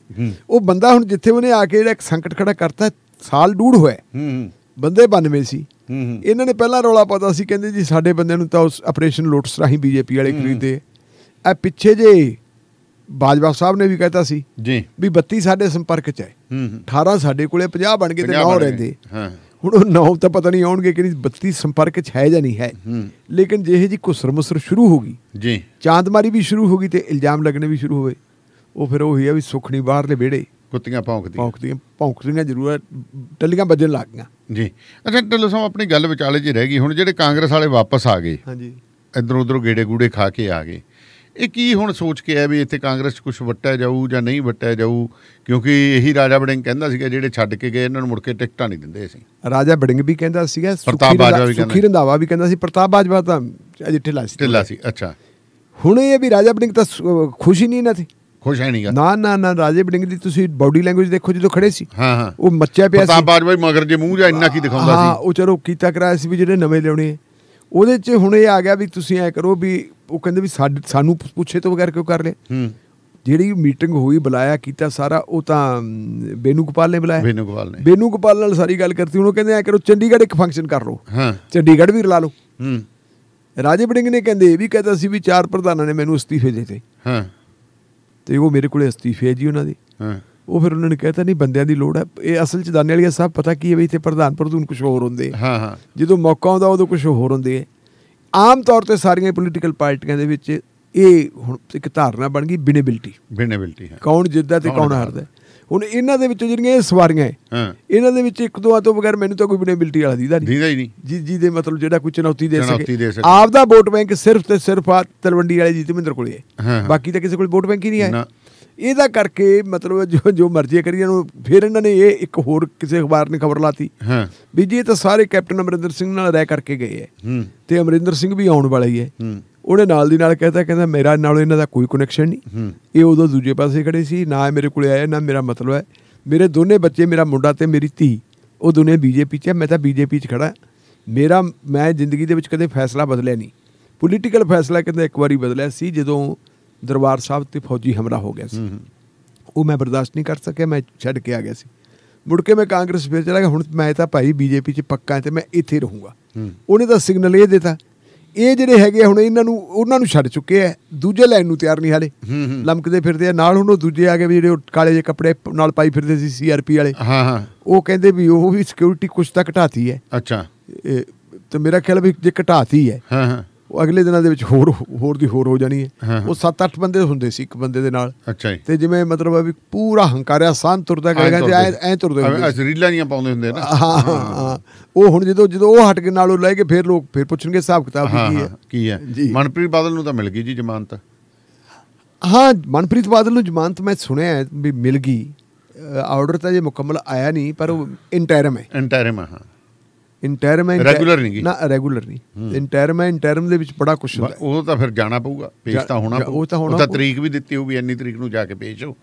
ਉਹ ਬੰਦਾ ਹੁਣ ਜਿੱਥੇ ਉਹਨੇ ਆ ਕੇ ਜਿਹੜਾ ਇੱਕ ਸੰਕਟ ਖੜਾ ਕਰਤਾ ਸਾਲ ਡੂੜ ਹੋਇਆ ਹੂੰ ਹੂੰ ਬੰਦੇ 92 ਸੀ ਹੂੰ ਹੂੰ ਇਹਨਾਂ ਨੇ ਪਹਿਲਾਂ ਰੌਲਾ ਪਾਤਾ ਸੀ ਕਹਿੰਦੇ ਜੀ ਸਾਡੇ ਬੰਦਿਆਂ ਨੂੰ ਤਾਂ ਉਸ ਆਪਰੇਸ਼ਨ ਲੋਟਸ ਰਾਹੀਂ ਬੀਜੇਪੀ ਵਾਲੇ ਖਰੀਦੇ ਆ ਪਿੱਛੇ ਜੇ ਬਾਜਵਾ ਸਾਹਿਬ ਨੇ ਵੀ ਕਹਿਤਾ ਸੀ ਜੀ ਵੀ 32 ਸਾਡੇ ਸੰਪਰਕ ਚ ਹੈ 18 ਸਾਡੇ ਕੋਲੇ 50 ਬਣ ਗਏ ਤੇ 9 ਰਹਿੰਦੇ ਹਾਂ ਹੁਣ ਉਹ 9 ਤਾਂ ਪਤਾ ਨਹੀਂ ਆਉਣਗੇ ਕਿ 32 ਸੰਪਰਕ ਚ ਹੈ ਜਾਂ ਨਹੀਂ ਹੈ ਲੇਕਿਨ ਜਿਹੇ ਜੀ ਕੁਸਰ ਮੁਸਰ ਸ਼ੁਰੂ ਹੋ ਗਈ ਜੀ ਚਾਂਦਮਾਰੀ ਵੀ ਸ਼ੁਰੂ ਹੋ ਗਈ ਤੇ ਇਲਜ਼ਾਮ ਲੱਗਣੇ ਵੀ ਸ਼ੁਰੂ ਹੋਏ ਉਹ ਫਿਰ ਉਹੀ ਆ ਵੀ ਸੁਖਣੀ ਬਾਹਰਲੇ ਵਿਹੜੇ ਕੁੱਤੀਆਂ ਭੌਂਕਦੀਆਂ ਭੌਂਕਦੀਆਂ ਭੌਂਕਦੀਆਂ ਜ਼ਰੂਰ ਟੱਲੀਆਂ ਵੱਜਣ ਲੱਗ ਗਈਆਂ ਜੀ ਅੱਛਾ ਟੱਲੋ ਸਾਹਿਬ ਆਪਣੀ ਗੱਲ ਵਿਚਾਲੇ 'ਚ ਰਹਿ ਗਈ ਹੁਣ ਜਿਹੜੇ ਕਾਂਗਰਸ ਵਾਲੇ ਵਾਪਸ ਆ ਗਏ ਹਾਂਜੀ ਇਧਰ ਉਧਰ ਗੇੜੇ ਗੂੜੇ ਖਾ ਕੇ ਆ ਗਏ ਇਹ ਕੀ ਹੁਣ ਸੋਚ ਕੇ ਆ ਵੀ ਇੱਥੇ ਕਾਂਗਰਸ 'ਚ ਕੁਝ ਵਟਿਆ ਜਾਊ ਜਾਂ ਨਹੀਂ ਵਟਿਆ ਜਾਊ ਕਿਉਂਕਿ ਇਹੀ ਰਾਜਾ ਬੜਿੰਗ ਕਹਿੰਦਾ ਸੀਗਾ ਜਿਹੜੇ ਛੱਡ ਕੇ ਗਏ ਇਹਨਾਂ ਨੂੰ ਮੁੜ ਕੇ ਟਿਕਟਾਂ ਨਹੀਂ ਦਿੰਦੇ ਸੀ ਰਾਜਾ ਬੜਿੰਗ ਵੀ ਕਹਿੰਦਾ ਸੀਗਾ ਵੀ ਕਹਿੰਦਾ ਸੁਖੀ ਰੰਧਾਵਾ ਵੀ ਕਹਿੰਦਾ ਸੀ ਪ੍ਰਤਾਪ ਬਾਜਵਾ ਤਾਂ ਅਜੇ ਢਿੱਲਾ ਸੀ ਢਿੱਲਾ ਸੀ ਅੱਛਾ ਹੁਣ ਇਹ ਵੀ ਰਾਜਾ ਬੜਿੰਗ ਤਾਂ ਖੁਸ਼ ਹੀ ਨਹੀਂ ਨਾ ਸੀ ਖੁਸ਼ ਹੈ ਨਹੀਂਗਾ ਨਾ ਨਾ ਨਾ ਰਾਜੇ ਬੜਿੰਗ ਦੀ ਤੁਸੀਂ ਬਾਡੀ ਲੈਂਗੁਏਜ ਦੇਖੋ ਜਦੋਂ ਖੜੇ ਸੀ ਹਾਂ ਹਾਂ ਉਹ ਮੱਚਿਆ ਪਿਆ ਸੀ ਪ੍ਰਤਾਪ ਬਾਜਵਾ ਮਗਰ ਜੇ ਮੂੰਹ ਜਾਂ ਇੰਨਾ ਕੀ ਦਿਖਾਉਂਦਾ ਸੀ ਹਾਂ ਉਹ ਚਲੋ ਕੀਤਾ ਕਰਾਇਆ ਸੀ ਵੀ ਜਿਹੜੇ ਨਵੇਂ ਲਿਆਉਣੇ ਉਹਦੇ 'ਚ ਹੁਣ ਇਹ ਆ ਗਿਆ ਵੀ ਤੁਸੀਂ ਐ ਕਰੋ ਵੀ ਉਹ ਕਹਿੰਦੇ ਵੀ ਸਾਨੂੰ ਪੁੱਛੇ ਤੋਂ ਬਗੈਰ ਕਿਉਂ ਕਰ ਲਿਆ ਹੂੰ ਜਿਹੜੀ ਮੀਟਿੰਗ ਹੋਈ ਬੁਲਾਇਆ ਕੀਤਾ ਸਾਰਾ ਉਹ ਤਾਂ ਬੇਨੂ ਗੋਪਾਲ ਨੇ ਬੁਲਾਇਆ ਬੇਨੂ ਗੋਪਾਲ ਨੇ ਬੇਨੂ ਗੋਪਾਲ ਨਾਲ ਸਾਰੀ ਗੱਲ ਕਰਤੀ ਉਹਨੂੰ ਕਹਿੰਦੇ ਐ ਕਰੋ ਚੰਡੀਗੜ੍ਹ ਇੱਕ ਫੰਕਸ਼ਨ ਕਰ ਲਓ ਹਾਂ ਚੰਡੀਗੜ੍ਹ ਵੀ ਰਲਾ ਲਓ ਹੂੰ ਰਾਜੇ ਬੜਿੰਗ ਨੇ ਕਹਿੰਦੇ ਇਹ ਵੀ ਕਹਿੰਦਾ ਸੀ ਵੀ ਚਾਰ ਪ੍ਰਧਾਨਾਂ ਨੇ ਮੈਨੂੰ ਅਸਤੀਫੇ ਦਿੱਤੇ ਹਾਂ ਤੇ ਉਹ ਮੇਰੇ ਕੋਲੇ ਅਸਤੀਫੇ ਜੀ ਉਹਨਾਂ ਦੇ ਹਾਂ ਉਹ ਫਿਰ ਉਹਨਾਂ ਨੇ ਕਹਿਤਾ ਨਹੀਂ ਬੰਦਿਆਂ ਦੀ ਲੋੜ ਹੈ ਇਹ ਅਸਲ ਚ ਦਾਨੇ ਵਾਲੀਆ ਸਾਹਿਬ ਪਤਾ ਕੀ ਹੈ ਵੀ ਇੱਥੇ ਪ੍ਰਧਾਨ ਪ੍ਰਧੂਨ ਕੁਝ ਹੋਰ ਹੁੰਦੇ ਹਾਂ ਹਾਂ ਜਦੋਂ ਮੌਕਾ ਆਉਂਦਾ ਉਦੋਂ ਕੁਝ ਹੋਰ ਹੁੰਦੇ ਹੈ ਆਮ ਤੌਰ ਤੇ ਸਾਰੀਆਂ ਪੋਲੀਟੀਕਲ ਪਾਰਟੀਆਂ ਦੇ ਵਿੱਚ ਇਹ ਹੁਣ ਇੱਕ ਧਾਰਨਾ ਬਣ ਗਈ ਬਿਨੇਬਿਲਟੀ ਬਿਨੇਬਿਲਟੀ ਹੈ ਕੌਣ ਜਿੱਤਦਾ ਤੇ ਕੌਣ ਹਾਰਦਾ ਹੁਣ ਇਹਨਾਂ ਦੇ ਵਿੱਚੋਂ ਜਿਹੜੀਆਂ ਇਹ ਸਵਾਰੀਆਂ ਹਾਂ ਇਹਨਾਂ ਦੇ ਵਿੱਚ ਇੱਕ ਦੋ ਤੋਂ ਬਗੈਰ ਮੈਨੂੰ ਤਾਂ ਕੋਈ ਬਿਨੇਬਿਲਟੀ ਵਾਲਾ ਦੀਦਾ ਨਹੀਂ ਦੀਦਾ ਹੀ ਨਹੀਂ ਜੀ ਜੀ ਦੇ ਮਤਲਬ ਜਿਹੜਾ ਕੋਈ ਚੁਣੌਤੀ ਦੇ ਸਕੇ ਆਪ ਦਾ ਵੋਟ ਬੈਂਕ ਸਿਰਫ ਤੇ ਸਿਰਫ ਆ ਤਲਵੰਡੀ ਵਾਲੇ ਜੀਤਮਿੰਦਰ ਕੋਲੇ ਹੈ ਬਾਕੀ ਤਾਂ ਕਿਸੇ ਕੋਲ ਵੋਟ ਬੈਂਕ ਹੀ ਨਹੀਂ ਹੈ ਇਹਦਾ ਕਰਕੇ ਮਤਲਬ ਜੋ ਜੋ ਮਰਜ਼ੀ ਕਰੀ ਇਹਨੂੰ ਫਿਰ ਇਹਨਾਂ ਨੇ ਇਹ ਇੱਕ ਹੋਰ ਕਿਸੇ ਅਖਬਾਰ ਨੇ ਖਬਰ ਲਾਤੀ ਹਾਂ ਵੀ ਜੀ ਇਹ ਤਾਂ ਸਾਰੇ ਕੈਪਟਨ ਅਮਰਿੰਦਰ ਸਿੰਘ ਨਾਲ ਰਹਿ ਕਰਕੇ ਗਏ ਹੈ ਤੇ ਅਮਰਿੰਦਰ ਸਿੰਘ ਵੀ ਆਉਣ ਵਾਲਾ ਹੀ ਹੈ ਉਹਨੇ ਨਾਲ ਦੀ ਨਾਲ ਕਹਿੰਦਾ ਕਹਿੰਦਾ ਮੇਰਾ ਨਾਲ ਇਹਨਾਂ ਦਾ ਕੋਈ ਕਨੈਕਸ਼ਨ ਨਹੀਂ ਇਹ ਉਦੋਂ ਦੂਜੇ ਪਾਸੇ ਖੜੇ ਸੀ ਨਾ ਮੇਰੇ ਕੋਲੇ ਆਇਆ ਨਾ ਮੇਰਾ ਮਤਲਬ ਹੈ ਮੇਰੇ ਦੋਨੇ ਬੱਚੇ ਮੇਰਾ ਮੁੰਡਾ ਤੇ ਮੇਰੀ ਧੀ ਉਹ ਦੋਨੇ ਬੀਜੇਪੀ 'ਚ ਮੈਂ ਤਾਂ ਬੀਜੇਪੀ 'ਚ ਖੜਾ ਮੇਰਾ ਮੈਂ ਜ਼ਿੰਦਗੀ ਦੇ ਵਿੱਚ ਕਦੇ ਫੈਸਲਾ ਬਦਲਿਆ ਨਹੀਂ ਪੋਲੀਟੀਕਲ ਫੈਸਲਾ ਕਹਿੰਦਾ ਇੱਕ ਵਾਰੀ ਬਦਲਿਆ ਸੀ ਜਦੋਂ ਦਰਬਾਰ ਸਾਹਿਬ ਤੇ ਫੌਜੀ ਹਮਲਾ ਹੋ ਗਿਆ ਸੀ ਉਹ ਮੈਂ ਬਰਦਾਸ਼ਤ ਨਹੀਂ ਕਰ ਸਕਿਆ ਮੈਂ ਛੱਡ ਕੇ ਆ ਗਿਆ ਸੀ ਮੁੜ ਕੇ ਮੈਂ ਕਾਂਗਰਸ ਫੇਰ ਚਲਾ ਗਿਆ ਹੁਣ ਮੈਂ ਤਾਂ ਭਾਈ ਬੀਜੇਪੀ 'ਚ ਪੱਕਾ ਤੇ ਮੈਂ ਇੱਥੇ ਰਹੂੰਗਾ ਉਹਨੇ ਤਾਂ ਸਿਗਨਲ ਇਹ ਦਿੱਤਾ ਇਹ ਜਿਹੜੇ ਹੈਗੇ ਹੁਣ ਇਹਨਾਂ ਨੂੰ ਉਹਨਾਂ ਨੂੰ ਛੱਡ ਚੁੱਕੇ ਆ ਦੂਜੇ ਲਾਈਨ ਨੂੰ ਤਿਆਰ ਨਹੀਂ ਹਾਲੇ ਲਮਕਦੇ ਫਿਰਦੇ ਆ ਨਾਲ ਹੁਣ ਉਹ ਦੂਜੇ ਆ ਗਏ ਵੀ ਜਿਹੜੇ ਕਾਲੇ ਜੇ ਕੱਪੜੇ ਨਾਲ ਪਾਈ ਫਿਰਦੇ ਸੀ ਸੀਆਰਪੀ ਵਾਲੇ ਹਾਂ ਹਾਂ ਉਹ ਕਹਿੰਦੇ ਵੀ ਉਹ ਵੀ ਸਿਕਿਉਰਿਟੀ ਕੁਝ ਤਾਂ ਘਟਾਤੀ ਹੈ ਅੱਛਾ ਤੇ ਮੇਰਾ ਖਿਆਲ ਵੀ ਜੇ ਘਟਾਤੀ ਹੈ ਹਾਂ ਹਾਂ ਉਹ ਅਗਲੇ ਦਿਨਾਂ ਦੇ ਵਿੱਚ ਹੋਰ ਹੋਰ ਦੀ ਹੋਰ ਹੋ ਜਾਣੀ ਹੈ ਉਹ 7-8 ਬੰਦੇ ਹੁੰਦੇ ਸੀ ਇੱਕ ਬੰਦੇ ਦੇ ਨਾਲ ਅੱਛਾ ਜੀ ਤੇ ਜਿਵੇਂ ਮਤਲਬ ਆ ਵੀ ਪੂਰਾ ਹੰਕਾਰਿਆ ਸਾਂ ਤੁਰਦਾ ਕਰੇਗਾ ਜੇ ਐ ਐ ਤੁਰਦੇ ਹੁੰਦੇ ਸੀ ਰੀਲਾਂ ਜੀਆਂ ਪਾਉਂਦੇ ਹੁੰਦੇ ਨਾ ਹਾਂ ਉਹ ਹੁਣ ਜਦੋਂ ਜਦੋਂ ਉਹ ਹਟ ਕੇ ਨਾਲ ਉਹ ਲੈ ਕੇ ਫੇਰ ਲੋਕ ਫੇਰ ਪੁੱਛਣਗੇ ਹਿਸਾਬ ਕਿਤਾਬ ਕੀ ਹੈ ਕੀ ਹੈ ਮਨਪ੍ਰੀਤ ਬਾਦਲ ਨੂੰ ਤਾਂ ਮਿਲ ਗਈ ਜੀ ਜ਼ਮਾਨਤ ਹਾਂ ਮਨਪ੍ਰੀਤ ਬਾਦਲ ਨੂੰ ਜ਼ਮਾਨਤ ਮੈਂ ਸੁਣਿਆ ਵੀ ਮਿਲ ਗਈ ਆਰਡਰ ਤਾਂ ਜੇ ਮੁਕੰਮਲ ਆਇਆ ਨਹੀਂ ਪਰ ਉਹ ਇੰਟਰਮ ਹੈ ਇੰਟਰਮ ਹਾਂ ਇੰਟਰ ਮੈਂ ਰੈਗੂਲਰ ਨਹੀਂ ਨਾ ਰੈਗੂਲਰ ਨਹੀਂ ਇੰਟਰ ਮੈਂ ਇੰਟਰਮ ਦੇ ਵਿੱਚ ਬੜਾ ਕੁਝ ਹੁੰਦਾ ਉਹ ਤਾਂ ਫਿਰ ਜਾਣਾ ਪਊਗਾ ਪੇਸ਼ ਤਾਂ ਹੋਣਾ ਉਹ ਤਾਂ ਹੋਣਾ ਉਹ ਤਾਂ ਤਰੀਕ ਵੀ ਦਿੱਤੀ ਹੋਊਗੀ ਇੰਨੀ ਤਰੀਕ ਨੂੰ ਜਾ ਕੇ ਪੇਸ਼ ਹੋ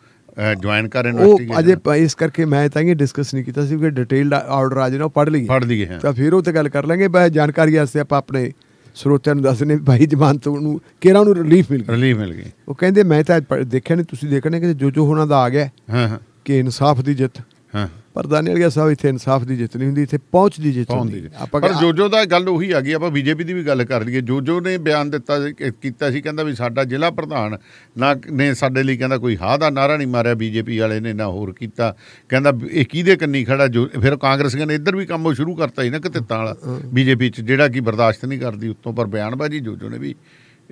ਜੁਆਇਨ ਕਰ ਯੂਨੀਵਰਸਿਟੀ ਉਹ ਅਜੇ ਇਸ ਕਰਕੇ ਮੈਂ ਤਾਂ ਇਹ ਡਿਸਕਸ ਨਹੀਂ ਕੀਤਾ ਸੀ ਕਿ ਡਿਟੇਲਡ ਆਰਡਰ ਆ ਜਾਣਾ ਉਹ ਪੜ੍ਹ ਲਈਏ ਪੜ ਲਈਏ ਤਾਂ ਫਿਰ ਉਹ ਤੇ ਗੱਲ ਕਰ ਲਾਂਗੇ ਬਸ ਜਾਣਕਾਰੀ ਆਸਤੇ ਆਪਾਂ ਆਪਣੇ ਸਰੋਤਿਆਂ ਨੂੰ ਦੱਸਨੇ ਭਾਈ ਜਮਾਨਤ ਨੂੰ ਕਿਹੜਾ ਨੂੰ ਰਿਲੀਫ ਮਿਲ ਗਈ ਰਿਲੀਫ ਮਿਲ ਗਈ ਉਹ ਕਹਿੰਦੇ ਮੈਂ ਤਾਂ ਦੇਖਿਆ ਨਹੀਂ ਤੁਸੀਂ ਦੇਖਣੇ ਕਿ ਜੋ ਜੋ ਉਹਨਾਂ ਦਾ ਆ ਗਿਆ ਹਾਂ ਹਾਂ ਕਿ ਇਨਸਾਫ ਦੀ ਜਿੱਤ ਹਾਂ ਪਰ ਗਿਆ ਸਾਹਿਬ ਇੱਥੇ ਇਨਸਾਫ ਦੀ ਜਿੱਤ ਨਹੀਂ ਹੁੰਦੀ ਇੱਥੇ ਪਹੁੰਚ ਦੀ ਜਿੱਤ ਹੁੰਦੀ ਆਪਾਂ ਪਰ ਜੋਜੋ ਦਾ ਗੱਲ ਉਹੀ ਆ ਗਈ ਆਪਾਂ ਬੀਜੇਪੀ ਦੀ ਵੀ ਗੱਲ ਕਰ ਲਈਏ ਜੋਜੋ ਨੇ ਬਿਆਨ ਦਿੱਤਾ ਕੀਤਾ ਸੀ ਕਹਿੰਦਾ ਵੀ ਸਾਡਾ ਜ਼ਿਲ੍ਹਾ ਪ੍ਰਧਾਨ ਨਾ ਨੇ ਸਾਡੇ ਲਈ ਕਹਿੰਦਾ ਕੋਈ ਹਾ ਦਾ ਨਾਰਾ ਨਹੀਂ ਮਾਰਿਆ ਬੀਜੇਪੀ ਵਾਲੇ ਨੇ ਨਾ ਹੋਰ ਕੀਤਾ ਕਹਿੰਦਾ ਇਹ ਕਿਹਦੇ ਕੰਨੀ ਖੜਾ ਜੋ ਫਿਰ ਕਾਂਗਰਸੀਆਂ ਨੇ ਇੱਧਰ ਵੀ ਕੰਮ ਸ਼ੁਰੂ ਕਰਤਾ ਸੀ ਨਾ ਕਿਤੇ ਤਾਲਾ ਬੀਜੇਪੀ ਚ ਜਿਹੜਾ ਕੀ ਬਰਦਾਸ਼ਤ ਨਹੀਂ ਕਰਦੀ ਉੱਤੋਂ ਪਰ ਬਿਆਨਬਾਜ਼ੀ ਜੋਜੋ ਨੇ ਵੀ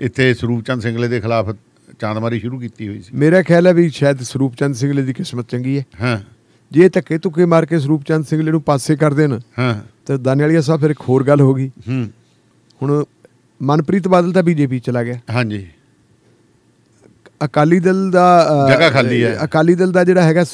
ਇੱਥੇ ਸਰੂਪ ਚੰਦ ਸਿੰਘਲੇ ਦੇ ਖਿਲਾਫ ਚਾਂਦਮਾਰੀ ਸ਼ੁਰੂ ਕੀਤੀ ਹੋਈ ਸੀ ਮੇਰਾ ਖਿਆਲ ਹੈ ਵੀ ਸ਼ਾਇਦ ਸਰੂਪ ਚੰਦ ਸਿੰਘਲੇ ਦੀ ਕਿਸਮਤ ਚੰਗੀ ਹੈ ਹਾਂ ਜੇ ਧੱਕੇ ਧੁੱਕੇ ਮਾਰ ਕੇ ਸਰੂਪ ਚੰਦ ਸਿੰਘਲੇ ਨੂੰ ਪਾਸੇ ਕਰ ਦੇਣ ਹਾਂ ਤੇ ਦਾਨੇ ਵਾਲੀਆ ਸਾਹਿਬ ਫਿਰ ਇੱਕ ਹੋਰ ਗੱਲ ਹੋ ਗਈ ਹੂੰ ਹੁਣ ਮਨਪ੍ਰੀਤ ਬਾਦਲ ਤਾਂ ਬੀਜੇਪੀ ਚਲਾ ਗਿਆ ਹਾਂਜੀ ਅਕਾਲੀ ਦਲ ਦਾ ਜਗਾ ਖਾਲੀ ਹੈ ਅਕਾਲੀ ਦਲ ਦਾ ਜਿਹੜਾ ਹੈਗਾ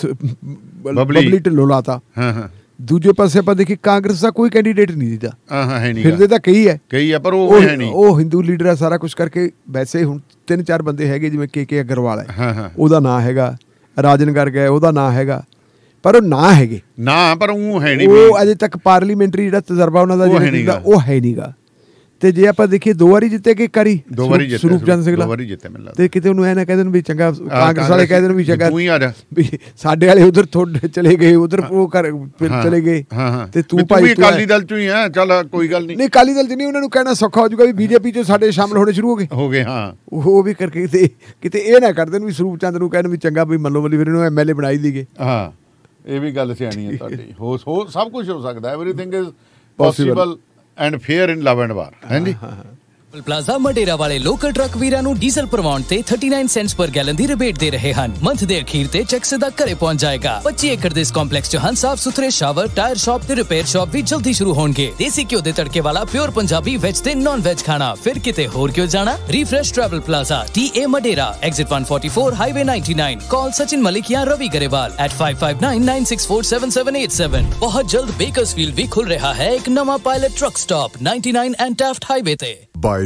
ਪਬਲਿਕ ਢਿੱਲੋਂ ਹਾਂ ਹਾਂ ਦੂਜੇ ਪਾਸੇ ਆਪਾਂ ਦੇਖੀ ਕਾਂਗਰਸ ਦਾ ਕੋਈ ਕੈਂਡੀਡੇਟ ਨਹੀਂ ਦਿੱਤਾ ਹਾਂ ਹਾਂ ਹੈ ਨਹੀਂ ਫਿਰਦੇ ਤਾਂ ਕਈ ਹੈ ਕਈ ਹੈ ਪਰ ਉਹ ਹੈ ਨਹੀਂ ਉਹ ਹਿੰਦੂ ਲੀਡਰ ਆ ਸਾਰਾ ਕੁਝ ਕਰਕੇ ਵੈਸੇ ਹੁਣ ਤਿੰਨ ਚਾਰ ਬੰਦੇ ਹੈਗੇ ਜਿਵੇਂ ਕੇ ਕੇ ਅਗਰਵਾਲ ਹੈ ਹਾਂ ਹਾਂ ਉਹਦਾ ਨਾਂ ਹੈਗਾ ਰਾਜਨ ਗਰਗ ਹੈ ਉਹਦਾ ਨਾਂ ਹੈਗਾ ਪਰ ਉਹ ਨਾ ਹੈਗੇ ਨਾ ਪਰ ਉਹ ਹੈ ਨਹੀਂ ਉਹ ਅਜੇ ਤੱਕ ਪਾਰਲੀਮੈਂਟਰੀ ਜਿਹੜਾ ਤਜਰਬਾ ਉਹਨਾਂ ਦਾ ਜਿਹੜਾ ਉਹ ਹੈ ਨਹੀਂਗਾ ਤੇ ਜੇ ਆਪਾਂ ਦੇਖੀਏ ਦੋ ਵਾਰੀ ਜਿੱਤੇ ਕਿ ਕਰੀ ਦੋ ਵਾਰੀ ਜਿੱਤੇ ਸਰੂਪ ਚੰਦ ਸਿੰਘਲਾ ਦੋ ਵਾਰੀ ਜਿੱਤੇ ਮੈਨੂੰ ਲੱਗਦਾ ਤੇ ਕਿਤੇ ਉਹਨੂੰ ਐ ਨਾ ਕਹਿ ਦੇਣ ਵੀ ਚੰਗਾ ਕਾਂਗਰਸ ਵਾਲੇ ਕਹਿ ਦੇਣ ਵੀ ਚੰਗਾ ਤੂੰ ਹੀ ਆ ਜਾ ਸਾਡੇ ਵਾਲੇ ਉਧਰ ਥੋੜੇ ਚਲੇ ਗਏ ਉਧਰ ਉਹ ਕਰ ਫਿਰ ਚਲੇ ਗਏ ਹਾਂ ਹਾਂ ਤੇ ਤੂੰ ਭਾਈ ਤੂੰ ਵੀ ਕਾਲੀ ਦਲ ਚੋਂ ਹੀ ਆ ਚੱਲ ਕੋਈ ਗੱਲ ਨਹੀਂ ਨਹੀਂ ਕਾਲੀ ਦਲ ਚ ਨਹੀਂ ਉਹਨਾਂ ਨੂੰ ਕਹਿਣਾ ਸੌਖਾ ਹੋ ਜਾਊਗਾ ਵੀ ਬੀਜੇਪੀ ਚੋਂ ਸਾਡੇ ਸ਼ਾਮਲ ਹੋਣੇ ਸ਼ੁਰੂ ਹੋ ਗਏ ਹੋ ਗਏ ਹਾਂ ਉਹ ਵੀ ਕਰਕੇ ਤੇ ਕਿਤੇ ਇਹ ਨਾ ਕਰ ਦੇਣ ਵੀ ਸਰੂਪ ਚੰਦ ਨੂੰ ਕਹਿਣ ਵੀ ਚੰਗਾ ਵੀ ਮੰਨੋ ਬਲੀ ਫਿਰ ਇਹਨੂੰ ਐਮਐਲਏ ਬਣਾਈ ਦੀਗੇ ਹਾਂ ਇਹ ਵੀ ਗੱਲ ਸਿਆਣੀ ਹੈ ਤੁਹਾਡੀ (laughs) ਹੋ ਸਭ ਕੁਝ ਹੋ ਸਕਦਾ everything is possible and fair in love and war ਹੈਂਜੀ ਪਲਾਜ਼ਾ ਮਡੇਰਾ ਵਾਲੇ ਲੋਕਲ ਟਰੱਕ ਵੀਰਾਂ ਨੂੰ ਡੀਜ਼ਲ ਪਰਵਾਉਣ ਤੇ 39 ਸੈਂਟਸ ਪਰ ਗੈਲਨ ਦੀ ਰਿਬੇਟ ਦੇ ਰਹੇ ਹਨ ਮੰਥ ਦੇ ਅਖੀਰ ਤੇ ਚੈੱਕ ਸਿੱਧਾ ਘਰੇ ਪਹੁੰਚ ਜਾਏਗਾ 25 ਏਕੜ ਦੇ ਇਸ ਕੰਪਲੈਕਸ 'ਚ ਹਨ ਸਾਫ਼ ਸੁਥਰੇ ਸ਼ਾਵਰ ਟਾਇਰ ਸ਼ਾਪ ਤੇ ਰਿਪੇਅਰ ਸ਼ਾਪ ਵੀ ਜਲਦੀ ਸ਼ੁਰੂ ਹੋਣਗੇ ਦੇਸੀ ਘਿਓ ਦੇ ਤੜਕੇ ਵਾਲਾ ਪਿਓਰ ਪੰਜਾਬੀ ਵੈਜ ਤੇ ਨਾਨ ਵੈਜ ਖਾਣਾ ਫਿਰ ਕਿਤੇ ਹੋਰ ਕਿਉਂ ਜਾਣਾ ਰੀਫਰੈਸ਼ ਟਰੈਵਲ ਪਲਾਜ਼ਾ ਏ ਮਡੇਰਾ ਐਗਜ਼ਿਟ 144 ਹਾਈਵੇ 99 ਕਾਲ ਸਚਿਨ ਮਲਿਕ ਜਾਂ ਰਵੀ ਗਰੇਵਾਲ @5599647787 ਬਹੁਤ ਜਲਦ ਬੇਕਰਸਫੀਲਡ ਵੀ ਖੁੱਲ ਰਿਹਾ ਹੈ ਇੱਕ ਨਵਾਂ pilot truck stop 99 and Taft highway ਤੇ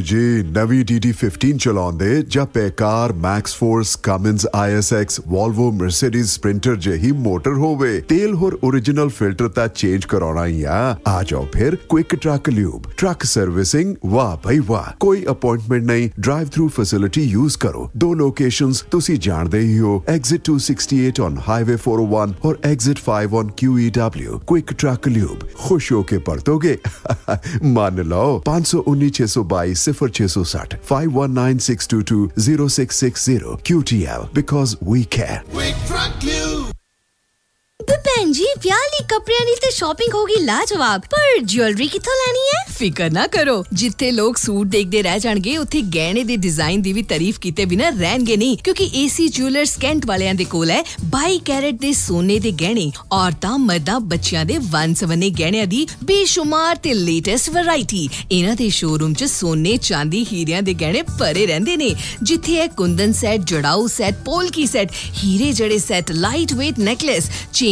ਜੀ ਨਵੀਂ TT15 ਚਲਾਉਂਦੇ ਜਾਂ Paccar Max Force Cummins ISX Volvo Mercedes Sprinter ਜਹੀ ਮੋਟਰ ਹੋਵੇ ਤੇਲ ਹੋਰ origignal ਫਿਲਟਰ ਤਾਂ ਚੇਂਜ ਕਰਾਉਣਾ ਹੀ ਆ ਆ ਜਾਓ ਫਿਰ Quick Truck Lube truck servicing वाह भाई वाह कोई अपॉइंटमेंट नहीं ड्राइव थ्रू फैसिलिटी यूज करो दो लोकेशंस ਤੁਸੀਂ ਜਾਣਦੇ ਹੀ ਹੋ exit 268 on highway 401 or exit 5 on QEW Quick Truck Lube ਖੁਸ਼ ਹੋ ਕੇ ਪਰਤੋਗੇ ਮੰਨ ਲਓ 519 622 0660 519622 0660 QTL because we care. भैन जी प्याली कपड़ियाली ते शॉपिंग होगी लाजवाब पर ज्वेलरी किथों लेनी है फिकर ना करो जिथे लोग सूट देखदे रह ਜਾਣਗੇ ਉੱਥੇ ਗਹਿਣੇ ਦੇ ਡਿਜ਼ਾਈਨ ਦੀ ਵੀ ਤਾਰੀਫ ਕੀਤੇ ਬਿਨਾ ਰਹਿਣਗੇ ਨਹੀਂ ਕਿਉਂਕਿ ਏਸੀ ਜੁਐਲਰਸ ਕੈਂਟ ਵਾਲਿਆਂ ਦੇ ਕੋਲ ਹੈ 22 ਕੈਰਟ ਦੇ ਸੋਨੇ ਦੇ ਗਹਿਣੇ ਔਰਤਾਂ ਮਰਦਾਂ ਬੱਚਿਆਂ ਦੇ ਵੰਸਵਨੇ ਗਹਿਣਿਆਂ ਦੀ ਬੇਸ਼ੁਮਾਰ ਤੇ ਲੇਟੈਸਟ ਵੈਰਾਈਟੀ ਇਹਨਾਂ ਦੇ ਸ਼ੋਰੂਮ 'ਚ ਸੋਨੇ ਚਾਂਦੀ ਹੀਰਿਆਂ ਦੇ ਗਹਿਣੇ ਭਰੇ ਰਹਿੰਦੇ ਨੇ ਜਿੱਥੇ ਹੈ ਕੁੰਦਨ ਸੈੱਟ ਜੜਾਊ ਸੈੱਟ ਪੋਲਕੀ ਸੈੱਟ ਹੀਰੇ ਜੜੇ set light weight necklace chain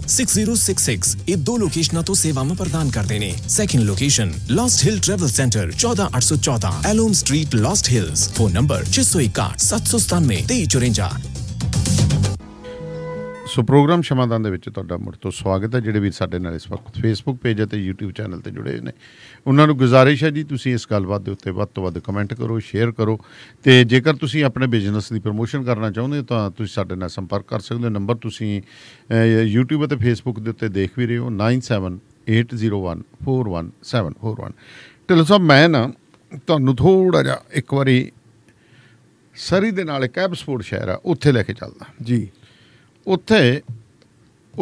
six zero six six ये दो लोकेशन तो सेवा में प्रदान कर देने second location Lost Hill travel centre चौदह आठ सौ चौदह एलोम street Lost Hills phone number छह सौ इकाठ सात सौ सतानवे तेईस चौरेंजा ਸੋ ਪ੍ਰੋਗਰਾਮ ਸ਼ਮਾਦਾਨ ਦੇ ਵਿੱਚ ਤੁਹਾਡਾ ਮੁੜ ਤੋਂ ਸਵਾਗਤ ਹੈ ਜਿਹੜੇ ਵੀ ਸਾਡੇ ਨਾਲ ਇਸ ਵਕਤ ਫੇਸਬੁੱਕ ਪੇਜ ਅਤੇ YouTube ਚੈਨਲ ਤੇ ਜੁੜੇ ਨੇ ਉਹਨਾਂ ਨੂੰ ਗੁਜ਼ਾਰਿਸ਼ ਹੈ ਜੀ ਤੁਸੀਂ ਇਸ ਗੱਲਬਾਤ ਦੇ ਉੱਤੇ ਵੱਧ ਤੋਂ ਵੱਧ ਕਮੈਂਟ ਕਰੋ ਸ਼ੇਅਰ ਕਰੋ ਤੇ ਜੇਕਰ ਤੁਸੀਂ ਆਪਣੇ ਬਿਜ਼ਨਸ ਦੀ ਪ੍ਰੋਮੋਸ਼ਨ ਕਰਨਾ ਚਾਹੁੰਦੇ ਹੋ ਤਾਂ ਤੁਸੀਂ ਸਾਡੇ ਨਾਲ ਸੰਪਰਕ ਕਰ ਸਕਦੇ ਹੋ ਨੰਬਰ ਤੁਸੀਂ YouTube ਅਤੇ Facebook ਦੇ ਉੱਤੇ ਦੇਖ ਵੀ ਰਹੇ ਹੋ 9780141741 ਢਿੱਲੋਂ ਸਾਹਿਬ ਮੈਂ ਨਾ ਤੁਹਾਨੂੰ ਥੋੜਾ ਜਿਹਾ ਇੱਕ ਵਾਰੀ ਸਰੀ ਦੇ ਨਾਲ ਇੱਕ ਐਬਸਪੋਰਟ ਸ਼ਹਿਰ ਆ ਉੱਥੇ ਲੈ ਕੇ ਚੱਲਦਾ ਜੀ ਉੱਥੇ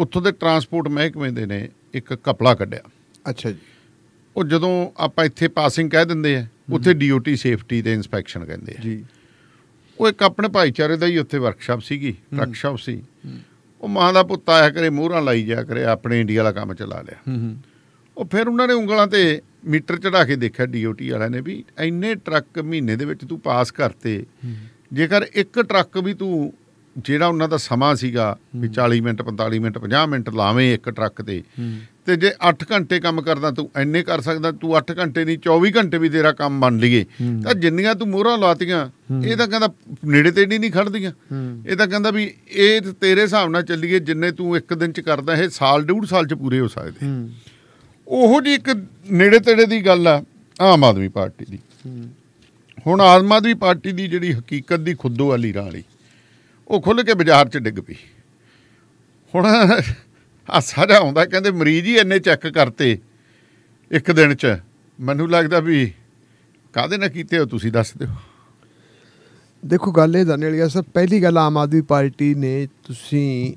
ਉੱਥੋਂ ਦੇ ਟਰਾਂਸਪੋਰਟ ਮਹਿਕਮੇ ਦੇ ਨੇ ਇੱਕ ਕਪੜਾ ਕੱਢਿਆ ਅੱਛਾ ਜੀ ਉਹ ਜਦੋਂ ਆਪਾਂ ਇੱਥੇ ਪਾਸਿੰਗ ਕਹਿ ਦਿੰਦੇ ਆ ਉੱਥੇ ਡੀਓਟੀ ਸੇਫਟੀ ਤੇ ਇਨਸਪੈਕਸ਼ਨ ਕਹਿੰਦੇ ਆ ਜੀ ਉਹ ਇੱਕ ਆਪਣੇ ਭਾਈਚਾਰੇ ਦਾ ਹੀ ਉੱਥੇ ਵਰਕਸ਼ਾਪ ਸੀਗੀ ਵਰਕਸ਼ਾਪ ਸੀ ਉਹ ਮਾਂ ਦਾ ਪੁੱਤ ਆਇਆ ਕਰੇ ਮੂਹਰਾਂ ਲਾਈ ਜਾ ਕਰੇ ਆਪਣੇ ਇੰਡੀਆ ਵਾਲਾ ਕੰਮ ਚਲਾ ਲਿਆ ਉਹ ਫਿਰ ਉਹਨਾਂ ਨੇ ਉਂਗਲਾਂ ਤੇ ਮੀਟਰ ਚੜਾ ਕੇ ਦੇਖਿਆ ਡੀਓਟੀ ਵਾਲਿਆਂ ਨੇ ਵੀ ਐਨੇ ਟਰੱਕ ਮਹੀਨੇ ਦੇ ਵਿੱਚ ਤੂੰ ਪਾਸ ਕਰਤੇ ਜੇਕਰ ਇੱਕ ਟਰੱਕ ਵੀ ਤੂੰ ਜਿਹੜਾ ਉਹਨਾਂ ਦਾ ਸਮਾਂ ਸੀਗਾ ਵੀ 40 ਮਿੰਟ 45 ਮਿੰਟ 50 ਮਿੰਟ ਲਾਵੇਂ ਇੱਕ ਟਰੱਕ ਤੇ ਤੇ ਜੇ 8 ਘੰਟੇ ਕੰਮ ਕਰਦਾ ਤੂੰ ਐਨੇ ਕਰ ਸਕਦਾ ਤੂੰ 8 ਘੰਟੇ ਨਹੀਂ 24 ਘੰਟੇ ਵੀ ਤੇਰਾ ਕੰਮ ਬਣ ਲਈਏ ਤਾਂ ਜਿੰਨੀਆਂ ਤੂੰ ਮੋਹਰਾਂ ਲਾਤੀਆਂ ਇਹ ਤਾਂ ਕਹਿੰਦਾ ਨੇੜੇ ਤੇ ਨਹੀਂ ਖੜਦੀਆਂ ਇਹ ਤਾਂ ਕਹਿੰਦਾ ਵੀ ਇਹ ਤੇਰੇ ਹਿਸਾਬ ਨਾਲ ਚੱਲੀਏ ਜਿੰਨੇ ਤੂੰ ਇੱਕ ਦਿਨ ਚ ਕਰਦਾ ਇਹ ਸਾਲ ਡੂਢ ਸਾਲ ਚ ਪੂਰੇ ਹੋ ਸਕਦੇ ਉਹੋ ਜੀ ਇੱਕ ਨੇੜੇ ਤੇੜੇ ਦੀ ਗੱਲ ਆ ਆਮ ਆਦਮੀ ਪਾਰਟੀ ਦੀ ਹੁਣ ਆਮ ਆਦਮੀ ਪਾਰਟੀ ਦੀ ਜਿਹੜੀ ਹਕੀਕਤ ਦੀ ਖੁੱਦੋ ਵਾਲੀ ਰਾਣੀ ਉਹ ਖੁੱਲ ਕੇ ਬਾਜ਼ਾਰ 'ਚ ਡਿੱਗ ਪਈ ਹੁਣ ਆ ਸਾਰਾ ਆਉਂਦਾ ਕਹਿੰਦੇ ਮਰੀਜ਼ ਹੀ ਇੰਨੇ ਚੈੱਕ ਕਰਤੇ ਇੱਕ ਦਿਨ 'ਚ ਮੈਨੂੰ ਲੱਗਦਾ ਵੀ ਕਾਦੇ ਨਾ ਕੀਤੇ ਹੋ ਤੁਸੀਂ ਦੱਸ ਦਿਓ ਦੇਖੋ ਗੱਲ ਇਹ ਦਾਨੇ ਵਾਲੀ ਸਰ ਪਹਿਲੀ ਗੱਲ ਆਮ ਆਦਮੀ ਪਾਰਟੀ ਨੇ ਤੁਸੀਂ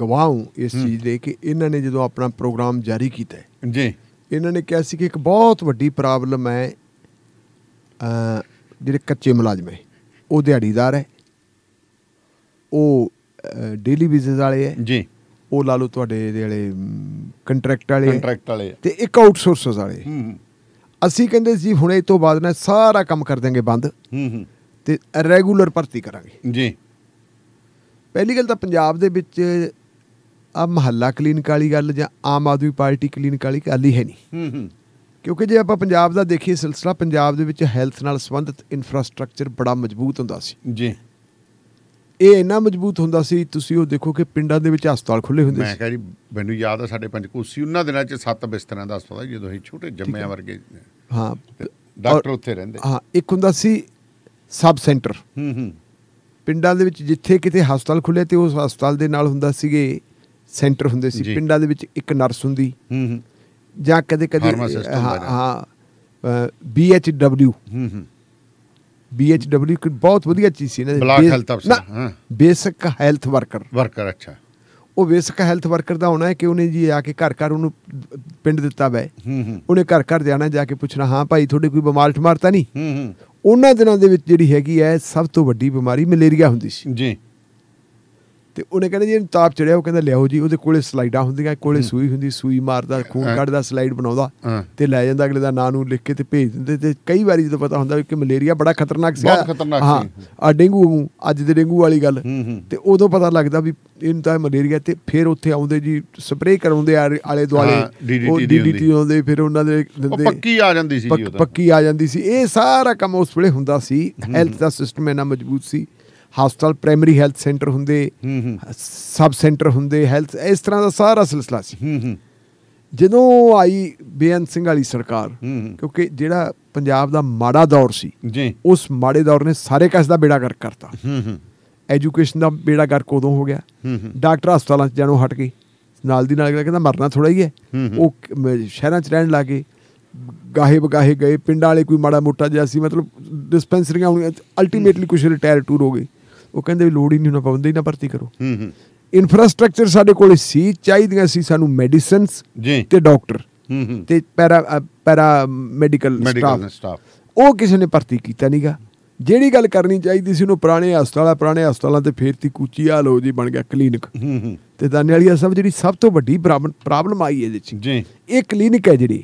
ਗਵਾਉਂ ਇਸ ਚੀਜ਼ ਦੇ ਕਿ ਇਹਨਾਂ ਨੇ ਜਦੋਂ ਆਪਣਾ ਪ੍ਰੋਗਰਾਮ ਜਾਰੀ ਕੀਤਾ ਜੀ ਇਹਨਾਂ ਨੇ ਕਿਹਾ ਸੀ ਕਿ ਇੱਕ ਬਹੁਤ ਵੱਡੀ ਪ੍ਰੋਬਲਮ ਹੈ ਜਿਹੜੇ ਕੱਚੇ ਮੁਲਾਜ਼ਮ ਹੈ ਉਹ ਦਿਹਾੜੀਦਾਰ ਹੈ ਉਹ ਡੇਲੀ ਬਿਜ਼ਨਸ ਵਾਲੇ ਹੈ ਜੀ ਉਹ ਲਾ ਲਓ ਤੁਹਾਡੇ ਦੇ ਵਾਲੇ ਕੰਟਰੈਕਟ ਵਾਲੇ ਕੰਟਰੈਕਟ ਵਾਲੇ ਤੇ ਇੱਕ ਆਊਟਸੋਰਸਸ ਵਾਲੇ ਹੂੰ ਅਸੀਂ ਕਹਿੰਦੇ ਸੀ ਹੁਣ ਇਹ ਤੋਂ ਬਾਅਦ ਨਾ ਸਾਰਾ ਕੰਮ ਕਰ ਦਾਂਗੇ ਬੰਦ ਹੂੰ ਹੂੰ ਤੇ ਰੈਗੂਲਰ ਭਰਤੀ ਕਰਾਂਗੇ ਜੀ ਪਹਿਲੀ ਗੱਲ ਤਾਂ ਪੰਜਾਬ ਦੇ ਵਿੱਚ ਆ ਮਹੱਲਾ ਕਲੀਨਿਕ ਵਾਲੀ ਗੱਲ ਜਾਂ ਆਮ ਆਦਮੀ ਪਾਰਟੀ ਕਲੀਨਿਕ ਵਾਲੀ ਗੱਲ ਹੀ ਹੈ ਨਹੀਂ ਹੂੰ ਹੂੰ ਕਿਉਂਕਿ ਜੇ ਆਪਾਂ ਪੰਜਾਬ ਦਾ ਦੇਖੀਏ ਸਿਲਸਿਲਾ ਪੰਜਾਬ ਦੇ ਵਿੱਚ ਹੈਲਥ ਨਾਲ ਸੰਬੰਧਿਤ ਇਨਫਰਾਸਟ੍ਰਕਚਰ ਬੜਾ ਮਜ਼ਬੂਤ ਹੁੰਦਾ ਸੀ ਜੀ ਇਹ ਇੰਨਾ ਮਜ਼ਬੂਤ ਹੁੰਦਾ ਸੀ ਤੁਸੀਂ ਉਹ ਦੇਖੋ ਕਿ ਪਿੰਡਾਂ ਦੇ ਵਿੱਚ ਹਸਪਤਾਲ ਖੁੱਲੇ ਹੁੰਦੇ ਸੀ ਮੈਂ ਕਹਿੰਦੀ ਜੀ ਮੈਨੂੰ ਯਾਦ ਆ ਸਾਡੇ ਪੰਜ ਕੋਸੀ ਉਹਨਾਂ ਦਿਨਾਂ 'ਚ ਸੱਤ ਬਿਸਤਰਾਂ ਦਾ ਹਸਪਤਾਲ ਜਦੋਂ ਅਸੀਂ ਛੋਟੇ ਜੰਮਿਆਂ ਵਰਗੇ ਹਾਂ ਡਾਕਟਰ ਉੱਥੇ ਰਹਿੰਦੇ ਹਾਂ ਇੱਕ ਹੁੰਦਾ ਸੀ ਸਬ ਸੈਂਟਰ ਹੂੰ ਹੂੰ ਪਿੰਡਾਂ ਦੇ ਵਿੱਚ ਜਿੱਥੇ ਕਿਤੇ ਹਸਪਤਾਲ ਖੁੱਲੇ ਤੇ ਉਸ ਹਸਪਤਾਲ ਦੇ ਨਾਲ ਹੁੰਦਾ ਸੀਗੇ ਸੈਂਟਰ ਹੁੰਦੇ ਸੀ ਪਿੰਡਾਂ ਦੇ ਵਿੱਚ ਇੱਕ ਨਰਸ ਹੁੰਦੀ ਹੂੰ ਹੂੰ ਜਾਂ ਕਦੇ ਕਦੇ ਹਾਂ B H W B H W ਕਿ ਬਹੁਤ ਵਧੀਆ ਚੀਜ਼ ਸੀ ਨਾ ਹੈਲਥ ਅਫਸਰ ਹਾਂ ਬੇਸਿਕ ਹੈਲਥ ਵਰਕਰ ਵਰਕਰ ਅੱਛਾ ਉਹ ਬੇਸਿਕ ਹੈਲਥ ਵਰਕਰ ਦਾ ਹੋਣਾ ਹੈ ਕਿ ਉਹਨੇ ਜੀ ਆ ਕੇ ਘਰ ਘਰ ਉਹਨੂੰ ਪਿੰਡ ਦਿੱਤਾ ਵੈ ਉਹਨੇ ਘਰ ਘਰ ਜਾਣਾ ਜਾ ਕੇ ਪੁੱਛਣਾ ਹਾਂ ਭਾਈ ਤੁਹਾਡੇ ਕੋਈ ਬਿਮਾਰ ਮਾਰਤਾ ਨਹੀਂ ਉਹਨਾਂ ਦਿਨਾਂ ਦੇ ਵਿੱਚ ਜਿਹੜੀ ਹੈਗੀ ਹੈ ਸਭ ਤੋਂ ਵੱਡੀ ਬਿਮਾਰੀ ਮਲੇਰੀਆ ਹੁੰਦੀ ਸੀ ਜੀ ਤੇ ਉਹਨੇ ਕਹਿੰਦੇ ਜੀ ਤਾਪ ਚੜਿਆ ਉਹ ਕਹਿੰਦਾ ਲਿਆਓ ਜੀ ਉਹਦੇ ਕੋਲੇ ਸਲਾਈਡਾਂ ਹੁੰਦੀਆਂ ਕੋਲੇ ਸੂਈ ਹੁੰਦੀ ਸੂਈ ਮਾਰਦਾ ਖੂਨ ਕੱਢਦਾ ਸਲਾਈਡ ਬਣਾਉਂਦਾ ਤੇ ਲੈ ਜਾਂਦਾ ਅਗਲੇ ਦਾ ਨਾਂ ਨੂੰ ਲਿਖ ਕੇ ਤੇ ਭੇਜ ਦਿੰਦੇ ਤੇ ਕਈ ਵਾਰੀ ਜਦੋਂ ਪਤਾ ਹੁੰਦਾ ਕਿ ਮਲੇਰੀਆ ਬੜਾ ਖਤਰਨਾਕ ਸੀ ਬਹੁਤ ਖਤਰਨਾਕ ਸੀ ਆ ਡੇਂਗੂ ਅੱਜ ਦੇ ਡੇਂਗੂ ਵਾਲੀ ਗੱਲ ਤੇ ਉਦੋਂ ਪਤਾ ਲੱਗਦਾ ਵੀ ਇਹਨੂੰ ਤਾਂ ਮਲੇਰੀਆ ਤੇ ਫਿਰ ਉੱਥੇ ਆਉਂਦੇ ਜੀ ਸਪਰੇਅ ਕਰਾਉਂਦੇ ਆਲੇ ਦੁਆਲੇ ਉਹ ਡੀਡੀਟੀ ਆਉਂਦੇ ਫਿਰ ਉਹਨਾਂ ਦੇ ਦਿੰਦੇ ਪੱਕੀ ਆ ਜਾਂਦੀ ਸੀ ਜੀ ਉਹ ਪੱਕੀ ਆ ਜਾਂਦੀ ਸੀ ਇਹ ਸਾਰਾ ਕੰਮ ਉਸ ਵੇਲੇ ਹੁੰਦਾ ਸੀ ਹੈਲਥ ਦਾ ਸਿਸਟਮ ਇਹਨਾਂ ਮਜ਼ਬੂਤ ਸੀ ਹਸਪਤਾਲ ਪ੍ਰਾਇਮਰੀ ਹੈਲਥ ਸੈਂਟਰ ਹੁੰਦੇ ਸਬ ਸੈਂਟਰ ਹੁੰਦੇ ਹੈਲਥ ਇਸ ਤਰ੍ਹਾਂ ਦਾ ਸਾਰਾ ਸਿਲਸਿਲਾ ਸੀ ਜਦੋਂ ਆਈ ਬੇਅੰਤ ਸਿੰਘ ਵਾਲੀ ਸਰਕਾਰ ਕਿਉਂਕਿ ਜਿਹੜਾ ਪੰਜਾਬ ਦਾ ਮਾੜਾ ਦੌਰ ਸੀ ਉਸ ਮਾੜੇ ਦੌਰ ਨੇ ਸਾਰੇ ਕਸ ਦਾ ਬੇੜਾ ਕਰ ਕਰਤਾ ਐਜੂਕੇਸ਼ਨ ਦਾ ਬੇੜਾ ਕਰ ਕੋਦੋਂ ਹੋ ਗਿਆ ਡਾਕਟਰ ਹਸਪਤਾਲਾਂ 'ਚ ਜਾਣੋਂ ਹਟ ਗਈ ਨਾਲ ਦੀ ਨਾਲ ਕਹਿੰਦਾ ਮਰਨਾ ਥੋੜਾ ਹੀ ਹੈ ਉਹ ਸ਼ਹਿਰਾਂ 'ਚ ਰਹਿਣ ਲੱਗੇ ਗਾਹੇ ਬਗਾਹੇ ਗਏ ਪਿੰਡਾਂ ਵਾਲੇ ਕੋਈ ਮਾੜਾ ਮੋਟਾ ਜਿਹਾ ਸੀ ਮਤਲਬ ਡਿਸਪੈਂਸਰੀਆਂ ਹੁਣ ਅਲਟੀਮੇਟਲੀ ਕੁਝ ਰਿਟਾਇਰ ਟੂਰ ਹੋ ਗਏ ਉਹ ਕਹਿੰਦੇ ਵੀ ਲੋੜ ਹੀ ਨਹੀਂ ਉਹਨਾਂ ਪਾਉਂਦੇ ਹੀ ਨਾ ਭਰਤੀ ਕਰੋ ਹੂੰ ਹੂੰ ਇਨਫਰਾਸਟ੍ਰਕਚਰ ਸਾਡੇ ਕੋਲ ਸੀ ਚਾਹੀਦੀਆਂ ਸੀ ਸਾਨੂੰ ਮੈਡੀਸਿਨਸ ਤੇ ਡਾਕਟਰ ਹੂੰ ਹੂੰ ਤੇ ਪੈਰਾ ਪੈਰਾ ਮੈਡੀਕਲ ਸਟਾਫ ਉਹ ਕਿਸੇ ਨੇ ਭਰਤੀ ਕੀਤਾ ਨਹੀਂਗਾ ਜਿਹੜੀ ਗੱਲ ਕਰਨੀ ਚਾਹੀਦੀ ਸੀ ਉਹਨੂੰ ਪੁਰਾਣੇ ਹਸਪਤਾਲਾਂ ਪੁਰਾਣੇ ਹਸਪਤਾਲਾਂ ਤੇ ਫੇਰਤੀ ਕੂਚੀ ਹਾਲ ਹੋ ਜੀ ਬਣ ਗਿਆ ਕਲੀਨਿਕ ਹੂੰ ਹੂੰ ਤੇ ਦਾਨੇ ਵਾਲੀ ਸਭ ਜਿਹੜੀ ਸਭ ਤੋਂ ਵੱਡੀ ਪ੍ਰੋਬਲਮ ਆਈ ਇਹਦੇ ਚ ਜੀ ਇਹ ਕਲੀਨਿਕ ਹੈ ਜਿਹੜੀ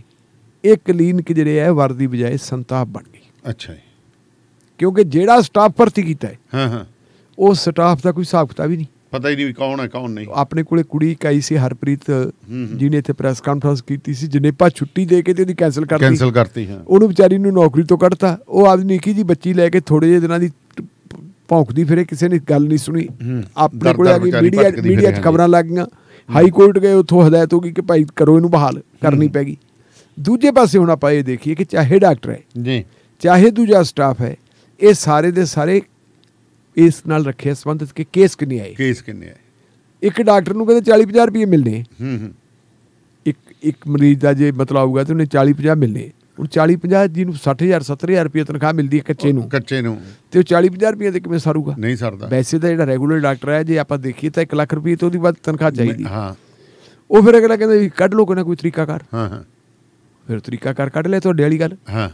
ਇਹ ਕਲੀਨਿਕ ਜਿਹੜੇ ਹੈ ਵਰਦੀ ਬਜਾਏ ਸੰਤਾਪ ਬਣ ਗਈ ਅੱਛਾ ਜੀ ਕਿਉਂਕਿ ਜਿਹੜਾ ਸਟਾਫ ਭਰਤੀ ਕੀਤਾ ਹੈ ਹਾਂ ਹਾਂ ਉਹ ਸਟਾਫ ਦਾ ਕੋਈ ਹਿਸਾਬ ਕਿਤਾਬ ਹੀ ਨਹੀਂ ਪਤਾ ਹੀ ਨਹੀਂ ਕੌਣ ਹੈ ਕੌਣ ਨਹੀਂ ਆਪਣੇ ਕੋਲੇ ਕੁੜੀ ਕਾਈ ਸੀ ਹਰਪ੍ਰੀਤ ਜਿਹਨੇ ਇੱਥੇ ਪ੍ਰੈਸ ਕਾਨਫਰੰਸ ਕੀਤੀ ਸੀ ਜਨੇਪਾ ਛੁੱਟੀ ਦੇ ਕੇ ਤੇ ਉਹਦੀ ਕੈਨਸਲ ਕਰਤੀ ਕੈਨਸਲ ਕਰਤੀ ਹਾਂ ਉਹਨੂੰ ਵਿਚਾਰੀ ਨੂੰ ਨੌਕਰੀ ਤੋਂ ਕੱਢਤਾ ਉਹ ਆਦਮੀ ਕੀ ਜੀ ਬੱਚੀ ਲੈ ਕੇ ਥੋੜੇ ਜਿਹੇ ਦਿਨਾਂ ਦੀ ਭੌਂਕਦੀ ਫਿਰੇ ਕਿਸੇ ਨੇ ਗੱਲ ਨਹੀਂ ਸੁਣੀ ਆਪਣੇ ਕੋਲੇ ਆ ਗਈ ਮੀਡੀਆ ਮੀਡੀਆ 'ਚ ਖਬਰਾਂ ਲੱਗ ਗਈਆਂ ਹਾਈ ਕੋਰਟ ਗਏ ਉੱਥੋਂ ਹਦਾਇਤ ਹੋ ਗਈ ਕਿ ਭਾਈ ਕਰੋ ਇਹਨੂੰ ਬਹਾਲ ਕਰਨੀ ਪੈਗੀ ਦੂਜੇ ਪਾਸੇ ਹੁਣ ਆਪਾਂ ਇਹ ਦੇਖੀਏ ਕਿ ਚਾਹੇ ਡਾਕਟਰ ਹੈ ਜੀ ਚਾਹੇ ਦੂਜਾ ਸਟਾਫ ਹੈ ਇਹ ਸਾਰੇ ਦੇ ਸਾਰੇ ਇਸ ਨਾਲ ਰੱਖਿਆ ਸੰਬੰਧਿਤ ਕਿ ਕੇਸ ਕਿੰਨੇ ਆਏ ਕੇਸ ਕਿੰਨੇ ਆਏ ਇੱਕ ਡਾਕਟਰ ਨੂੰ ਕਹਿੰਦੇ 40 50 ਰੁਪਏ ਮਿਲਨੇ ਹੂੰ ਹੂੰ ਇੱਕ ਇੱਕ ਮਰੀਜ਼ ਦਾ ਜੇ ਮਤਲਬ ਆਊਗਾ ਤੇ ਉਹਨੇ 40 50 ਮਿਲਨੇ ਹੁਣ 40 50 ਜਿਹਨੂੰ 60000 70000 ਰੁਪਏ ਤਨਖਾਹ ਮਿਲਦੀ ਹੈ ਕੱਚੇ ਨੂੰ ਕੱਚੇ ਨੂੰ ਤੇ ਉਹ 40 50 ਰੁਪਏ ਤੇ ਕਿਵੇਂ ਸਰੂਗਾ ਨਹੀਂ ਸਰਦਾ ਵੈਸੇ ਤਾਂ ਜਿਹੜਾ ਰੈਗੂਲਰ ਡਾਕਟਰ ਹੈ ਜੇ ਆਪਾਂ ਦੇਖੀਏ ਤਾਂ 1 ਲੱਖ ਰੁਪਏ ਤੇ ਉਹਦੀ ਵੱਧ ਤਨਖਾਹ ਚਾਹੀਦੀ ਹਾਂ ਉਹ ਫਿਰ ਅਗਲਾ ਕਹਿੰਦਾ ਕੱਢ ਲੋ ਕੋਈ ਨਾ ਕੋਈ ਤਰੀਕਾ ਕਰ ਹਾਂ ਹਾਂ ਫਿਰ ਤਰੀਕਾ ਕਰ ਕੱਢ ਲੈ ਤੁਹਾਡੇ ਵਾਲੀ ਗੱਲ ਹਾਂ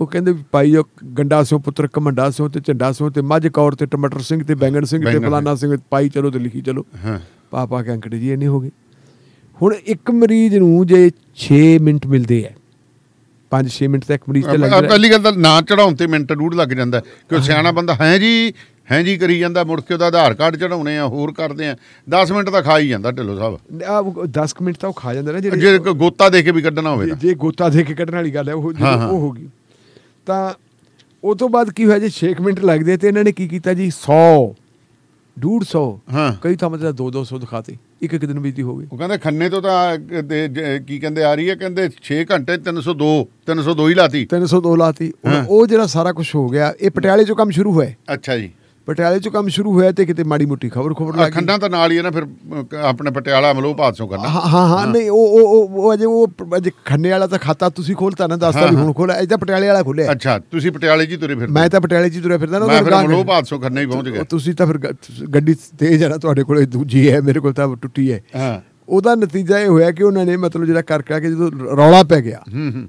ਉਹ ਕਹਿੰਦੇ ਭਾਈ ਉਹ ਗੰਡਾ ਸਿੰਘ ਪੁੱਤਰ ਕਮੰਡਾ ਸਿੰਘ ਤੇ ਝੰਡਾ ਸਿੰਘ ਤੇ ਮੱਝ ਕੌਰ ਤੇ ਟਮਾਟਰ ਸਿੰਘ ਤੇ ਬੈਂਗਣ ਸਿੰਘ ਤੇ ਫਲਾਨਾ ਸਿੰਘ ਪਾਈ ਚਲੋ ਤੇ ਲਿਖੀ ਚਲੋ ਹਾਂ ਪਾ ਪਾ ਕੇ ਅੰਕੜੇ ਜੀ ਇੰਨੇ ਹੋ ਗਏ ਹੁਣ ਇੱਕ ਮਰੀਜ਼ ਨੂੰ ਜੇ 6 ਮਿੰਟ ਮਿਲਦੇ ਆ 5-6 ਮਿੰਟ ਤੱਕ ਮਰੀਜ਼ ਤੇ ਲੱਗਦਾ ਪਹਿਲੀ ਗੱਲ ਤਾਂ ਨਾਂ ਚੜਾਉਣ ਤੇ ਮਿੰਟ ਡੂੜ ਲੱਗ ਜਾਂਦਾ ਕਿਉਂ ਸਿਆਣਾ ਬੰਦਾ ਹੈ ਜੀ ਹੈ ਜੀ ਕਰੀ ਜਾਂਦਾ ਮੁੜ ਕੇ ਉਹਦਾ ਆਧਾਰ ਕਾਰਡ ਚੜਾਉਣੇ ਆ ਹੋਰ ਕਰਦੇ ਆ 10 ਮਿੰਟ ਤਾਂ ਖਾ ਹੀ ਜਾਂਦਾ ਢਿੱਲੋ ਸਾਹਿਬ ਆ 10 ਮਿੰਟ ਤਾਂ ਉਹ ਖਾ ਜਾਂਦਾ ਨਾ ਜੇ ਗੋਤਾ ਦੇ ਕੇ ਵੀ ਕੱਢਣਾ ਹੋਵੇ ਜੇ ਗੋਤਾ ਦੇ ਕੇ ਕੱਢਣ ਵਾਲੀ ਗੱਲ ਹੈ ਉਹ ਉਹ ਹੋ ਗਈ ਤਾਂ ਉਹ ਤੋਂ ਬਾਅਦ ਕੀ ਹੋਇਆ ਜੇ 6 ਮਿੰਟ ਲੱਗਦੇ ਤੇ ਇਹਨਾਂ ਨੇ ਕੀ ਕੀਤਾ ਜੀ 100 150 ਹਾਂ ਕਈ ਤਾਂ ਮਤਲਬ 2 200 ਦਿਖਾਤੇ ਇੱਕ ਇੱਕ ਦਿਨ ਬੀਤੀ ਹੋ ਗਈ ਉਹ ਕਹਿੰਦੇ ਖੰਨੇ ਤੋਂ ਤਾਂ ਕੀ ਕਹਿੰਦੇ ਆ ਰਹੀ ਹੈ ਕਹਿੰਦੇ 6 ਘੰਟੇ 302 302 ਹੀ ਲਾਤੀ 302 ਲਾਤੀ ਉਹ ਜਿਹੜਾ ਸਾਰਾ ਕੁਝ ਹੋ ਗਿਆ ਇਹ ਪਟਿਆਲੇ ਚੋਂ ਕੰਮ ਸ਼ੁਰੂ ਹੋਇਆ ਅੱਛਾ ਜੀ ਪਟਿਆਲੇ 'ਚ ਕੰਮ ਸ਼ੁਰੂ ਹੋਇਆ ਤੇ ਕਿਤੇ ਮਾੜੀ ਮੋਟੀ ਖਬਰ ਖਬਰ ਲੱਗੀ ਖੰਡਾਂ ਤਾਂ ਨਾਲ ਹੀ ਹੈ ਨਾ ਫਿਰ ਆਪਣੇ ਪਟਿਆਲਾ ਮਲੋਹ ਤੋਂ ਕਰਨਾ ਹਾਂ ਹਾਂ ਨਹੀਂ ਉਹ ਉਹ ਉਹ ਅਜੇ ਉਹ ਅਜੇ ਖੰਨੇ ਵਾਲਾ ਤਾਂ ਖਾਤਾ ਤੁਸੀਂ ਖੋਲਤਾ ਨਾ ਦੱਸਦਾ ਵੀ ਹੁਣ ਖੋਲਿਆ ਇਹ ਤਾਂ ਪਟਿਆਲੇ ਵਾਲਾ ਖੋਲਿਆ ਅੱਛਾ ਤੁਸੀਂ ਪਟਿਆਲੇ ਜੀ ਤੁਰੇ ਫਿਰਦੇ ਮੈਂ ਤਾਂ ਪਟਿਆਲੇ ਜੀ ਤੁਰੇ ਫਿਰਦਾ ਨਾ ਮੈਂ ਫਿਰ ਮਲੋਹ ਪਾਸੋਂ ਖੰਨੇ ਹੀ ਪਹੁੰਚ ਗਿਆ ਤੁਸੀਂ ਤਾਂ ਫਿਰ ਗੱਡੀ ਤੇਜ਼ ਆ ਨਾ ਤੁਹਾਡੇ ਕੋਲੇ ਦੂਜੀ ਹੈ ਮੇਰੇ ਕੋਲ ਤਾਂ ਟੁੱਟੀ ਹੈ ਹਾਂ ਉਹਦਾ ਨਤੀਜਾ ਇਹ ਹੋਇਆ ਕਿ ਉਹਨਾਂ ਨੇ ਮਤਲਬ ਜਿਹੜਾ ਕਰ ਕਰਕੇ ਜਦੋਂ ਰੌਲਾ ਪੈ ਗਿਆ ਹੂੰ ਹੂੰ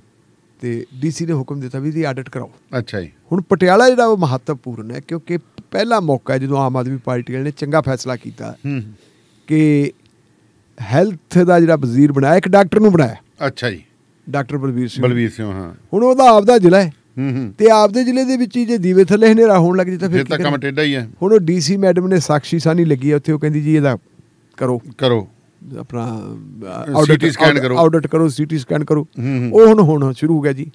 ਤੇ ਡੀਸੀ ਨੇ ਹੁਕਮ ਦਿੱਤਾ ਵੀ ਇਹਦੀ ਆਡਿਟ ਕਰਾਓ ਅੱਛਾ ਜੀ ਹੁਣ ਪਟਿਆਲਾ ਜਿਹੜਾ ਉਹ ਮਹੱਤਵਪੂਰਨ ਹੈ ਕਿਉਂਕਿ ਪਹਿਲਾ ਮੌਕਾ ਜਦੋਂ ਆਮ ਆਦਮੀ ਪਾਰਟੀ ਨੇ ਚੰਗਾ ਫੈਸਲਾ ਕੀਤਾ ਕਿ ਹੈਲਥ ਦਾ ਜਿਹੜਾ ਵਜ਼ੀਰ ਬਣਾਇਆ ਇੱਕ ਡਾਕਟਰ ਨੂੰ ਬਣਾਇਆ ਅੱਛਾ ਜੀ ਡਾਕਟਰ ਬਲਬੀਰ ਸਿੰਘ ਬਲਬੀਰ ਸਿੰਘ ਹਾਂ ਹੁਣ ਉਹਦਾ ਆਪਦਾ ਜ਼ਿਲ੍ਹਾ ਹੈ ਤੇ ਆਪਦੇ ਜ਼ਿਲ੍ਹੇ ਦੇ ਵਿੱਚ ਹੀ ਜੇ ਦੀਵੇ ਥੱਲੇ ਹਨੇਰਾ ਹੋਣ ਲੱਗ ਜੇ ਤਾਂ ਫਿਰ ਤਾਂ ਕੰਮ ਟੇਢਾ ਹੀ ਹੈ ਹੁਣ ਉਹ ਡੀਸੀ ਮੈਡਮ ਨੇ ਸਾਖੀ ਸਾਨੀ ਲੱਗੀ ਹੈ ਉੱਥੇ ਉਹ ਕਹਿੰਦੀ ਜੀ ਇਹਦਾ ਕਰੋ ਕਰੋ ਆਪਣਾ ਆਡਿਟ ਸਕੈਨ ਕਰੋ ਆਡਿਟ ਕਰੋ ਸੀਟੀ ਸਕੈਨ ਕਰੋ ਉਹ ਹੁਣ ਹੁਣ ਸ਼ੁਰੂ ਹੋ ਗਿਆ ਜੀ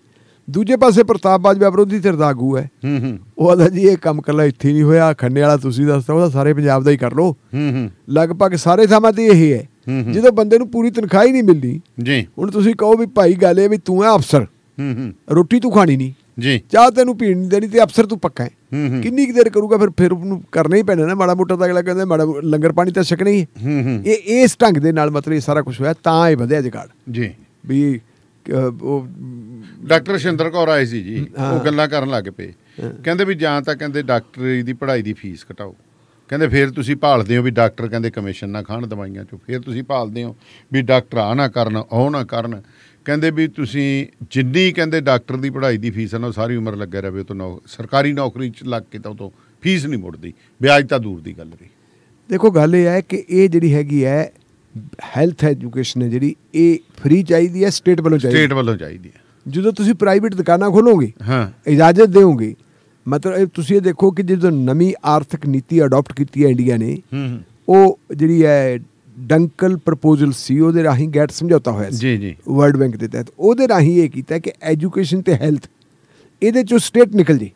ਦੂਜੇ ਪਾਸੇ ਪ੍ਰਤਾਪ ਬਾਜਵਾ ਵਿਰੋਧੀ ਧਿਰ ਦਾ ਆਗੂ ਹੈ ਹੂੰ ਉਹ ਆਦਾ ਜੀ ਇਹ ਕੰਮ ਕੱਲਾ ਇੱਥੇ ਨਹੀਂ ਹੋਇਆ ਖੰਨੇ ਵਾਲਾ ਤੁਸੀਂ ਦੱਸਦਾ ਉਹਦਾ ਸਾਰੇ ਪੰਜਾਬ ਦਾ ਹੀ ਕਰ ਲੋ ਹੂੰ ਹੂੰ ਲਗਭਗ ਸਾਰੇ ਥਾਵਾਂ ਤੇ ਇਹ ਹੈ ਜਦੋਂ ਬੰਦੇ ਨੂੰ ਪੂਰੀ ਤਨਖਾਹ ਹੀ ਨਹੀਂ ਮਿਲਦੀ ਜੀ ਹੁਣ ਤੁਸੀਂ ਕਹੋ ਵੀ ਭਾਈ ਗੱਲ ਇਹ ਵੀ ਤੂੰ ਹੈ ਅਫਸਰ ਹੂੰ ਹੂੰ ਰੋਟੀ ਤੂੰ ਖਾਣੀ ਨਹੀਂ ਜੀ ਚਾਹ ਤੈਨੂੰ ਪੀਣ ਨਹੀਂ ਦੇਣੀ ਤੇ ਅਫਸਰ ਤੂੰ ਪੱਕਾ ਹੈ ਕਿੰਨੀ ਕਿ ਦੇਰ ਕਰੂਗਾ ਫਿਰ ਫਿਰ ਉਹਨੂੰ ਕਰਨਾ ਹੀ ਪੈਣਾ ਨਾ ਮਾੜਾ ਮੋਟਾ ਤਾਂ ਅਗਲਾ ਕਹਿੰਦਾ ਮਾੜਾ ਲੰਗਰ ਪਾਣੀ ਤਾਂ ਛਕਣਾ ਹੀ ਇਹ ਇਸ ਢੰਗ ਦੇ ਨਾਲ ਮਤਲਬ ਇਹ ਸਾਰਾ ਕੁਝ ਹੋਇਆ ਤਾਂ ਇਹ ਵਧਿਆ ਜਗੜ ਜੀ ਵੀ ਉਹ ਡਾਕਟਰ ਸ਼ਿੰਦਰ ਕੌਰ ਆਏ ਸੀ ਜੀ ਉਹ ਗੱਲਾਂ ਕਰਨ ਲੱਗ ਪਏ ਕਹਿੰਦੇ ਵੀ ਜਾਂ ਤਾਂ ਕਹਿੰਦੇ ਡਾਕਟਰੀ ਦੀ ਪੜ੍ਹਾਈ ਦੀ ਫੀਸ ਘਟਾਓ ਕਹਿੰਦੇ ਫਿਰ ਤੁਸੀਂ ਭਾਲਦੇ ਹੋ ਵੀ ਡਾਕਟਰ ਕਹਿੰਦੇ ਕਮਿਸ਼ਨ ਨਾ ਖਾਣ ਦਵਾਈਆਂ ਚੋਂ ਫਿਰ ਤੁਸੀਂ ਭਾਲਦੇ ਹੋ ਵੀ ਡਾਕਟਰ ਆ ਨਾ ਕਰਨ ਉਹ ਨਾ ਕਰਨ ਕਹਿੰਦੇ ਵੀ ਤੁਸੀਂ ਜਿੰਨੀ ਕਹਿੰਦੇ ਡਾਕਟਰ ਦੀ ਪੜ੍ਹਾਈ ਦੀ ਫੀਸ ਹੈ ਨਾ ਸਾਰੀ ਉਮਰ ਲੱਗੇ ਰਹੇ ਤਾਂ ਸਰਕਾਰੀ ਨੌਕਰੀ 'ਚ ਲੱਗ ਕੇ ਤਾਂ ਉਤੋਂ ਫੀਸ ਨਹੀਂ ਮੁੜਦੀ ਵਿਆਜ ਤਾਂ ਦੂਰ ਦੀ ਗੱਲ ਰਹੀ ਦੇਖੋ ਗੱਲ ਇਹ ਹੈ ਕਿ ਇਹ ਜਿਹੜੀ ਹੈਗੀ ਹੈ ਹੈਲਥ ਐਜੂਕੇਸ਼ਨ ਹੈ ਜਿਹੜੀ ਇਹ ਫ੍ਰੀ ਚਾਹੀਦੀ ਹੈ ਸਟੇਟ ਵੱਲੋਂ ਚਾਹੀਦੀ ਹੈ ਸਟੇਟ ਵੱਲੋਂ ਚਾਹੀਦੀ ਹੈ ਜਦੋਂ ਤੁਸੀਂ ਪ੍ਰਾਈਵੇਟ ਦੁਕਾਨਾਂ ਖੋਲੋਗੇ ਹਾਂ ਇਜਾਜ਼ਤ ਦੇਵੋਗੇ ਮਤਲਬ ਤੁਸੀਂ ਇਹ ਦੇਖੋ ਕਿ ਜਦੋਂ ਨਵੀਂ ਆਰਥਿਕ ਨੀਤੀ ਅਡਾਪਟ ਕੀਤੀ ਹੈ ਇੰਡੀਆ ਨੇ ਉਹ ਜਿਹੜੀ ਹੈ ਡੰਕਲ ਪ੍ਰਪੋਜ਼ਲ ਸੀ ਉਹਦੇ ਰਾਹੀਂ ਗੈਟ ਸਮਝੌਤਾ ਹੋਇਆ ਸੀ ਜੀ ਜੀ ਵਰਲਡ ਬੈਂਕ ਦੇ ਤਹਿਤ ਉਹਦੇ ਰਾਹੀਂ ਇਹ ਕੀਤਾ ਕਿ ਐਜੂਕੇਸ਼ਨ ਤੇ ਹੈਲਥ ਇਹਦੇ ਚੋਂ ਸਟੇਟ ਨਿਕਲ ਜੇ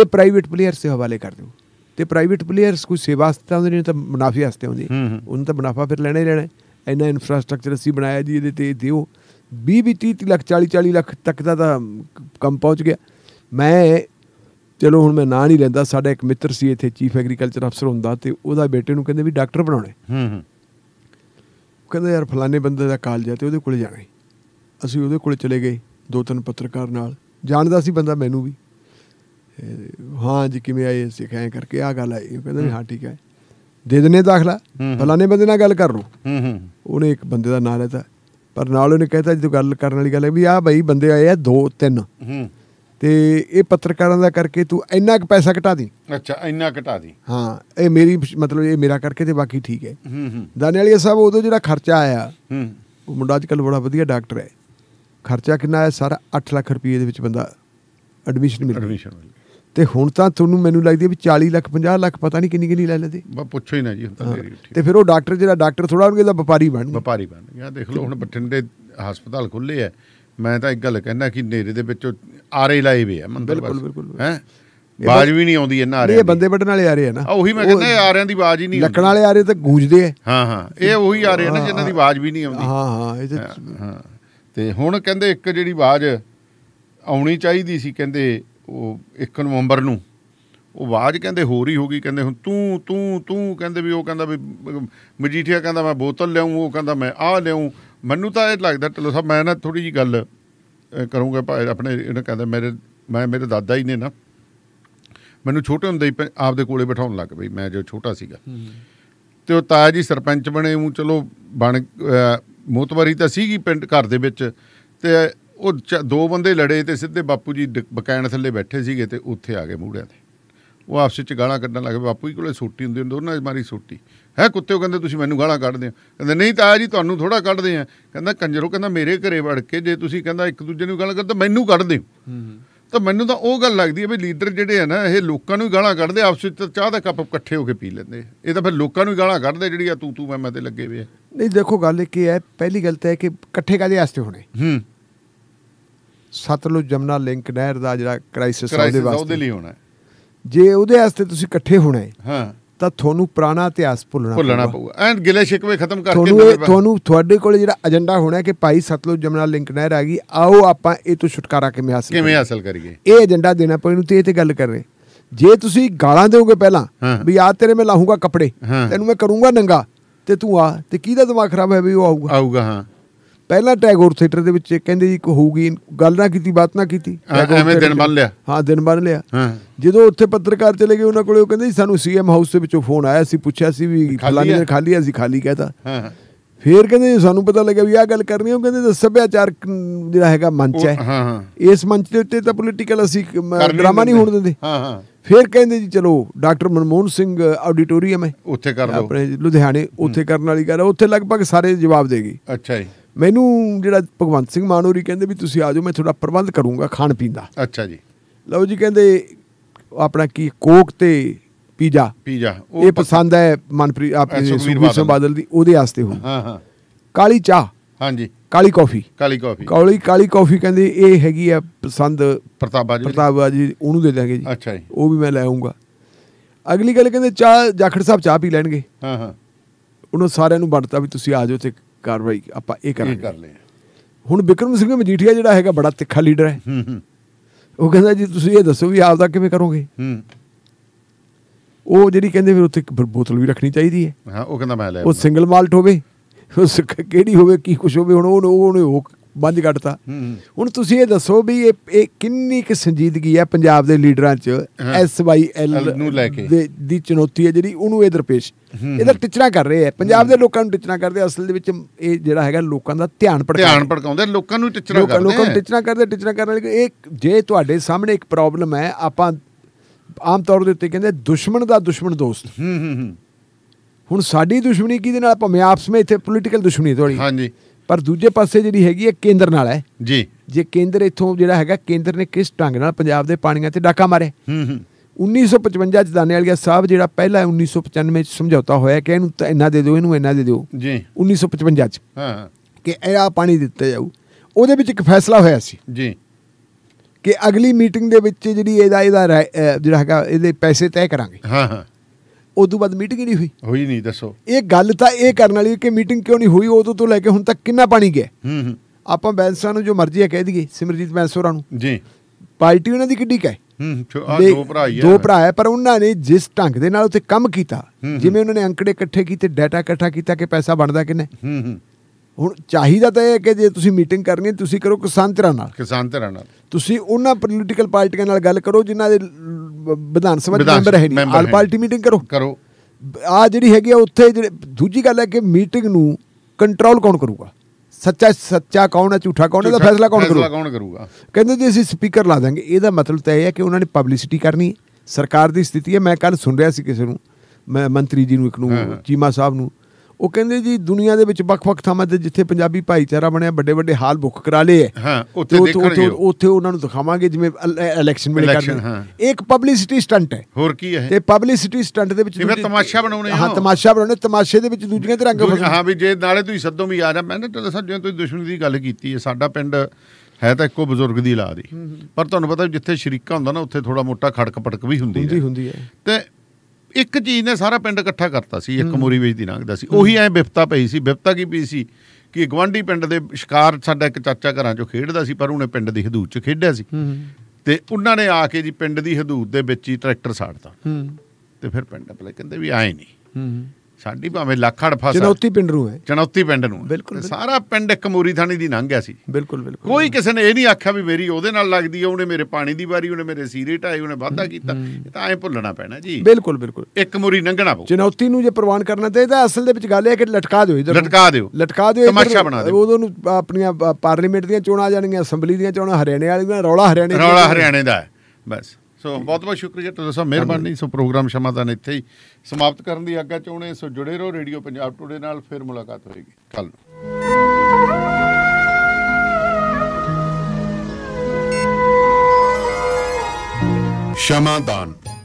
ਇਹ ਪ੍ਰਾਈਵੇਟ ਪਲੇਅਰਸ ਦੇ ਹਵਾਲੇ ਕਰ ਦਿਓ ਤੇ ਪ੍ਰਾਈਵੇਟ ਪਲੇਅਰਸ ਕੋਈ ਸੇਵਾ ਸਤਾਂ ਦੇ ਨਹੀਂ ਤਾਂ ਮੁਨਾਫੇ ਵਾਸਤੇ ਆਉਂਦੇ ਉਹਨਾਂ ਤਾਂ ਮੁਨਾਫਾ ਫਿਰ ਲੈਣਾ ਹੀ ਲੈਣਾ ਇੰਨਾ ਇਨਫਰਾਸਟ੍ਰਕਚਰ ਅਸੀਂ ਬਣਾਇਆ ਜੀ ਇਹਦੇ ਤੇ ਦਿਓ 20 20 30 ਲੱਖ 40 40 ਲੱਖ ਤੱਕ ਦਾ ਤਾਂ ਕੰਮ ਪਹੁੰਚ ਗਿਆ ਮੈਂ ਚਲੋ ਹੁਣ ਮੈਂ ਨਾਂ ਨਹੀਂ ਲੈਂਦਾ ਸਾਡਾ ਇੱਕ ਮਿੱਤਰ ਸੀ ਇੱਥੇ ਚੀਫ ਐਗਰੀਕਲਚਰ ਅਫਸਰ ਹੁੰਦਾ ਤੇ ਉਹਦਾ ਬੇਟੇ ਨੂੰ ਕਹਿੰਦੇ ਵੀ ਡਾਕਟਰ ਬਣਾਉਣਾ ਹੂੰ ਹੂੰ ਕਹਿੰਦਾ ਯਾਰ ਫਲਾਣੇ ਬੰਦੇ ਦਾ ਕਾਲਜ ਹੈ ਤੇ ਉਹਦੇ ਕੋਲੇ ਜਾਣਾ ਹੈ ਅਸੀਂ ਉਹਦੇ ਕੋਲੇ ਚਲੇ ਗਏ ਦੋ ਤਿੰਨ ਪੱਤਰਕਾਰ ਨਾਲ ਜਾਣਦਾ ਸੀ ਬੰਦਾ ਮੈਨੂੰ ਵੀ ਹਾਂ ਜੀ ਕਿਵੇਂ ਆਏ ਸਿਖਾਏ ਕਰਕੇ ਆ ਗੱਲ ਆਈ ਕਹਿੰਦਾ ਹਾਂ ਠੀਕ ਹੈ ਦੇ ਦਿੰਨੇ ਦਾਖਲਾ ਫਲਾਣੇ ਬੰਦੇ ਨਾਲ ਗੱਲ ਕਰ ਲੋ ਉਹਨੇ ਇੱਕ ਬੰਦੇ ਦਾ ਨਾਮ ਲੈਤਾ ਪਰ ਨਾਲ ਉਹਨੇ ਕਹਿਤਾ ਜਦੋਂ ਗੱਲ ਕਰਨ ਵਾਲੀ ਗੱਲ ਹੈ ਵੀ ਆ ਭਾਈ ਬੰਦੇ ਆਏ ਆ ਦੋ ਤਿੰਨ ਹੂੰ ਤੇ ਇਹ ਪੱਤਰਕਾਰਾਂ ਦਾ ਕਰਕੇ ਤੂੰ ਇੰਨਾ ਕੁ ਪੈਸਾ ਘਟਾ ਦੀ ਅੱਛਾ ਇੰਨਾ ਘਟਾ ਦੀ ਹਾਂ ਇਹ ਮੇਰੀ ਮਤਲਬ ਇਹ ਮੇਰਾ ਕਰਕੇ ਤੇ ਬਾਕੀ ਠੀਕ ਹੈ ਹੂੰ ਹੂੰ ਦਾਨੇਵਾਲੀਆ ਸਾਹਿਬ ਉਦੋਂ ਜਿਹੜਾ ਖਰਚਾ ਆਇਆ ਹੂੰ ਉਹ ਮੁੰਡਾ ਅੱਜ ਕੱਲ ਬੜਾ ਵਧੀਆ ਡਾਕਟਰ ਹੈ ਖਰਚਾ ਕਿੰਨਾ ਆਇਆ ਸਰ 8 ਲੱਖ ਰੁਪਏ ਦੇ ਵਿੱਚ ਬੰਦਾ ਐਡਮਿਸ਼ਨ ਮਿਲ ਐਡਮਿਸ਼ਨ ਮਿਲ ਤੇ ਹੁਣ ਤਾਂ ਤੁਹਾਨੂੰ ਮੈਨੂੰ ਲੱਗਦੀ ਵੀ 40 ਲੱਖ 50 ਲੱਖ ਪਤਾ ਨਹੀਂ ਕਿੰਨੀ ਕਿੰਨੀ ਲੈ ਲੈਦੇ ਬਾ ਪੁੱਛੋ ਹੀ ਨਾ ਜੀ ਹੁਣ ਤਾਂ ਤੇਰੀ ਤੇ ਫਿਰ ਉਹ ਡਾਕਟਰ ਜਿਹੜਾ ਡਾਕਟਰ ਥੋੜਾ ਉਹਨਾਂ ਦਾ ਵਪਾਰੀ ਬਣ ਵਪਾਰੀ ਬਣ ਗਿਆ ਦੇਖ ਲਓ ਹੁਣ ਬਠਿੰਡੇ ਹਸਪਤਾਲ ਖੁੱਲੇ ਆ ਮੈਂ ਤਾਂ ਇੱਕ ਗੱਲ ਕਹਿੰਦਾ ਕਿ ਨੇਰੇ ਦੇ ਵਿੱਚੋਂ ਆਰੇ ਲਾਏ ਵੇ ਆ ਮੰਦਰ ਬਿਲਕੁਲ ਬਿਲਕੁਲ ਹੈ ਬਾਜ ਵੀ ਨਹੀਂ ਆਉਂਦੀ ਇਹਨਾਂ ਆਰਿਆਂ ਦੀ ਇਹ ਬੰਦੇ ਵੱਢਣ ਵਾਲੇ ਆਰੇ ਆ ਨਾ ਉਹੀ ਮੈਂ ਕਹਿੰਦਾ ਇਹ ਆਰਿਆਂ ਦੀ ਬਾਜ ਹੀ ਨਹੀਂ ਲੱਕਣ ਵਾਲੇ ਆਰੇ ਤਾਂ ਗੂੰਜਦੇ ਆ ਹਾਂ ਹਾਂ ਇਹ ਉਹੀ ਆਰੇ ਆ ਨਾ ਜਿਨ੍ਹਾਂ ਦੀ ਆਵਾਜ਼ ਵੀ ਨਹੀਂ ਆਉਂਦੀ ਹਾਂ ਹਾਂ ਇਹ ਹਾਂ ਤੇ ਹੁਣ ਕਹਿੰਦੇ ਇੱਕ ਜਿਹੜੀ ਬਾਜ ਆਉਣੀ ਚਾਹੀਦੀ ਸੀ ਕਹਿੰਦੇ ਉਹ 1 ਨਵੰਬਰ ਨੂੰ ਉਹ ਆਵਾਜ਼ ਕਹਿੰਦੇ ਹੋਰ ਹੀ ਹੋ ਗਈ ਕਹਿੰਦੇ ਹੁਣ ਤੂੰ ਤੂੰ ਤੂੰ ਕਹਿੰਦੇ ਵੀ ਉਹ ਕਹਿੰਦਾ ਵੀ ਮਜੀਠੀਆ ਕਹਿੰਦਾ ਮੈਂ ਬੋਤਲ ਲਿਆਉਂ ਉਹ ਕਹਿੰਦਾ ਮੈਂ ਆਹ ਲਿਆਉਂ ਮੈਨੂੰ ਤਾਂ ਇਹ ਲੱਗਦਾ ਢਿੱਲੋ ਸਾਹਿਬ ਮੈਂ ਨਾ ਥੋੜੀ ਜੀ ਗੱਲ ਕਰੂੰਗਾ ਭਾਈ ਆਪਣੇ ਇਹਨਾਂ ਕਹਿੰਦਾ ਮੇਰੇ ਮੈਂ ਮੇਰੇ ਦਾਦਾ ਹੀ ਨੇ ਨਾ ਮੈਨੂੰ ਛੋਟੇ ਹੁੰਦੇ ਹੀ ਆਪਦੇ ਕੋਲੇ ਬਿਠਾਉਣ ਲੱਗ ਪਈ ਮੈਂ ਜੋ ਛੋਟਾ ਸੀਗਾ ਤੇ ਉਹ ਤਾਇਆ ਜੀ ਸਰਪੰਚ ਬਣੇ ਉਹ ਚਲੋ ਬਣ ਮੋਤਵਰੀ ਤਾਂ ਸੀਗੀ ਪਿੰਡ ਘਰ ਦੇ ਵਿੱਚ ਤੇ ਉਹ ਦੋ ਬੰਦੇ ਲੜੇ ਤੇ ਸਿੱਧੇ ਬਾਪੂ ਜੀ ਬਕੈਣ ਥੱਲੇ ਬੈਠੇ ਸੀਗੇ ਤੇ ਉੱਥੇ ਆ ਗਏ ਮੂੜਿਆਂ ਤੇ ਉਹ ਆਪਸ ਵਿੱਚ ਗਾਲਾਂ ਕੱਢਣ ਲੱਗੇ ਬਾਪੂ ਜੀ ਕੋਲੇ ਸੋਟੀ ਹੁੰਦੀ ਉਹਨਾਂ ਦੀ ਮਾਰੀ ਸੋਟੀ ਹੈ ਉਹ ਕਹਿੰਦੇ ਤੁਸੀਂ ਮੈਨੂੰ ਗਾਲਾਂ ਕੱਢਦੇ ਹੋ ਕਹਿੰਦੇ ਨਹੀਂ ਤਾਂ ਆ ਜੀ ਤੁਹਾਨੂੰ ਥੋੜਾ ਕੱਢਦੇ ਆ ਕਹਿੰਦਾ ਕੰਜਰੋ ਕਹਿੰਦਾ ਮੇਰੇ ਘਰੇ ਵੜ ਕੇ ਜੇ ਤੁਸੀਂ ਕਹਿੰਦਾ ਇੱਕ ਦੂਜੇ ਨੂੰ ਗਾਲਾਂ ਕੱਢਦੇ ਮੈਨੂੰ ਕੱਢਦੇ ਤਾਂ ਮੈਨੂੰ ਤਾਂ ਉਹ ਗੱਲ ਲੱਗਦੀ ਹੈ ਵੀ ਲੀਡਰ ਜਿਹੜੇ ਆ ਨਾ ਇਹ ਲੋਕਾਂ ਨੂੰ ਗਾਲਾਂ ਕੱਢਦੇ ਆਪਸ ਵਿੱਚ ਚਾਹ ਦਾ ਕੱਪ ਇਕੱਠੇ ਹੋ ਕੇ ਪੀ ਲੈਂਦੇ ਇਹ ਤਾਂ ਫਿਰ ਲੋਕਾਂ ਨੂੰ ਗਾਲਾਂ ਕੱਢਦੇ ਜਿਹੜੀ ਆ ਤੂੰ ਤੂੰ ਮੈਂ ਮੈਂ ਤੇ ਲੱਗੇ ਵੇ ਨਹੀਂ ਦੇਖੋ ਗੱਲ ਇਹ ਕੀ ਹੈ ਪਹਿਲੀ ਗੱਲ ਤਾਂ ਹੈ ਕਿ ਇਕੱਠੇ ਕਾਦੇ ਆਸਤੇ ਹੋਣੇ ਹੂੰ ਸਤਲੁਜ ਜਮਨਾ ਲਿੰਕ ਨਹਿਰ ਦਾ ਜਿਹੜਾ ਕ੍ਰਾਈਸਿਸ ਉਹਦੇ ਵਾਸਤੇ ਜੇ ਉਹਦੇ ਆਸਤੇ ਤੁਸੀਂ ਇਕੱਠੇ ਹੋਣਾ ਹੈ ਹਾਂ ਤਾਂ ਤੁਹਾਨੂੰ ਪੁਰਾਣਾ ਇਤਿਹਾਸ ਭੁੱਲਣਾ ਪਊਗਾ ਐਂ ਗਿਲੇ ਸ਼ਿਕਵੇ ਖਤਮ ਕਰਕੇ ਤੁਹਾਨੂੰ ਤੁਹਾਨੂੰ ਤੁਹਾਡੇ ਕੋਲ ਜਿਹੜਾ ਏਜੰਡਾ ਹੋਣਾ ਕਿ ਭਾਈ ਸਤਲੁਜ ਜਮਨਾ ਲਿੰਕ ਨਹਿਰ ਆ ਗਈ ਆਓ ਆਪਾਂ ਇਹ ਤੋਂ ਛੁਟਕਾਰਾ ਕਿਵੇਂ ਹਾਸਲ ਕਿਵੇਂ ਹਾਸਲ ਕਰੀਏ ਇਹ ਏਜੰਡਾ ਦੇਣਾ ਪਊ ਇਹਨੂੰ ਤੇ ਇਹ ਤੇ ਗੱਲ ਕਰ ਰਹੇ ਜੇ ਤੁਸੀਂ ਗਾਲਾਂ ਦੇਓਗੇ ਪਹਿਲਾਂ ਵੀ ਆ ਤੇਰੇ ਮੈਂ ਲਾਹੂੰਗਾ ਕੱਪੜੇ ਤੈਨੂੰ ਮੈਂ ਕਰੂੰਗਾ ਨੰਗਾ ਤੇ ਤੂੰ ਆ ਤੇ ਕਿਹਦਾ ਦਿਮਾਗ ਖਰਾਬ ਹੈ ਵੀ ਉਹ ਆਊਗਾ ਆਊਗਾ ਹਾਂ ਪਹਿਲਾਂ ਟੈਗੋਰ ਥੀਏਟਰ ਦੇ ਵਿੱਚ ਕਹਿੰਦੇ ਜੀ ਕੋ ਹੋਊਗੀ ਗੱਲ ਨਾ ਕੀਤੀ ਬਾਤ ਨਾ ਕੀਤੀ ਐਵੇਂ ਦਿਨ ਬਣ ਲਿਆ ਹਾਂ ਦਿਨ ਬਣ ਲਿਆ ਜਦੋਂ ਉੱਥੇ ਪੱਤਰਕਾਰ ਚਲੇ ਗਏ ਉਹਨਾਂ ਕੋਲੇ ਉਹ ਕਹਿੰਦੇ ਸਾਨੂੰ ਸੀਐਮ ਹਾਊਸ ਦੇ ਵਿੱਚੋਂ ਫੋਨ ਆਇਆ ਸੀ ਪੁੱਛਿਆ ਸੀ ਵੀ ਖਾਲੀ ਨੇ ਖਾਲੀ ਅਸੀਂ ਖਾਲੀ ਕਹਤਾ ਫੇਰ ਕਹਿੰਦੇ ਸਾਨੂੰ ਪਤਾ ਲੱਗਿਆ ਵੀ ਆਹ ਗੱਲ ਕਰਨੀ ਉਹ ਕਹਿੰਦੇ ਸੱਭਿਆਚਾਰ ਜਿਹੜਾ ਹੈਗਾ ਮੰਚ ਹੈ ਇਸ ਮੰਚ ਦੇ ਉੱਤੇ ਤਾਂ ਪੋਲੀਟੀਕਲ ਅਸੀਂ ਡਰਾਮਾ ਨਹੀਂ ਹੋਣ ਦਿੰਦੇ ਹਾਂ ਹਾਂ ਫੇਰ ਕਹਿੰਦੇ ਜੀ ਚਲੋ ਡਾਕਟਰ ਮਨਮੋਹਨ ਸਿੰਘ ਆਡੀਟੋਰੀਅਮ ਹੈ ਉੱਥੇ ਕਰ ਲਓ ਆਪਣੇ ਲੁਧਿਆਣੇ ਉੱਥੇ ਕਰਨ ਵਾਲੀ ਗੱਲ ਉੱਥੇ ਲਗਭਗ ਸਾਰੇ ਜਵਾਬ ਦੇਗੀ ਅੱਛਾ ਜੀ ਮੈਨੂੰ ਜਿਹੜਾ ਭਗਵੰਤ ਸਿੰਘ ਮਾਨ ਹੋਰੀ ਕਹਿੰਦੇ ਵੀ ਤੁਸੀਂ ਆ ਜਾਓ ਮੈਂ ਤੁਹਾਡਾ ਪ੍ਰਬੰਧ ਕਰੂੰਗਾ ਖਾਣ ਪੀਣ ਦਾ ਅੱਛਾ ਜੀ ਲਓ ਜੀ ਕਹਿੰਦੇ ਆਪਣਾ ਕੀ ਕੋਕ ਤੇ ਪੀਜ਼ਾ ਪੀਜ਼ਾ ਇਹ ਪਸੰਦ ਹੈ ਮਨਪ੍ਰੀਤ ਆਪਣੇ ਸੁਖਵੀਰ ਸਿੰਘ ਬਾਦਲ ਦੀ ਉਹਦੇ ਆਸਤੇ ਹੋ ਹਾਂ ਹਾਂ ਕਾਲੀ ਚਾਹ ਹਾਂਜੀ ਕਾਲੀ ਕਾਫੀ ਕਾਲੀ ਕਾਫੀ ਕਾਲੀ ਕਾਲੀ ਕਾਫੀ ਕਹਿੰਦੇ ਇਹ ਹੈਗੀ ਆ ਪਸੰਦ ਪ੍ਰਤਾਪਾ ਜੀ ਪ੍ਰਤਾਪਾ ਜੀ ਉਹਨੂੰ ਦੇ ਦਾਂਗੇ ਜੀ ਅੱਛਾ ਜੀ ਉਹ ਵੀ ਮੈਂ ਲੈ ਆਉਂਗਾ ਅਗਲੀ ਗੱਲ ਕਹਿੰਦੇ ਚਾਹ ਜਾਖੜ ਸਾਹਿਬ ਚਾਹ ਪੀ ਲੈਣਗੇ ਹਾਂ ਹਾਂ ਉਹਨਾਂ ਸਾਰਿਆਂ ਨੂੰ ਵੰਡਤਾ ਵੀ ਤੁਸੀਂ ਆ ਜਾਓ ਤੇ ਕਾਰਵਾਈ ਆਪਾਂ ਇਹ ਕਰਾਂਗੇ ਕਰ ਲਏ ਹੁਣ ਵਿਕਰਮ ਸਿੰਘ ਮਜੀਠੀਆ ਜਿਹੜਾ ਹੈਗਾ ਬੜਾ ਤਿੱਖਾ ਲੀਡਰ ਹੈ ਉਹ ਕਹਿੰਦਾ ਜੀ ਤੁਸੀਂ ਇਹ ਦੱਸੋ ਵੀ ਆਪਦਾ ਕਿਵੇਂ ਕਰੋਗੇ ਉਹ ਜਿਹੜੀ ਕਹਿੰਦੇ ਫਿਰ ਉੱਥੇ ਇੱਕ ਬੋਤਲ ਵੀ ਰੱਖਣੀ ਚਾਹੀਦੀ ਹੈ ਹਾਂ ਉਹ ਕਹਿੰਦਾ ਮੈਂ ਲੈ ਉਹ ਸਿੰਗਲ ਮਾਲਟ ਹੋਵੇ ਉਹ ਕਿਹੜੀ ਹੋਵੇ ਕੀ ਕੁਝ ਹੋਵੇ ਹੁਣ ਉਹ ਉਹ ਬੰਦੀ ਕੱਟਤਾ ਹੁਣ ਤੁਸੀਂ ਇਹ ਦੱਸੋ ਵੀ ਇਹ ਇਹ ਕਿੰਨੀ ਕਿ ਸੰਜੀਦਗੀ ਹੈ ਪੰਜਾਬ ਦੇ ਲੀਡਰਾਂ 'ਚ ਐਲ ਨੂੰ ਲੈ ਕੇ ਦੀ ਚੁਣੌਤੀ ਹੈ ਜਿਹੜੀ ਉਹਨੂੰ ਇਹ ਦਰਪੇਸ਼ ਇਹਦਾ ਟਿਚਣਾ ਕਰ ਰਹੇ ਆ ਪੰਜਾਬ ਦੇ ਲੋਕਾਂ ਨੂੰ ਟਿਚਣਾ ਕਰਦੇ ਅਸਲ ਦੇ ਵਿੱਚ ਇਹ ਜਿਹੜਾ ਹੈਗਾ ਲੋਕਾਂ ਦਾ ਧਿਆਨ ਭਟਕਾਉਂਦੇ ਧਿਆਨ ਭਟਕਾਉਂਦੇ ਲੋਕਾਂ ਨੂੰ ਟਿਚਣਾ ਕਰਦੇ ਲੋਕਾਂ ਨੂੰ ਟਿਚਣਾ ਕਰਦੇ ਟਿਚਣਾ ਕਰਨ ਲਈ ਇਹ ਜੇ ਤੁਹਾਡੇ ਸਾਹਮਣੇ ਇੱਕ ਪ੍ਰੋਬਲਮ ਹੈ ਆਪਾਂ ਆਮ ਤੌਰ ਦੇ ਉੱਤੇ ਕਹਿੰਦੇ ਦੁਸ਼ਮਣ ਦਾ ਦੁਸ਼ਮਣ ਦੋਸਤ ਹੂੰ ਹੂੰ ਹੁਣ ਸਾਡੀ ਦੁਸ਼ਮਣੀ ਕਿਹਦੇ ਨਾਲ ਭਾਵੇਂ ਆਪਸ ਵਿੱਚ ਇੱਥੇ ਪੋਲੀਟੀਕਲ ਦੁਸ਼ਮਣੀ ਥੋੜੀ ਹਾਂਜੀ ਪਰ ਦੂਜੇ ਪਾਸੇ ਜਿਹੜੀ ਹੈਗੀ ਹੈ ਕੇਂਦਰ ਨਾਲ ਹੈ ਜੀ ਜੇ ਕੇਂਦਰ ਇੱਥੋਂ ਜਿਹੜਾ ਹੈਗਾ ਕੇਂਦਰ ਨੇ ਕਿਸ ਢੰਗ ਨਾਲ ਪੰਜਾਬ ਦੇ ਪਾਣੀਆਂ ਤੇ ਡਾਕਾ ਮਾਰੇ ਹੂੰ ਹੂੰ 1955 ਚ ਦਾਨੇ ਵਾਲੀਆ ਸਾਹਿਬ ਜਿਹੜਾ ਪਹਿਲਾ 1995 ਚ ਸਮਝੌਤਾ ਹੋਇਆ ਕਿ ਇਹਨੂੰ ਇੰਨਾ ਦੇ ਦਿਓ ਇਹਨੂੰ ਇੰਨਾ ਦੇ ਦਿਓ ਜੀ 1955 ਚ ਹਾਂ ਕਿ ਇਹ ਆ ਪਾਣੀ ਦਿੱਤਾ ਜਾਊ ਉਹਦੇ ਵਿੱਚ ਇੱਕ ਫੈਸਲਾ ਹੋਇਆ ਸੀ ਜੀ ਕਿ ਅਗਲੀ ਮੀਟਿੰਗ ਦੇ ਵਿੱਚ ਜਿਹੜੀ ਇਹਦਾ ਇਹਦਾ ਜਿਹੜਾ ਹੈਗਾ ਇਹਦੇ ਪੈਸੇ ਤੈਅ ਕਰਾਂਗੇ ਹਾਂ ਹਾਂ ਉਦੋਂ ਬਾਅਦ ਮੀਟਿੰਗ ਹੀ ਨਹੀਂ ਹੋਈ ਹੋਈ ਨਹੀਂ ਦੱਸੋ ਇਹ ਗੱਲ ਤਾਂ ਇਹ ਕਰਨ ਵਾਲੀ ਕਿ ਮੀਟਿੰਗ ਕਿਉਂ ਨਹੀਂ ਹੋਈ ਉਦੋਂ ਤੋਂ ਲੈ ਕੇ ਹੁਣ ਤੱਕ ਕਿੰਨਾ ਪਾਣੀ ਗਿਆ ਹੂੰ ਹੂੰ ਆਪਾਂ ਬੈਂਸਰਾਂ ਨੂੰ ਜੋ ਮਰਜ਼ੀ ਆ ਕਹਿ ਦਈਏ ਸਿਮਰਜੀਤ ਬੈਂਸਰਾਂ ਨੂੰ ਜੀ ਪਾਰਟੀ ਉਹਨਾਂ ਦੀ ਕਿੱਡੀ ਹੈ ਹੂੰ ਦੋ ਭਰਾ ਹੀ ਦੋ ਭਰਾ ਹੈ ਪਰ ਉਹਨਾਂ ਨੇ ਜਿਸ ਢੰਗ ਦੇ ਨਾਲ ਉੱਥੇ ਕੰਮ ਕੀਤਾ ਜਿਵੇਂ ਉਹਨਾਂ ਨੇ ਅੰਕੜੇ ਇਕੱਠੇ ਕੀਤੇ ਡਾਟਾ ਇਕੱਠਾ ਕੀਤਾ ਕਿ ਪੈਸਾ ਬਣਦਾ ਕਿੰਨੇ ਹੂੰ ਹੂੰ ਹੁਣ ਚਾਹੀਦਾ ਤਾਂ ਇਹ ਹੈ ਕਿ ਜੇ ਤੁਸੀਂ ਮੀਟਿੰਗ ਕਰਨੀ ਹੈ ਤੁਸੀਂ ਕਰੋ ਕਿਸਾਨ ਧਿਰਾਂ ਨਾਲ ਕਿਸਾਨ ਧਿਰਾਂ ਨਾਲ ਤੁਸੀਂ ਉਹਨਾਂ ਪੋਲੀਟੀਕਲ ਪਾਰਟੀਆਂ ਨਾਲ ਗੱਲ ਕਰੋ ਜਿਨ੍ਹਾਂ ਦੇ ਵਿਧਾਨ ਸਭਾ ਦੇ ਮੈਂਬਰ ਹੈ ਨਹੀਂ ਆਲ ਪਾਰਟੀ ਮੀਟਿੰਗ ਕਰੋ ਕਰੋ ਆ ਜਿਹੜੀ ਹੈਗੀ ਆ ਉੱਥੇ ਜਿਹੜੇ ਦੂਜੀ ਗੱਲ ਹੈ ਕਿ ਮੀਟਿੰਗ ਨੂੰ ਕੰਟਰੋਲ ਕੌਣ ਕਰੂਗਾ ਸੱਚਾ ਸੱਚਾ ਕੌਣ ਹੈ ਝੂਠਾ ਕੌਣ ਹੈ ਦਾ ਫੈਸਲਾ ਕੌਣ ਕਰੂਗਾ ਕੌਣ ਕਰੂਗਾ ਕਹਿੰਦੇ ਜੀ ਅਸੀਂ ਸਪੀਕਰ ਲਾ ਦਾਂਗੇ ਇਹਦਾ ਮਤਲਬ ਤਾਂ ਇਹ ਹੈ ਕਿ ਉਹਨਾਂ ਨੇ ਪਬਲਿਸਿਟੀ ਕਰਨੀ ਸਰਕਾਰ ਦੀ ਸਥਿਤੀ ਹੈ ਮੈਂ ਕੱਲ ਸੁਣ ਰਿਹਾ ਸੀ ਕਿਸੇ ਨੂੰ ਮੈਂ ਮੰਤਰੀ ਜੀ ਨੂੰ ਇੱਕ ਨੂੰ ਚੀਮਾ ਸਾਹਿਬ ਨੂੰ ਉਹ ਕਹਿੰਦੇ ਜੀ ਦੁਨੀਆ ਦੇ ਵਿੱਚ ਵੱਖ-ਵੱਖ ਥਾਵਾਂ ਤੇ ਜਿੱਥੇ ਪੰਜਾਬੀ ਭਾਈਚਾਰਾ ਬਣਿਆ ਵੱਡੇ-ਵੱਡੇ ਹਾਲ ਬੁੱਕ ਕਰਾ ਲਏ ਹਾਂ ਉੱਥੇ ਦੇਖਣਗੇ ਉੱਥੇ ਉਹਨਾਂ ਨੂੰ ਦਿਖਾਵਾਂਗੇ ਜਿਵੇਂ ਇਲੈਕਸ਼ਨ ਵੇਲੇ ਕਰਦੇ ਇੱਕ ਪਬਲਿਸਿਟੀ ਸਟੰਟ ਹੈ ਹੋਰ ਕੀ ਹੈ ਤੇ ਪਬਲਿਸਿਟੀ ਸਟੰਟ ਦੇ ਵਿੱਚ ਜਿਵੇਂ ਤਮਾਸ਼ਾ ਬਣਾਉਣੇ ਹਾਂ ਤਮਾਸ਼ਾ ਬਣਾਉਣੇ ਤਮਾਸ਼ੇ ਦੇ ਵਿੱਚ ਦੂਜੀਆਂ ਤੇ ਰੰਗ ਹਾਂ ਵੀ ਜੇ ਨਾਲੇ ਤੁਸੀਂ ਸੱਦੋਂ ਵੀ ਆ ਜਾ ਮੈਂ ਤਾਂ ਦੱਸਾਂ ਜਿਵੇਂ ਤੁਸੀਂ ਦੁਸ਼ਮਣ ਦੀ ਗੱਲ ਕੀਤੀ ਹੈ ਸਾਡਾ ਪਿੰਡ ਹੈ ਤਾਂ ਇੱਕੋ ਬਜ਼ੁਰਗ ਦੀ ਲਾ ਦੀ ਪਰ ਤੁਹਾਨੂੰ ਪਤਾ ਜਿੱਥੇ ਸ਼ਰੀਕਾ ਹੁੰਦਾ ਨਾ ਉੱਥੇ ਥੋੜਾ ਮੋਟਾ ਖੜਕ ਪਟਕ ਵੀ ਹੁੰਦੀ ਹੈ ਹੁੰਦੀ ਹੈ ਤੇ ਇੱਕ ਚੀਜ਼ ਨੇ ਸਾਰਾ ਪਿੰਡ ਇਕੱਠਾ ਕਰਤਾ ਸੀ ਇੱਕ ਮੋਰੀ ਵੇਚਦੀ ਲੰਘਦਾ ਸੀ ਉਹੀ ਐ ਵਿਪਤਾ ਪਈ ਸੀ ਵਿਪਤਾ ਕੀ ਪਈ ਸੀ ਕਿ ਗਵਾਂਢੀ ਪਿੰਡ ਦੇ ਸ਼ਿਕਾਰ ਸਾਡਾ ਇੱਕ ਚਾਚਾ ਘਰਾਂ ਚੋਂ ਖੇਡਦਾ ਸੀ ਪਰ ਉਹਨੇ ਪਿੰਡ ਦੀ ਹਦੂਦ 'ਚ ਖੇਡਿਆ ਸੀ ਤੇ ਉਹਨਾਂ ਨੇ ਆ ਕੇ ਜੀ ਪਿੰਡ ਦੀ ਹਦੂਦ ਦੇ ਵਿੱਚ ਹੀ ਟਰੈਕਟਰ ਸਾੜਤਾ ਤੇ ਫਿਰ ਪਿੰਡ ਵਾਲੇ ਕਹਿੰਦੇ ਵੀ ਆਏ ਨਹੀਂ ਸਾਡੀ ਭਾਵੇਂ ਲੱਖੜ ਫਸਾ ਚਨੌਤੀ ਪਿੰਡ ਨੂੰ ਹੈ ਚਨੌਤੀ ਪਿੰਡ ਨੂੰ ਬਿਲਕੁਲ ਸਾਰਾ ਪਿੰਡ ਇੱਕ ਮੋਰੀ ਥਾਣੀ ਦੀ ਲੰਘਿਆ ਸੀ ਬਿਲਕੁਲ ਬਿਲਕੁਲ ਕੋਈ ਕਿਸੇ ਨੇ ਇਹ ਨਹੀਂ ਆਖਿਆ ਵੀ ਮੇਰੀ ਉਹਦੇ ਨਾਲ ਲੱਗਦੀ ਹੈ ਉਹਨੇ ਮੇਰੇ ਪਾਣੀ ਦੀ ਵਾਰੀ ਉਹਨੇ ਮੇਰੇ ਸੀਰੇ ਢਾਏ ਉਹਨੇ ਵਾਦਾ ਕੀਤਾ ਇਹ ਤਾਂ ਐ ਭੁੱਲਣਾ ਪੈਣਾ ਜੀ ਬਿਲਕੁਲ ਬਿਲਕੁਲ ਇੱਕ ਮੋਰੀ ਲੰਘਣਾ ਪਊ ਚਨੌਤੀ ਨੂੰ ਜੇ ਪ੍ਰਵਾਨ ਕਰਨਾ ਚਾਹੀਦਾ ਅਸਲ ਦੇ ਵਿੱਚ ਗੱਲ ਇਹ ਹੈ ਕਿ ਲਟਕਾ ਦਿਓ ਇਧਰ ਲਟਕਾ ਦਿਓ ਲਟਕਾ ਦਿਓ ਤਮਾਸ਼ਾ ਬਣਾ ਦਿਓ ਉਹਦੋਂ ਨੂੰ ਆਪਣੀਆਂ ਪਾਰਲੀਮੈਂਟ ਦੀਆਂ ਚੋਣਾਂ ਆ ਜਾਣਗੀਆਂ ਅਸੈਂਬਲੀ ਦੀਆਂ ਚੋਣਾਂ ਹਰਿਆਣੇ ਵਾਲੀਆਂ ਰੌਲਾ ਹਰਿਆਣੇ ਦਾ ਰੌਲਾ ਹਰਿਆਣੇ ਦਾ ਬਸ ਸੋ ਬਹੁਤ ਬਹੁਤ ਸ਼ੁਕਰੀਆ ਤੁਹਾਡਾ ਸਭ ਮਿਹਰਬਾਨੀ ਸੋ ਪ੍ਰੋਗਰਾਮ ਸ਼ਮਾਦਾਨ ਇੱਥੇ ਹੀ ਸਮਾਪਤ ਕਰਨ ਦੀ ਆਗਿਆ ਚਾਹੁੰਦੇ ਸੋ ਜੁੜੇ ਰਹੋ ਰੇਡੀਓ ਪੰਜਾਬ ਟੁਡੇ ਨਾਲ ਫਿਰ ਮੁਲਾਕਾਤ ਹੋਏਗੀ ਕੱਲ ਨੂੰ ਸ਼ਮਾਦਾਨ